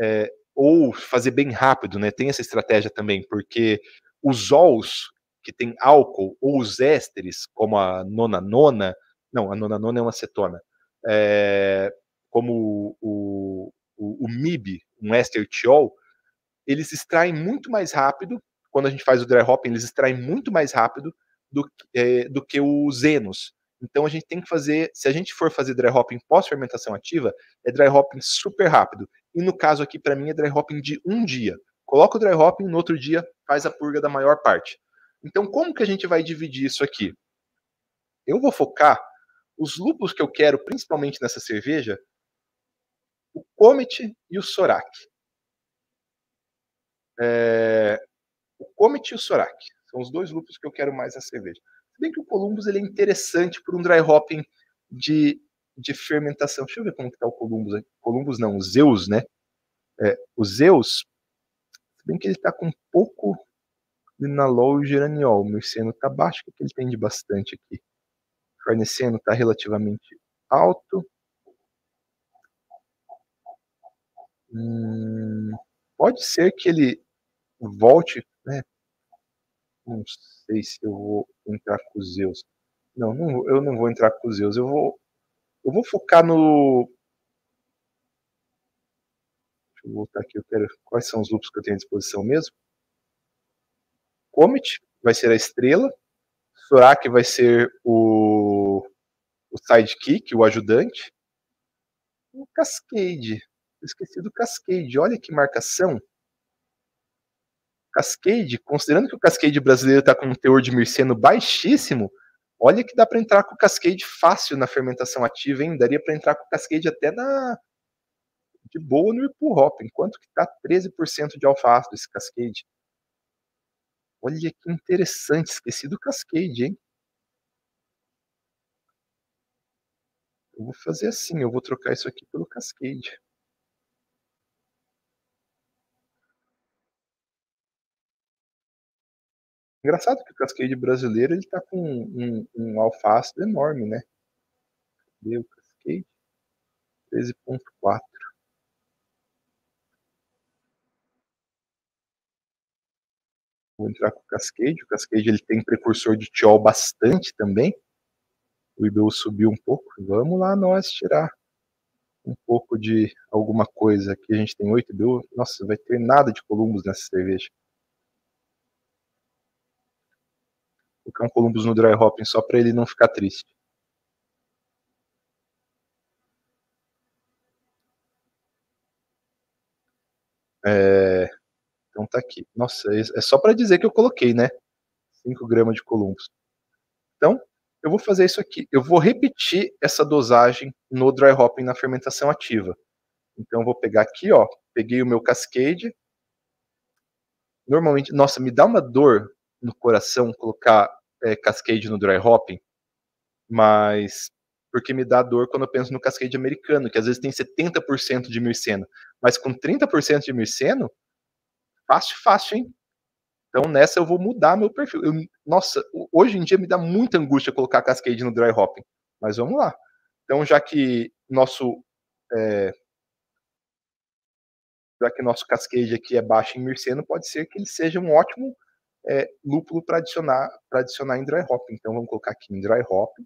É, ou fazer bem rápido, né? Tem essa estratégia também, porque os óleos que tem álcool, ou os ésteres, como a nona nona, não, a nona nona é uma cetona é, como o, o, o, MIB, um ester tiol, eles extraem muito mais rápido, quando a gente faz o dry hopping, eles extraem muito mais rápido do, é, do que os zenos. Então a gente tem que fazer, se a gente for fazer dry hopping pós-fermentação ativa, é dry hopping super rápido. E no caso aqui, para mim, é dry hopping de um dia. Coloca o dry hopping, no outro dia faz a purga da maior parte. Então, como que a gente vai dividir isso aqui? Eu vou focar os lúpulos que eu quero, principalmente nessa cerveja, o Comet e o Sorak. É, o Comet e o Sorak são os dois lúpulos que eu quero mais na cerveja. Se bem que o Columbus ele é interessante por um dry hopping de, de fermentação. Deixa eu ver como está o Columbus. Columbus não, o Zeus, né? É, o Zeus, se bem que ele está com um pouco de linalol e geraniol. O merceno está baixo, que ele tem de bastante aqui carniceno está relativamente alto. Hum, pode ser que ele volte, né? Não sei se eu vou entrar com os Zeus. Não, não, eu não vou entrar com os Zeus. Eu vou, eu vou focar no. Deixa eu voltar aqui. Eu quero. Quais são os loops que eu tenho à disposição mesmo? Comet vai ser a estrela. Sorak vai ser o o sidekick, o ajudante, o Cascade. Esqueci do Cascade. Olha que marcação. Cascade, considerando que o Cascade brasileiro está com um teor de mirceno baixíssimo, olha que dá para entrar com o Cascade fácil na fermentação ativa, hein? Daria para entrar com o Cascade até na de boa no Whipple Hop, enquanto que está 13% de alfa ácido esse Cascade. Olha que interessante, esqueci do Cascade, hein? Eu vou fazer assim, eu vou trocar isso aqui pelo Cascade. Engraçado que o Cascade brasileiro ele tá com um, um, alface enorme, né? Cadê o Cascade? 13.4. Vou entrar com o Cascade. O Cascade ele tem precursor de Tiol bastante também o IBU subiu um pouco, vamos lá nós tirar um pouco de alguma coisa. Aqui a gente tem 8 IBU, nossa, vai ter nada de Columbus nessa cerveja. Vou colocar um Columbus no dry hopping só para ele não ficar triste. É, então tá aqui. Nossa, é, é só para dizer que eu coloquei, né? 5 gramas de Columbus. Então, eu vou fazer isso aqui. Eu vou repetir essa dosagem no dry hopping, na fermentação ativa. Então, eu vou pegar aqui, ó, peguei o meu cascade. Normalmente, nossa, me dá uma dor no coração colocar é, cascade no dry hopping, mas porque me dá dor quando eu penso no cascade americano, que às vezes tem 70% de merceno. mas com 30% de merceno, fácil, fácil, hein? Então nessa eu vou mudar meu perfil. Eu, nossa, hoje em dia me dá muita angústia colocar Cascade no dry hopping, mas vamos lá. Então já que nosso é, já que nosso Cascade aqui é baixo em Mirceno, pode ser que ele seja um ótimo é, lúpulo para adicionar, para adicionar em dry hopping. Então vamos colocar aqui em dry hopping.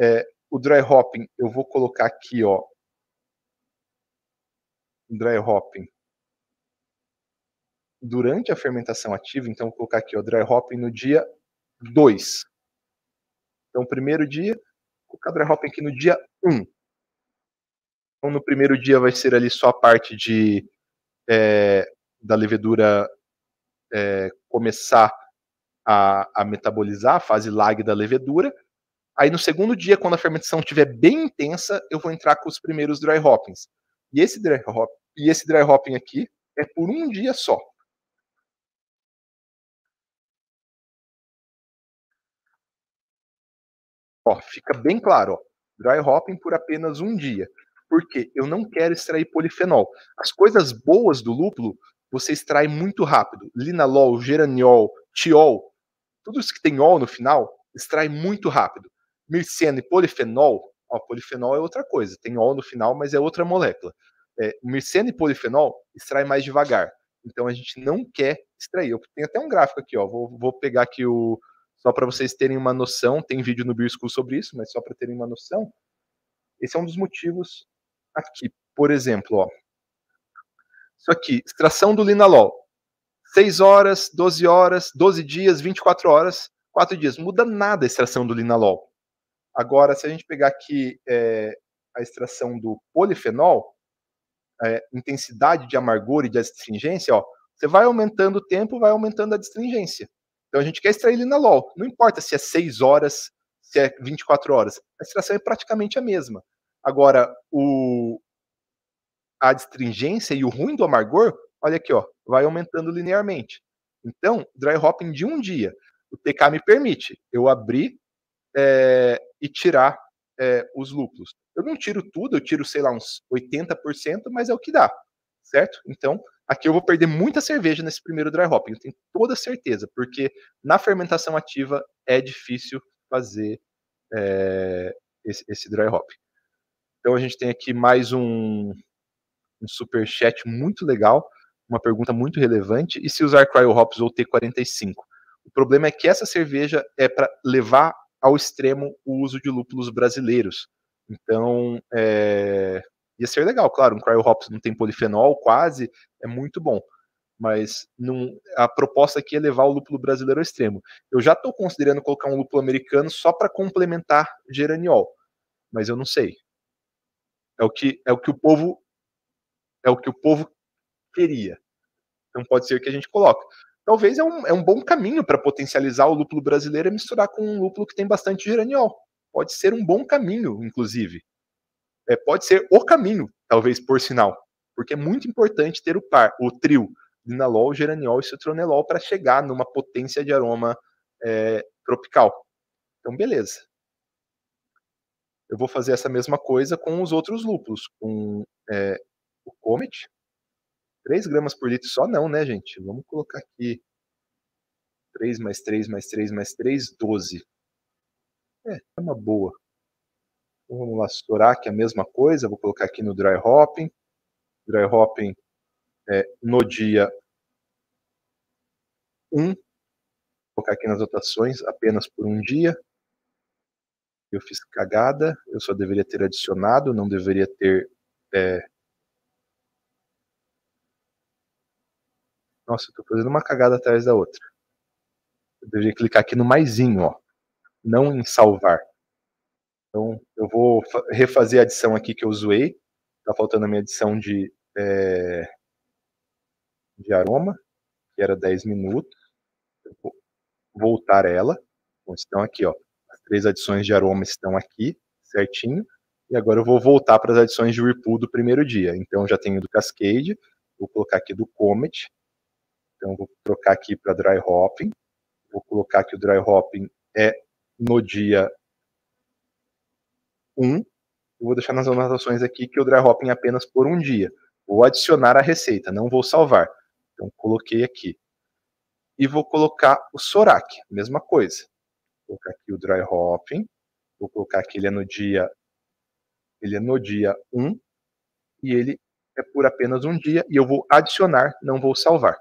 É, o dry hopping eu vou colocar aqui, ó. Dry hopping durante a fermentação ativa, então vou colocar aqui o dry hopping no dia 2. Então, primeiro dia, vou colocar dry hopping aqui no dia 1. Um. Então, no primeiro dia vai ser ali só a parte de é, da levedura é, começar a, a metabolizar, a fase lag da levedura. Aí no segundo dia, quando a fermentação estiver bem intensa, eu vou entrar com os primeiros dry hoppings. E esse dry, hop, e esse dry hopping aqui é por um dia só. Ó, fica bem claro, ó, dry hopping por apenas um dia, porque eu não quero extrair polifenol. As coisas boas do lúpulo você extrai muito rápido. Linalol, geraniol, tiol, tudo isso que tem ol no final, extrai muito rápido. Mirceno e polifenol, ó, polifenol é outra coisa, tem ol no final, mas é outra molécula. É, mirceno e polifenol extrai mais devagar. Então a gente não quer extrair. Eu tenho até um gráfico aqui, ó. Vou, vou pegar aqui o, só para vocês terem uma noção, tem vídeo no Beer School sobre isso, mas só para terem uma noção, esse é um dos motivos aqui. Por exemplo, ó, isso aqui, extração do linalol. 6 horas, 12 horas, 12 dias, 24 horas, 4 dias. Muda nada a extração do linalol. Agora, se a gente pegar aqui é, a extração do polifenol, é, intensidade de amargor e de astringência, ó, você vai aumentando o tempo, vai aumentando a astringência. Então a gente quer extrair ele na LOL. Não importa se é 6 horas, se é 24 horas. A extração é praticamente a mesma. Agora, o, a astringência e o ruim do amargor, olha aqui, ó, vai aumentando linearmente. Então, dry hopping de um dia, o TK me permite eu abrir é, e tirar é, os lúpulos. Eu não tiro tudo, eu tiro, sei lá, uns 80%, mas é o que dá, certo? Então, aqui eu vou perder muita cerveja nesse primeiro dry hopping, eu tenho toda certeza, porque na fermentação ativa é difícil fazer é, esse, esse, dry hopping. Então a gente tem aqui mais um, um super chat muito legal, uma pergunta muito relevante, e se usar cryo hops ou T45? O problema é que essa cerveja é para levar ao extremo o uso de lúpulos brasileiros. Então, é, ia ser legal. Claro, um cryo hops não tem polifenol, quase, é muito bom. Mas a proposta aqui é levar o lúpulo brasileiro ao extremo. Eu já estou considerando colocar um lúpulo americano só para complementar geraniol, mas eu não sei. É o que é o que o povo é o que o povo queria. Então pode ser que a gente coloque. Talvez é um, é um bom caminho para potencializar o lúpulo brasileiro e é misturar com um lúpulo que tem bastante geraniol. Pode ser um bom caminho, inclusive é, pode ser o caminho, talvez por sinal, porque é muito importante ter o par, o trio, linalol, geraniol e citronelol para chegar numa potência de aroma é, tropical. Então, beleza. Eu vou fazer essa mesma coisa com os outros lúpulos, com é, o Comet. 3 gramas por litro só não, né, gente? Vamos colocar aqui 3 mais 3 mais 3 mais 3, 12. É, é uma boa. Então, vamos lá, estourar é a mesma coisa, vou colocar aqui no dry hopping. Dry hopping é, no dia 1. Vou colocar aqui nas rotações apenas por um dia. Eu fiz cagada, eu só deveria ter adicionado, não deveria ter. É... Nossa, estou fazendo uma cagada atrás da outra. Eu deveria clicar aqui no maisinho, ó. Não em salvar. Então, eu vou refazer a adição aqui que eu zoei. Tá faltando a minha adição de, é, de aroma, que era 10 minutos. Eu vou voltar ela. Então, estão aqui, ó. As três adições de aroma estão aqui, certinho. E agora eu vou voltar para as adições de repool do primeiro dia. Então, já tenho do Cascade. Vou colocar aqui do Comet. Então, vou trocar aqui para Dry Hopping. Vou colocar que o Dry Hopping é no dia 1, eu vou deixar nas anotações aqui que o dry hopping apenas por um dia. Vou adicionar a receita, não vou salvar. Então, coloquei aqui. E vou colocar o Sorac, mesma coisa. Vou colocar aqui o dry hopping. Vou colocar que ele é no dia ele é no dia 1 e ele é por apenas um dia e eu vou adicionar, não vou salvar.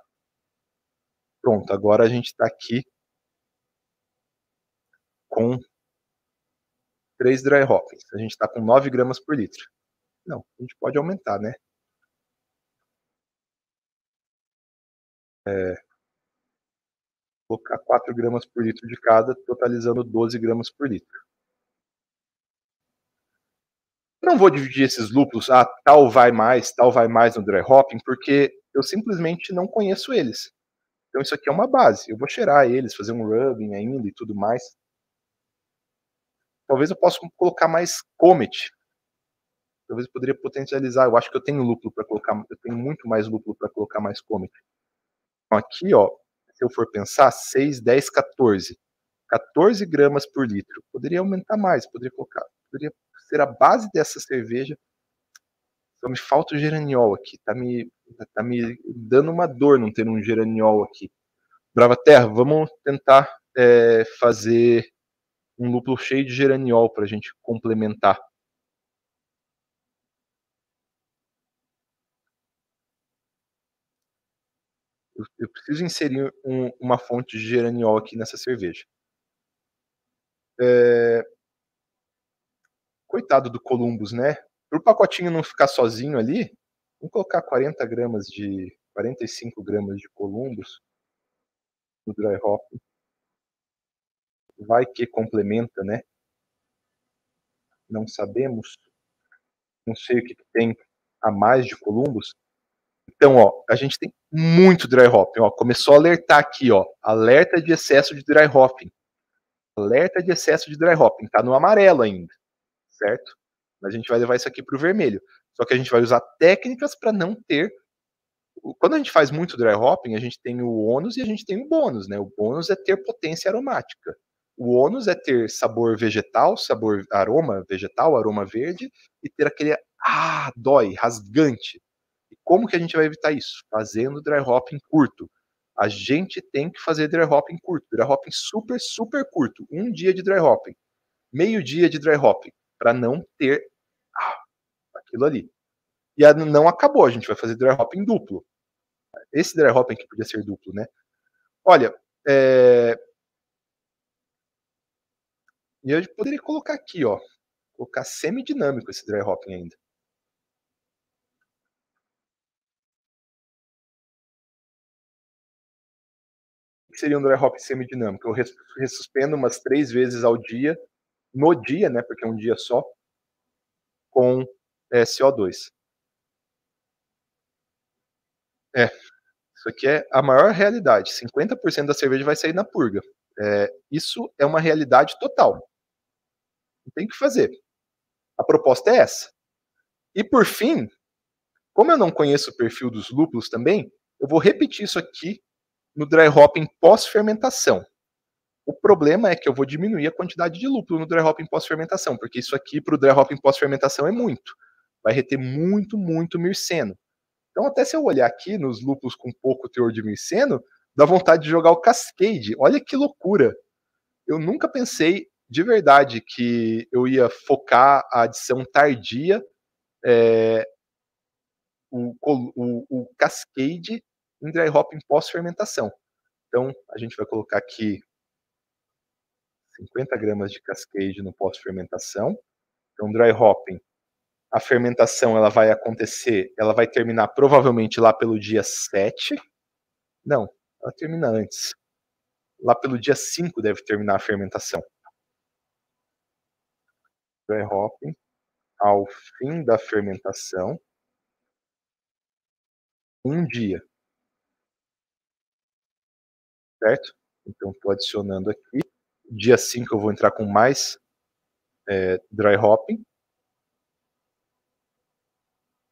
Pronto, agora a gente está aqui com três dry hoppings. A gente está com 9 gramas por litro. Não, a gente pode aumentar, né? É, colocar 4 gramas por litro de cada, totalizando 12 gramas por litro. Eu não vou dividir esses lúpulos, ah, tal vai mais, tal vai mais no dry hopping, porque eu simplesmente não conheço eles. Então isso aqui é uma base. Eu vou cheirar eles, fazer um rubbing ainda e tudo mais. Talvez eu possa colocar mais Comet. Talvez eu poderia potencializar. Eu acho que eu tenho lucro para colocar, eu tenho muito mais lucro para colocar mais Comet. Então aqui, ó, se eu for pensar, 6, 10, 14. 14 gramas por litro. Poderia aumentar mais, poderia colocar, poderia ser a base dessa cerveja. Só me falta o geraniol aqui. Tá me, tá me dando uma dor não ter um geraniol aqui. Brava Terra, vamos tentar é, fazer um lúpulo cheio de geraniol para a gente complementar. Eu, eu preciso inserir um, uma fonte de geraniol aqui nessa cerveja. É... Coitado do Columbus, né? Para o pacotinho não ficar sozinho ali, vamos colocar 40 gramas de 45 gramas de Columbus no dry hop vai que complementa, né? Não sabemos. Não sei o que, tem a mais de Columbus. Então, ó, a gente tem muito dry hopping, ó. Começou a alertar aqui, ó. Alerta de excesso de dry hopping. Alerta de excesso de dry hopping. Tá no amarelo ainda, certo? A gente vai levar isso aqui para o vermelho. Só que a gente vai usar técnicas para não ter. Quando a gente faz muito dry hopping, a gente tem o ônus e a gente tem o bônus, né? O bônus é ter potência aromática. O ônus é ter sabor vegetal, sabor aroma vegetal, aroma verde, e ter aquele ah, dói, rasgante. E como que a gente vai evitar isso? Fazendo dry hopping curto. A gente tem que fazer dry hopping curto, dry hopping super, super curto. Um dia de dry hopping, meio dia de dry hopping, para não ter ah, aquilo ali. E a, não acabou, a gente vai fazer dry hopping duplo. Esse dry hopping que podia ser duplo, né? Olha, é, e eu poderia colocar aqui, ó, colocar semidinâmico esse dry hopping ainda. O que seria um dry hopping semidinâmico? Eu ressuspendo umas três vezes ao dia, no dia, né, porque é um dia só, com é, eh, CO2. É, isso aqui é a maior realidade. 50% da cerveja vai sair na purga. É, isso é uma realidade total. Não tem o que fazer. A proposta é essa. E por fim, como eu não conheço o perfil dos lúpulos também, eu vou repetir isso aqui no dry hopping pós-fermentação. O problema é que eu vou diminuir a quantidade de lúpulo no dry hopping pós-fermentação, porque isso aqui para o dry hopping pós-fermentação é muito. Vai reter muito, muito mirceno. Então, até se eu olhar aqui nos lúpulos com pouco teor de mirceno, dá vontade de jogar o Cascade. Olha que loucura! Eu nunca pensei de verdade que eu ia focar a adição tardia, é, o, o, o Cascade em dry hopping pós-fermentação. Então, a gente vai colocar aqui 50 gramas de cascade no pós-fermentação. Então, dry hopping, a fermentação ela vai acontecer, ela vai terminar provavelmente lá pelo dia 7. Não, ela termina antes. Lá pelo dia 5 deve terminar a fermentação. Dry então, é hopping ao fim da fermentação um dia. Certo? Então, estou adicionando aqui. Dia 5 eu vou entrar com mais é, dry hopping.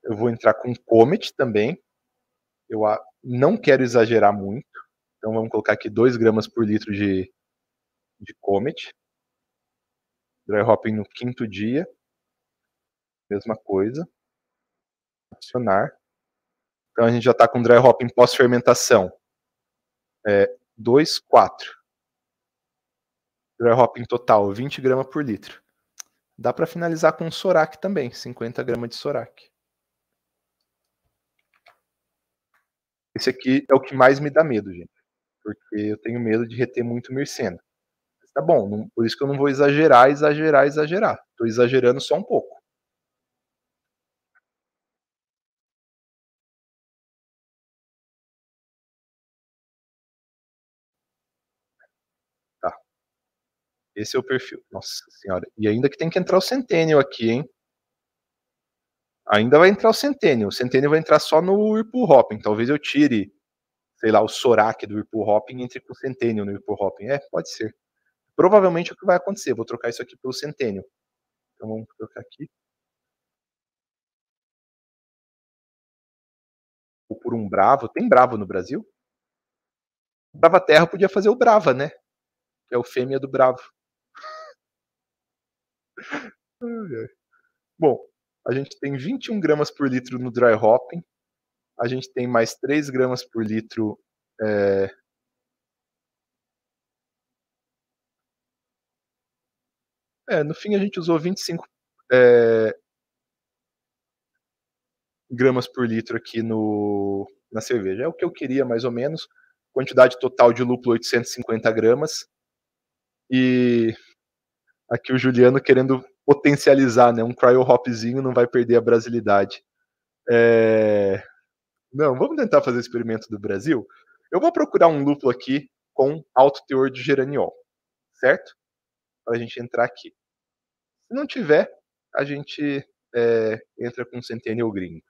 Eu vou entrar com comet também. Eu não quero exagerar muito. Então vamos colocar aqui 2 gramas por litro de, de Comet. Dry hopping no quinto dia. Mesma coisa. Adicionar. Então a gente já está com dry hopping pós-fermentação. É, 2, 4. Dry hopping total, 20 gramas por litro. Dá para finalizar com um Sorac também, 50 gramas de Sorac. Esse aqui é o que mais me dá medo, gente porque eu tenho medo de reter muito Mircena. Mas tá bom, não, por isso que eu não vou exagerar, exagerar, exagerar. Estou exagerando só um pouco. Tá. Esse é o perfil. Nossa senhora. E ainda que tem que entrar o Centennial aqui, hein? Ainda vai entrar o Centennial. O Centennial vai entrar só no Whirlpool Hopping. Talvez eu tire sei lá, o Sorak do Whirlpool Hopping entre com o Centennial no Whirlpool Hopping. É, pode ser. Provavelmente é o que vai acontecer. Vou trocar isso aqui pelo Centennial. Então vamos trocar aqui. Ou por um Bravo. Tem Bravo no Brasil? Brava Terra podia fazer o Brava, né? Que é o fêmea do Bravo. Bom, a gente tem 21 gramas por litro no dry hopping, a gente tem mais 3 gramas por litro. É... é no fim a gente usou 25 é... Eh, gramas por litro aqui no, na cerveja. É o que eu queria, mais ou menos. Quantidade total de lúpulo 850 gramas. E aqui o Juliano querendo potencializar, né? Um cryo hopzinho não vai perder a brasilidade. É... Não, vamos tentar fazer o experimento do Brasil? Eu vou procurar um lúpulo aqui com alto teor de geraniol, certo? Para a gente entrar aqui. Se não tiver, a gente é, entra com centennial gringo.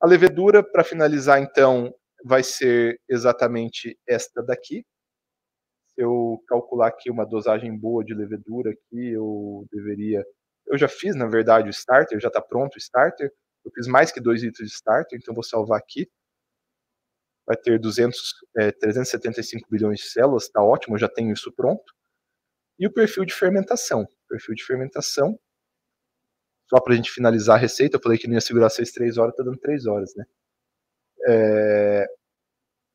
A levedura, para finalizar, então, vai ser exatamente esta daqui. Se eu calcular aqui uma dosagem boa de levedura aqui, eu deveria... Eu já fiz, na verdade, o starter, já está pronto o starter. Eu fiz mais que 2 litros de starter, então vou salvar aqui. Vai ter 200, é, 375 bilhões de células, está ótimo, eu já tenho isso pronto. E o perfil de fermentação. Perfil de fermentação, só para a gente finalizar a receita, eu falei que não ia segurar 6, 3 horas, está dando 3 horas, né? É,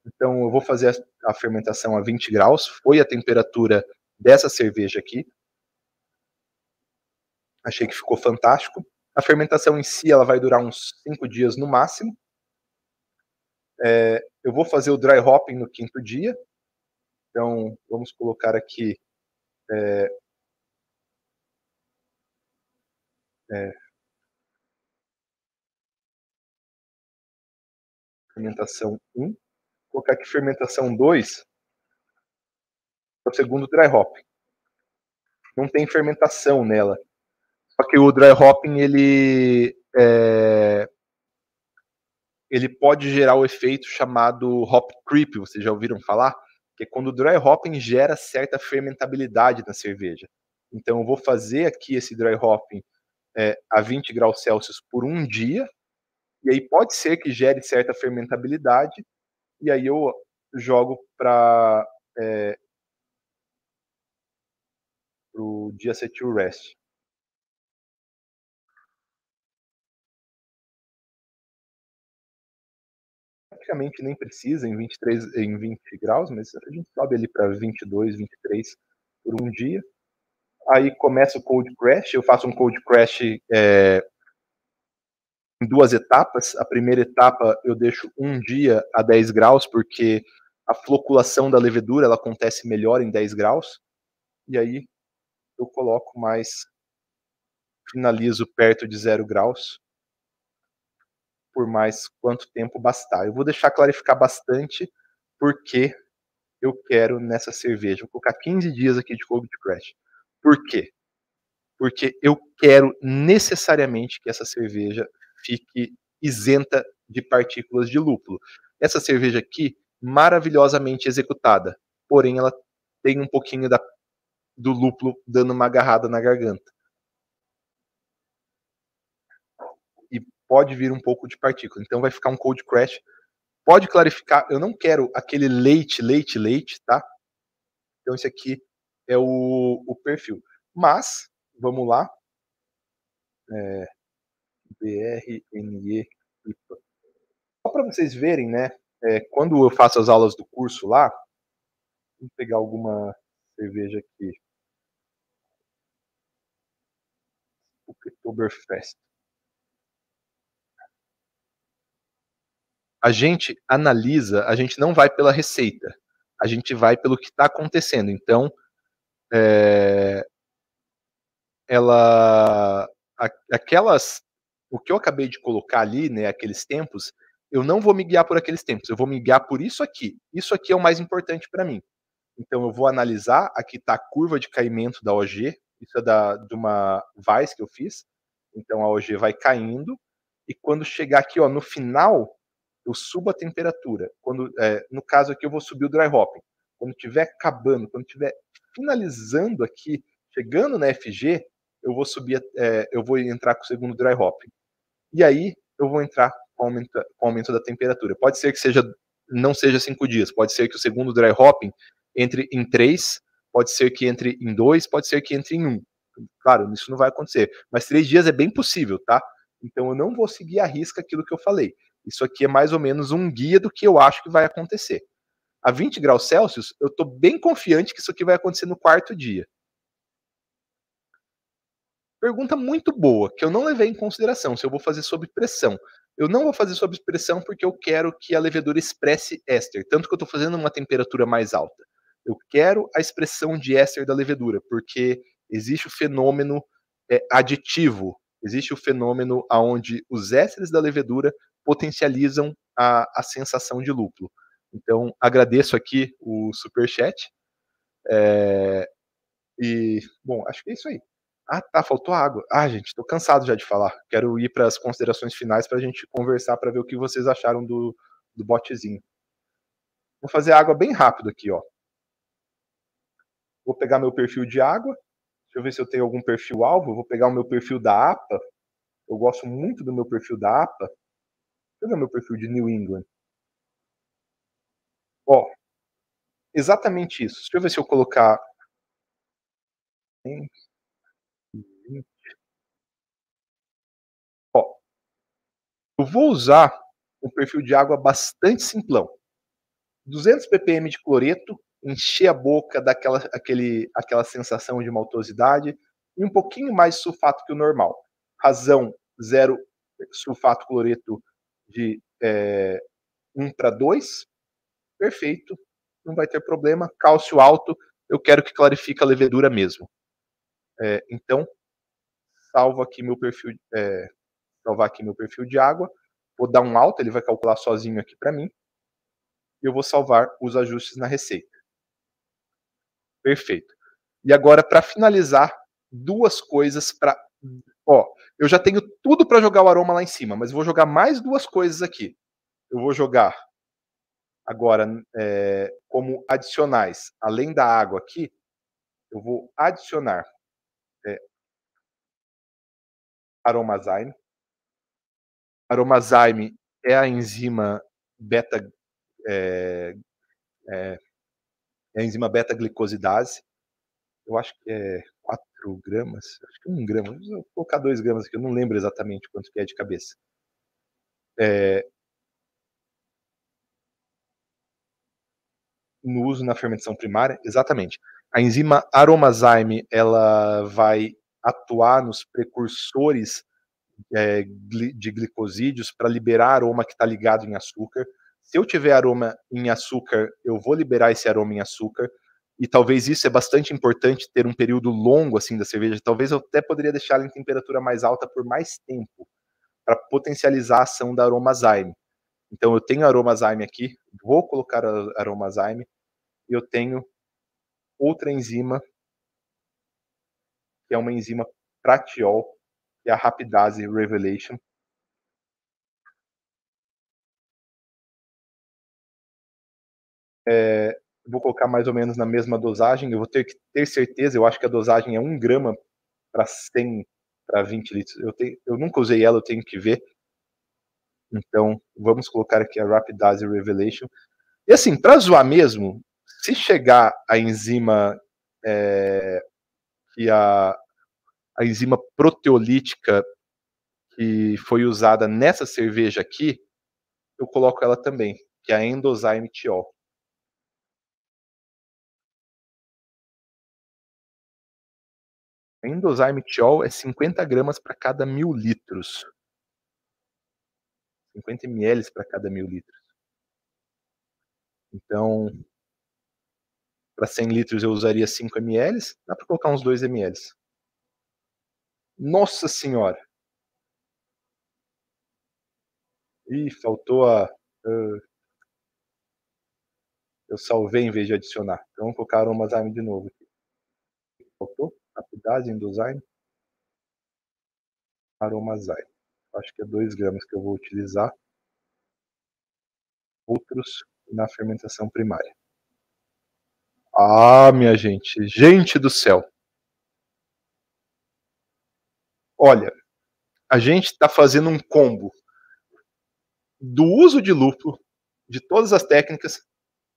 então eu vou fazer a, a fermentação a 20 graus, foi a temperatura dessa cerveja aqui. Achei que ficou fantástico. A fermentação em si ela vai durar uns 5 dias no máximo. É, eu vou fazer o dry hopping no quinto dia. Então, vamos colocar aqui. É, é, fermentação 1. Vou colocar aqui fermentação 2. É o segundo dry hopping. Não tem fermentação nela. Só que o dry hopping ele é, ele pode gerar o efeito chamado hop creep, vocês já ouviram falar? Que é quando o dry hopping gera certa fermentabilidade na cerveja. Então eu vou fazer aqui esse dry hopping é, a 20 graus Celsius por um dia, e aí pode ser que gere certa fermentabilidade, e aí eu jogo para é, o diacetyl rest. praticamente nem precisa em 23, em 20 graus, mas a gente sobe ali para 22, 23 por um dia. Aí começa o cold crash, eu faço um cold crash é, em duas etapas. A primeira etapa eu deixo um dia a 10 graus, porque a floculação da levedura ela acontece melhor em 10 graus. E aí eu coloco mais, finalizo perto de 0 graus por mais quanto tempo bastar. Eu vou deixar clarificar bastante porque eu quero nessa cerveja. Vou colocar 15 dias aqui de cold crash. Por quê? Porque eu quero necessariamente que essa cerveja fique isenta de partículas de lúpulo. Essa cerveja aqui, maravilhosamente executada, porém ela tem um pouquinho da, do lúpulo dando uma agarrada na garganta. pode vir um pouco de partícula. Então vai ficar um cold crash. Pode clarificar, eu não quero aquele leite, leite, leite, tá? Então esse aqui é o, o perfil. Mas, vamos lá. É, BRNE Só para vocês verem, né? É, quando eu faço as aulas do curso lá, vou pegar alguma cerveja aqui. Oktoberfest. a gente analisa, a gente não vai pela receita, a gente vai pelo que está acontecendo. Então, é, ela, aquelas, o que eu acabei de colocar ali, né, aqueles tempos, eu não vou me guiar por aqueles tempos, eu vou me guiar por isso aqui. Isso aqui é o mais importante para mim. Então, eu vou analisar, aqui está a curva de caimento da OG, isso é da, de uma Vice que eu fiz, então a OG vai caindo, e quando chegar aqui, ó, no final, eu subo a temperatura. Quando, é, no caso aqui, eu vou subir o dry hopping. Quando estiver acabando, quando estiver finalizando aqui, chegando na FG, eu vou subir, é, eu vou entrar com o segundo dry hopping. E aí eu vou entrar com o aumento, com o aumento da temperatura. Pode ser que seja não seja cinco dias, pode ser que o segundo dry hopping entre em três, pode ser que entre em dois, pode ser que entre em um. Claro, isso não vai acontecer, mas três dias é bem possível, tá? Então eu não vou seguir a risca aquilo que eu falei. Isso aqui é mais ou menos um guia do que eu acho que vai acontecer. A 20 graus Celsius, eu estou bem confiante que isso aqui vai acontecer no quarto dia. Pergunta muito boa, que eu não levei em consideração, se eu vou fazer sob pressão. Eu não vou fazer sob pressão porque eu quero que a levedura expresse éster, tanto que eu estou fazendo uma temperatura mais alta. Eu quero a expressão de éster da levedura, porque existe o fenômeno é, aditivo Existe o fenômeno aonde os ésteres da levedura potencializam a, a sensação de lúpulo. Então, agradeço aqui o superchat. É, e, bom, acho que é isso aí. Ah, tá, faltou água. Ah, gente, tô cansado já de falar. Quero ir para as considerações finais para a gente conversar para ver o que vocês acharam do, do botezinho. Vou fazer água bem rápido aqui, ó. Vou pegar meu perfil de água eu ver se eu tenho algum perfil alvo, vou pegar o meu perfil da APA. Eu gosto muito do meu perfil da APA. Vou o meu perfil de New England. Ó, exatamente isso. Deixa eu ver se eu colocar. Ó, eu vou usar um perfil de água bastante simplão. 200 ppm de cloreto, encher a boca daquela aquele, aquela sensação de maltosidade e um pouquinho mais sulfato que o normal. Razão zero sulfato cloreto de é, 1 para 2, perfeito, não vai ter problema. Cálcio alto, eu quero que clarifique a levedura mesmo. É, então, salvo aqui meu perfil, é, salvar aqui meu perfil de água, vou dar um alto, ele vai calcular sozinho aqui para mim, e eu vou salvar os ajustes na receita. Perfeito. E agora, para finalizar, duas coisas para. Ó, eu já tenho tudo para jogar o aroma lá em cima, mas vou jogar mais duas coisas aqui. Eu vou jogar agora é, como adicionais, além da água aqui, eu vou adicionar é, aromazyme. Aromazyme é a enzima beta é, é, é a enzima beta-glicosidase. Eu acho que é 4 gramas, acho que 1 grama, vou colocar 2 gramas aqui, eu não lembro exatamente quanto que é de cabeça. É... No uso na fermentação primária, exatamente. A enzima aromazyme, ela vai atuar nos precursores é, de glicosídeos para liberar aroma que está ligado em açúcar se eu tiver aroma em açúcar, eu vou liberar esse aroma em açúcar. E talvez isso é bastante importante ter um período longo assim da cerveja. Talvez eu até poderia deixar em temperatura mais alta por mais tempo para potencializar a ação da aromazyme. Então eu tenho aromazyme aqui, vou colocar aromazyme e eu tenho outra enzima que é uma enzima pratiol, que é a rapidase revelation, é, vou colocar mais ou menos na mesma dosagem. Eu vou ter que ter certeza, eu acho que a dosagem é 1 grama para 100, para 20 litros. Eu, eu nunca usei ela, eu tenho que ver. Então, vamos colocar aqui a Rapidase Revelation. E assim, para zoar mesmo, se chegar a enzima é, a, a enzima proteolítica que foi usada nessa cerveja aqui, eu coloco ela também, que é a endosyme tiol. Endozyme Tiol é 50 gramas para cada mil litros. 50 ml para cada mil litros. Então, para 100 litros eu usaria 5 ml, dá para colocar uns 2 ml. Nossa Senhora! Ih, faltou a. Uh, eu salvei em vez de adicionar. Então, colocar o aromazyme de novo. Aqui. Faltou? Rapidez aromas Aromazyme. Acho que é 2 gramas que eu vou utilizar. Outros na fermentação primária. Ah, minha gente, gente do céu. Olha, a gente está fazendo um combo do uso de lúpulo, de todas as técnicas.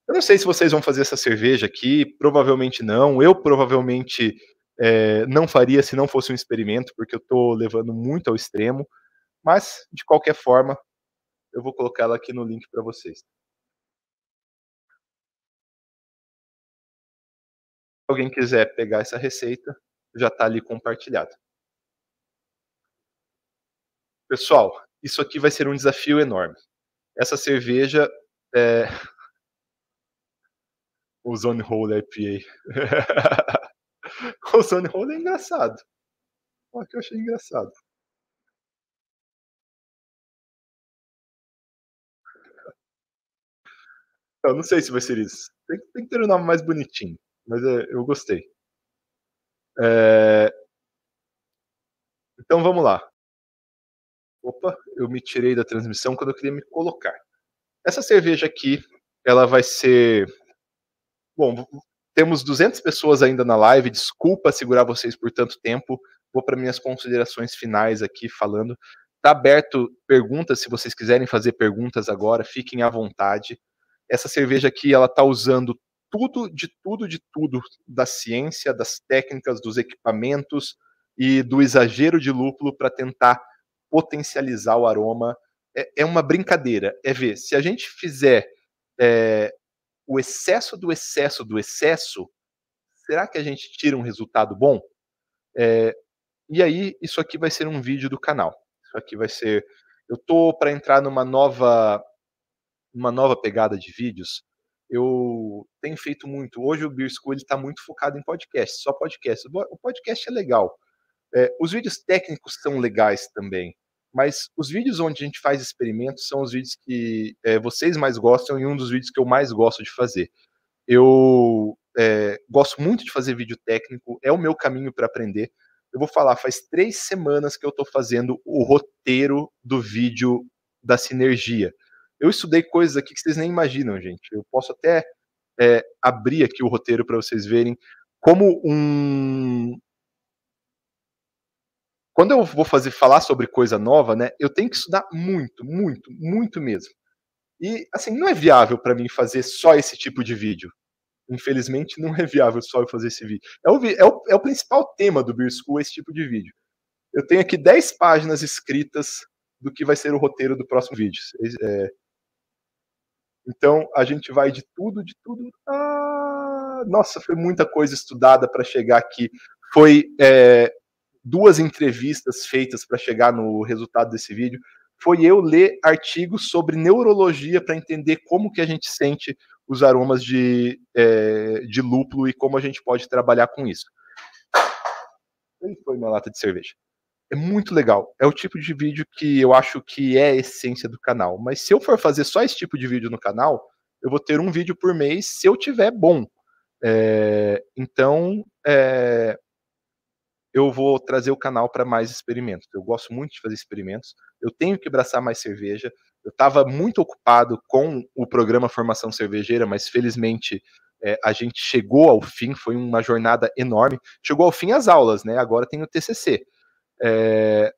Eu não sei se vocês vão fazer essa cerveja aqui, provavelmente não. Eu provavelmente é, não faria se não fosse um experimento, porque eu estou levando muito ao extremo, mas de qualquer forma, eu vou colocar ela aqui no link para vocês. Se alguém quiser pegar essa receita, já está ali compartilhada. Pessoal, isso aqui vai ser um desafio enorme. Essa cerveja é... Ozone Hole IPA. o Sony Roll é engraçado. Olha que eu achei engraçado. Eu não sei se vai ser isso. Tem, tem que ter um nome mais bonitinho. Mas é, eu gostei. É... Então vamos lá. Opa, eu me tirei da transmissão quando eu queria me colocar. Essa cerveja aqui, ela vai ser. Bom, temos 200 pessoas ainda na live. Desculpa segurar vocês por tanto tempo. Vou para minhas considerações finais aqui falando. Tá aberto perguntas, se vocês quiserem fazer perguntas agora, fiquem à vontade. Essa cerveja aqui, ela tá usando tudo, de tudo, de tudo da ciência, das técnicas, dos equipamentos e do exagero de lúpulo para tentar potencializar o aroma. É, é, uma brincadeira. É ver, se a gente fizer é, o excesso do excesso do excesso, será que a gente tira um resultado bom? É, e aí, isso aqui vai ser um vídeo do canal. Isso aqui vai ser. Eu tô para entrar numa nova, uma nova pegada de vídeos. Eu tenho feito muito. Hoje o Beer School está muito focado em podcast, só podcast. O podcast é legal. É, os vídeos técnicos são legais também mas os vídeos onde a gente faz experimentos são os vídeos que é, vocês mais gostam e um dos vídeos que eu mais gosto de fazer. Eu é, gosto muito de fazer vídeo técnico, é o meu caminho para aprender. Eu vou falar, faz três semanas que eu estou fazendo o roteiro do vídeo da sinergia. Eu estudei coisas aqui que vocês nem imaginam, gente. Eu posso até é, abrir aqui o roteiro para vocês verem como um, quando eu vou fazer falar sobre coisa nova, né, eu tenho que estudar muito, muito, muito mesmo. E assim, não é viável para mim fazer só esse tipo de vídeo. Infelizmente, não é viável só eu fazer esse vídeo. É o, é o, é o principal tema do Beer School esse tipo de vídeo. Eu tenho aqui 10 páginas escritas do que vai ser o roteiro do próximo vídeo. É... Então, a gente vai de tudo, de tudo. Ah, nossa, foi muita coisa estudada para chegar aqui. Foi é, duas entrevistas feitas para chegar no resultado desse vídeo, foi eu ler artigos sobre neurologia para entender como que a gente sente os aromas de, é, de lúpulo e como a gente pode trabalhar com isso. E foi minha lata de cerveja. É muito legal. É o tipo de vídeo que eu acho que é a essência do canal. Mas se eu for fazer só esse tipo de vídeo no canal, eu vou ter um vídeo por mês se eu tiver bom. É, então, é, eu vou trazer o canal para mais experimentos. Eu gosto muito de fazer experimentos. Eu tenho que abraçar mais cerveja. Eu estava muito ocupado com o programa Formação Cervejeira, mas felizmente é, a gente chegou ao fim. Foi uma jornada enorme. Chegou ao fim as aulas, né? Agora tem o TCC. É, eh,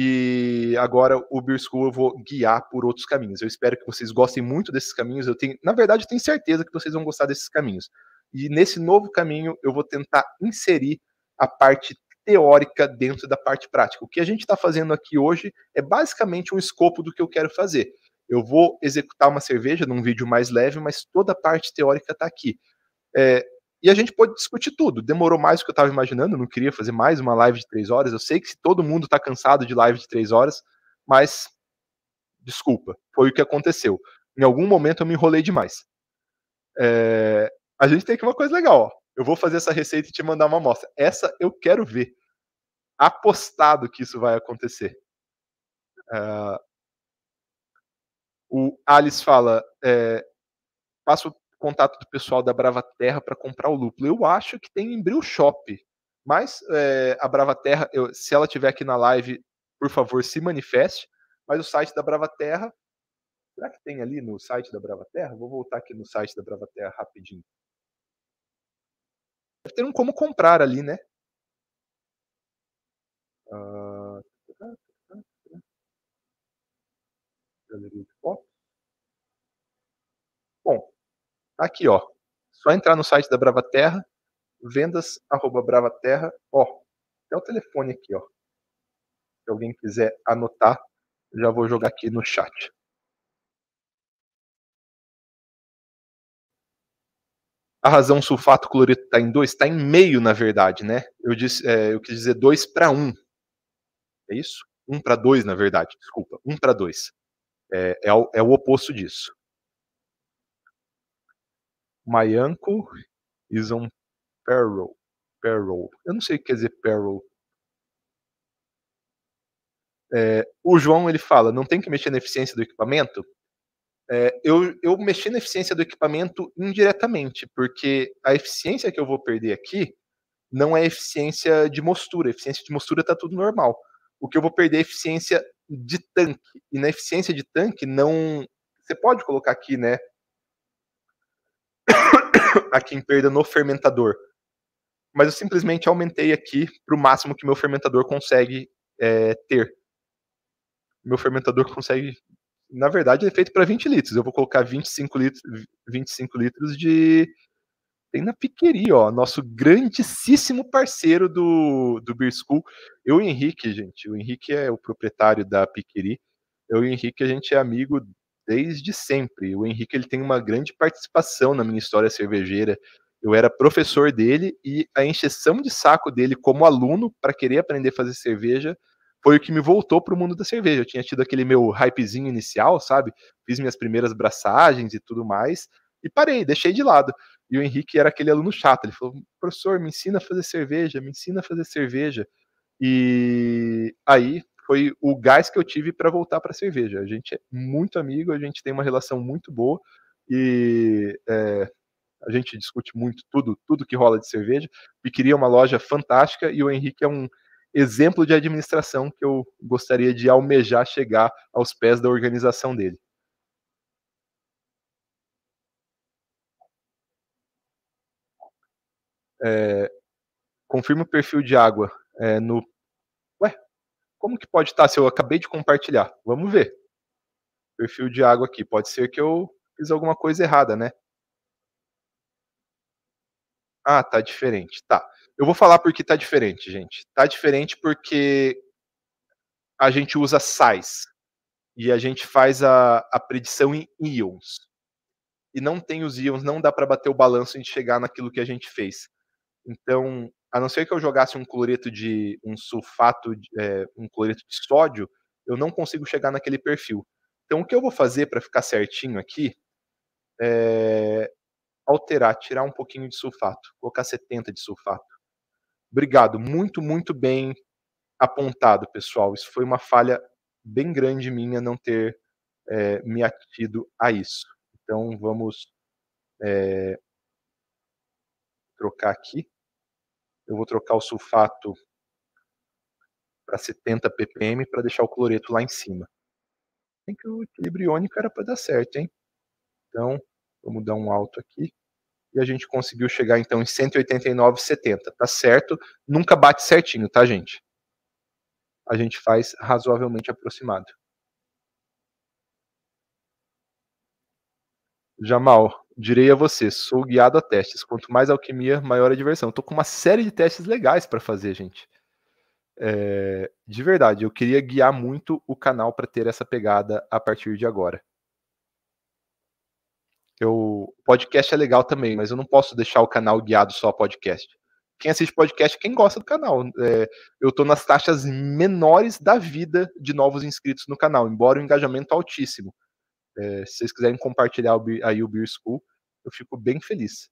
e agora o Beer School eu vou guiar por outros caminhos. Eu espero que vocês gostem muito desses caminhos. Eu tenho, na verdade, eu tenho certeza que vocês vão gostar desses caminhos. E nesse novo caminho eu vou tentar inserir a parte teórica dentro da parte prática. O que a gente está fazendo aqui hoje é basicamente um escopo do que eu quero fazer. Eu vou executar uma cerveja num vídeo mais leve, mas toda a parte teórica está aqui. É, e a gente pode discutir tudo. Demorou mais do que eu estava imaginando, eu não queria fazer mais uma live de três horas. Eu sei que todo mundo está cansado de live de três horas, mas desculpa, foi o que aconteceu. Em algum momento eu me enrolei demais. É, a gente tem aqui uma coisa legal. Ó. Eu vou fazer essa receita e te mandar uma amostra. Essa eu quero ver. Apostado que isso vai acontecer. Uh, o Alice fala: é, passa o contato do pessoal da Brava Terra para comprar o lúpulo. Eu acho que tem em Brew Shop, mas é, a Brava Terra, eu, se ela tiver aqui na live, por favor, se manifeste. Mas o site da Brava Terra, será que tem ali no site da Brava Terra? Vou voltar aqui no site da Brava Terra rapidinho. Deve ter um como comprar ali, né? Uh... Galeria de fotos. Bom, tá aqui, ó. Só entrar no site da Brava vendas arroba ó. Até o telefone aqui, ó. Se alguém quiser anotar, já vou jogar aqui no chat. a razão sulfato cloreto está em 2, está em meio, na verdade, né? Eu, disse, é, eu quis dizer 2 para 1. Um. É isso? 1 um para 2, na verdade, desculpa. 1 um para 2. É, é, é, o oposto disso. Mayanko is on peril. peril. Eu não sei o que quer dizer peril. É, o João ele fala, não tem que mexer na eficiência do equipamento? É, eu, eu mexi na eficiência do equipamento indiretamente, porque a eficiência que eu vou perder aqui não é eficiência de mostura. eficiência de mostura está tudo normal. O que eu vou perder é eficiência de tanque. E na eficiência de tanque, não. Você pode colocar aqui, né? aqui em perda no fermentador. Mas eu simplesmente aumentei aqui para o máximo que meu fermentador consegue é, ter. Meu fermentador consegue na verdade, é feito para 20 litros. Eu vou colocar 25 litros, 25 litros de. Tem na Piqueria, ó, nosso grandíssimo parceiro do, do Beer School. Eu e o Henrique, gente, o Henrique é o proprietário da Piqueri. Eu e o Henrique, a gente é amigo desde sempre. O Henrique ele tem uma grande participação na minha história cervejeira. Eu era professor dele e a encheção de saco dele como aluno para querer aprender a fazer cerveja foi o que me voltou para o mundo da cerveja. Eu tinha tido aquele meu hypezinho inicial, sabe? Fiz minhas primeiras braçagens e tudo mais, e parei, deixei de lado. E o Henrique era aquele aluno chato. Ele falou: professor, me ensina a fazer cerveja, me ensina a fazer cerveja. E aí foi o gás que eu tive para voltar para a cerveja. A gente é muito amigo, a gente tem uma relação muito boa e é, a gente discute muito tudo, tudo que rola de cerveja. E queria uma loja fantástica e o Henrique é um exemplo de administração que eu gostaria de almejar chegar aos pés da organização dele. É, confirma o perfil de água é, no. Ué, como que pode estar tá se eu acabei de compartilhar? Vamos ver. Perfil de água aqui. Pode ser que eu fiz alguma coisa errada, né? Ah, tá diferente. Tá. Eu vou falar porque tá diferente, gente. Tá diferente porque a gente usa sais e a gente faz a, a predição em íons. E não tem os íons, não dá para bater o balanço e chegar naquilo que a gente fez. Então, a não ser que eu jogasse um cloreto de um sulfato, é, um cloreto de sódio, eu não consigo chegar naquele perfil. Então, o que eu vou fazer para ficar certinho aqui é alterar, tirar um pouquinho de sulfato, colocar 70 de sulfato. Obrigado, muito, muito bem apontado, pessoal. Isso foi uma falha bem grande minha não ter é, me atido a isso. Então vamos é, trocar aqui. Eu vou trocar o sulfato para 70 ppm para deixar o cloreto lá em cima. Tem que o equilíbrio iônico era para dar certo, hein? Então, vamos dar um alto aqui e a gente conseguiu chegar então em 189,70, tá certo? Nunca bate certinho, tá, gente? A gente faz razoavelmente aproximado. Jamal, direi a você, sou guiado a testes. Quanto mais alquimia, maior a diversão. estou com uma série de testes legais para fazer, gente. É, de verdade, eu queria guiar muito o canal para ter essa pegada a partir de agora. Eu, podcast é legal também, mas eu não posso deixar o canal guiado só a podcast. Quem assiste podcast é quem gosta do canal. É, eu estou nas taxas menores da vida de novos inscritos no canal, embora o engajamento altíssimo. É, se vocês quiserem compartilhar o, aí o Beer School, eu fico bem feliz.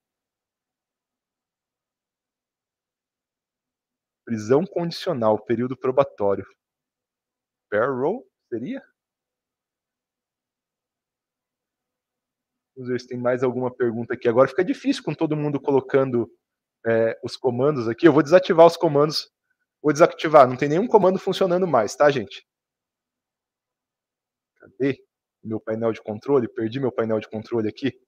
Prisão condicional, período probatório. Parole seria? Vamos ver se tem mais alguma pergunta aqui. Agora fica difícil com todo mundo colocando é, os comandos aqui. Eu vou desativar os comandos. Vou desativar. Não tem nenhum comando funcionando mais, tá, gente? Cadê meu painel de controle? Perdi meu painel de controle aqui.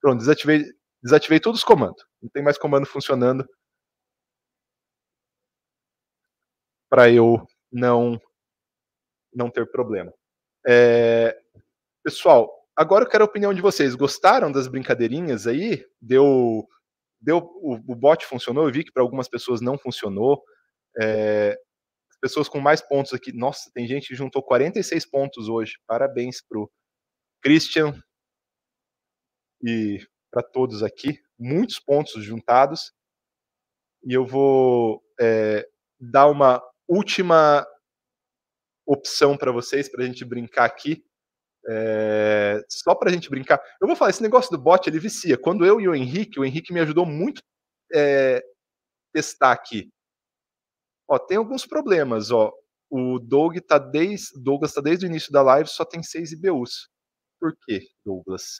Pronto, desativei, desativei todos os comandos. Não tem mais comando funcionando. Para eu não, não ter problema. É, pessoal, Agora eu quero a opinião de vocês. Gostaram das brincadeirinhas aí? Deu. deu o, o bot funcionou? Eu vi que para algumas pessoas não funcionou. É, pessoas com mais pontos aqui. Nossa, tem gente que juntou 46 pontos hoje. Parabéns pro Christian e para todos aqui. Muitos pontos juntados. E eu vou é, dar uma última opção para vocês, para a gente brincar aqui. É, só para a gente brincar. Eu vou falar, esse negócio do bot, ele vicia. Quando eu e o Henrique, o Henrique me ajudou muito é, testar aqui. Ó, tem alguns problemas, ó. O Doug tá desde, Douglas tá desde o início da live, só tem 6 IBUs. Por quê, Douglas?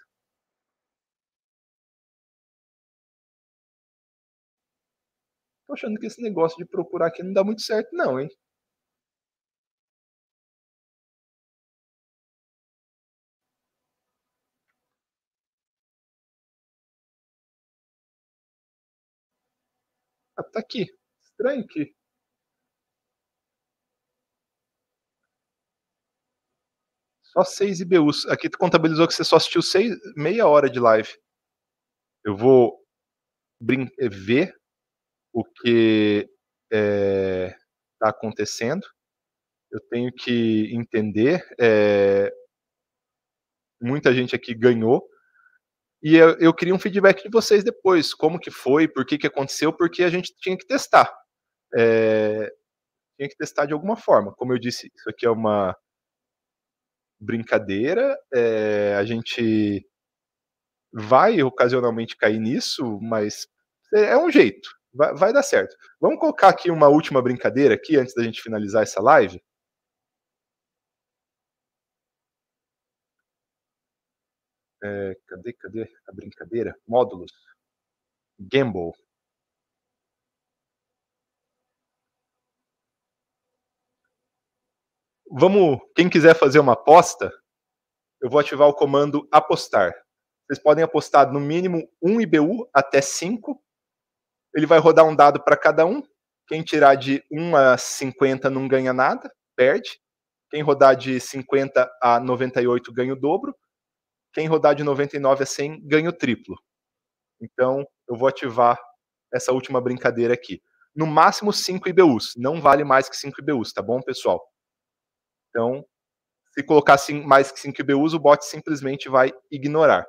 Tô achando que esse negócio de procurar aqui não dá muito certo não, hein? Ah, tá aqui. Estranho que. Só 6 IBUs. Aqui tu contabilizou que você só assistiu seis, meia hora de live. Eu vou eh, ver o que está eh, é, acontecendo. Eu tenho que entender. É, muita gente aqui ganhou e eu, eu queria um feedback de vocês depois, como que foi, por que, que aconteceu, porque a gente tinha que testar. É, tinha que testar de alguma forma. Como eu disse, isso aqui é uma brincadeira, é, a gente vai ocasionalmente cair nisso, mas é um jeito, vai, vai, dar certo. Vamos colocar aqui uma última brincadeira aqui, antes da gente finalizar essa live, É, cadê, cadê a brincadeira? Módulos. Gamble. Vamos, quem quiser fazer uma aposta, eu vou ativar o comando apostar. Vocês podem apostar no mínimo 1 IBU até 5. Ele vai rodar um dado para cada um. Quem tirar de 1 a 50 não ganha nada, perde. Quem rodar de 50 a 98 ganha o dobro quem rodar de 99 a 100 ganha o triplo. Então, eu vou ativar essa última brincadeira aqui. No máximo 5 IBUs, não vale mais que 5 IBUs, tá bom, pessoal? Então, se colocar mais que 5 IBUs, o bot simplesmente vai ignorar.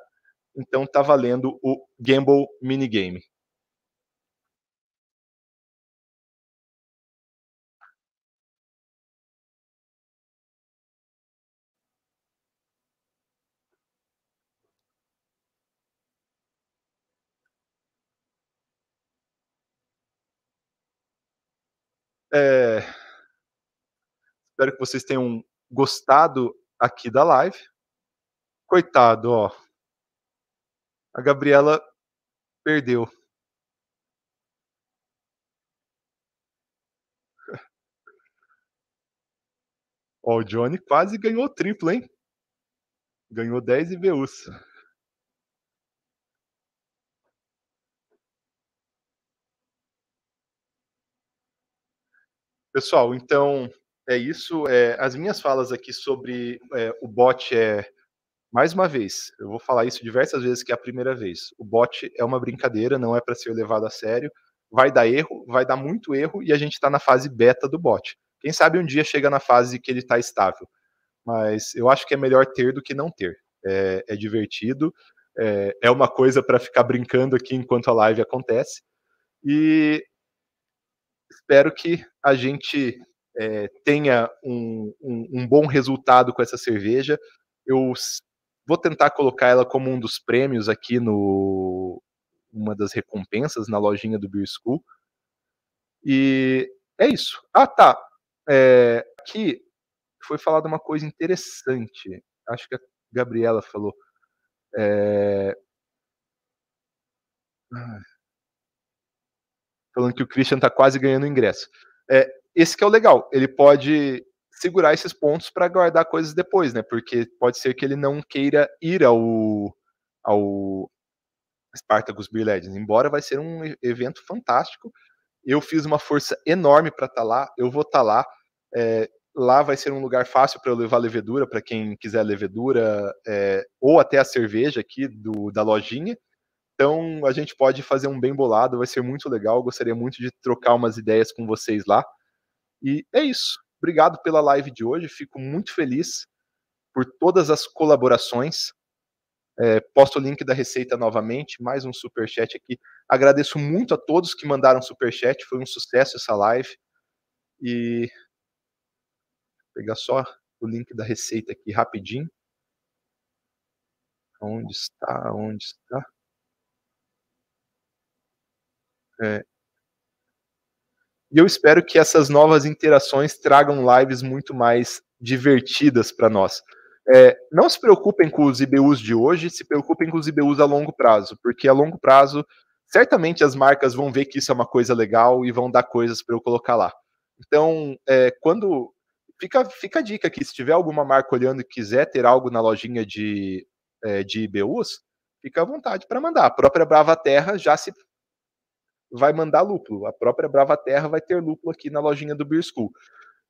Então, tá valendo o Gamble Minigame. É... Espero que vocês tenham gostado aqui da live. Coitado, ó. A Gabriela perdeu. Ó, o Johnny quase ganhou o triplo, hein? Ganhou 10 IBUs. Pessoal, então é isso. É, as minhas falas aqui sobre é, o bot é, mais uma vez, eu vou falar isso diversas vezes que é a primeira vez. O bot é uma brincadeira, não é para ser levado a sério. Vai dar erro, vai dar muito erro e a gente está na fase beta do bot. Quem sabe um dia chega na fase que ele está estável. Mas eu acho que é melhor ter do que não ter. É, é divertido, é, é uma coisa para ficar brincando aqui enquanto a live acontece. E espero que a gente é, tenha um, um, um, bom resultado com essa cerveja. Eu vou tentar colocar ela como um dos prêmios aqui no uma das recompensas na lojinha do Beer School. E é isso. Ah, tá. É, aqui foi falada uma coisa interessante. Acho que a Gabriela falou. É... Ah falando que o Christian está quase ganhando ingresso. É, esse que é o legal, ele pode segurar esses pontos para guardar coisas depois, né? Porque pode ser que ele não queira ir ao, ao Spartacus Beer Legends, embora vai ser um evento fantástico. Eu fiz uma força enorme para estar tá lá, eu vou estar tá lá. É, lá vai ser um lugar fácil para eu levar levedura, para quem quiser levedura, é, ou até a cerveja aqui do, da lojinha. Então a gente pode fazer um bem bolado, vai ser muito legal. Gostaria muito de trocar umas ideias com vocês lá. E é isso. Obrigado pela live de hoje. Fico muito feliz por todas as colaborações. É, posto o link da receita novamente, mais um super chat aqui. Agradeço muito a todos que mandaram super chat, foi um sucesso essa live. E vou pegar só o link da receita aqui rapidinho. Onde está? Onde está? É. E eu espero que essas novas interações tragam lives muito mais divertidas para nós. É, não se preocupem com os IBUs de hoje, se preocupem com os IBUs a longo prazo, porque a longo prazo, certamente as marcas vão ver que isso é uma coisa legal e vão dar coisas para eu colocar lá. Então, é, quando. Fica, fica a dica aqui, se tiver alguma marca olhando e quiser ter algo na lojinha de, é, de IBUs, fica à vontade para mandar. A própria Brava Terra já se vai mandar lúpulo. A própria Brava Terra vai ter lúpulo aqui na lojinha do Beer School.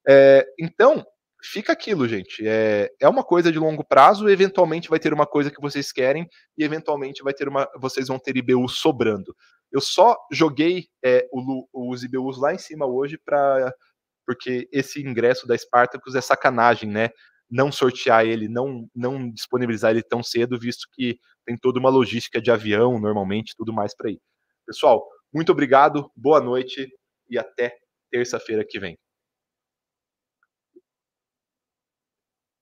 É, então, fica aquilo, gente. É, é uma coisa de longo prazo, eventualmente vai ter uma coisa que vocês querem, e eventualmente vai ter uma. Vocês vão ter IBU sobrando. Eu só joguei é, o, os IBUs lá em cima hoje para porque esse ingresso da Spartacus é sacanagem, né? Não sortear ele, não, não disponibilizar ele tão cedo, visto que tem toda uma logística de avião, normalmente, tudo mais para ir. Pessoal, muito obrigado, boa noite e até terça-feira que vem.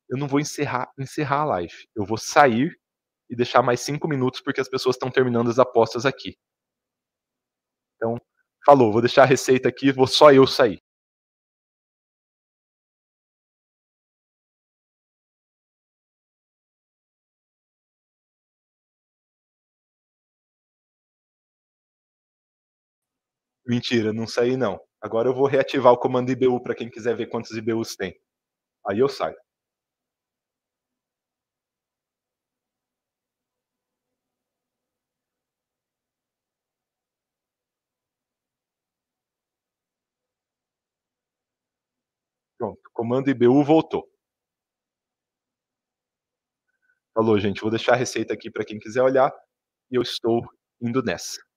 Eu não vou encerrar, encerrar a live. Eu vou sair e deixar mais cinco minutos porque as pessoas estão terminando as apostas aqui. Então, falou. Vou deixar a receita aqui. Vou só eu sair. Mentira, não saí não. Agora eu vou reativar o comando IBU para quem quiser ver quantos IBUs tem. Aí eu saio. Pronto, comando IBU voltou. Falou, gente. Vou deixar a receita aqui para quem quiser olhar. E eu estou indo nessa.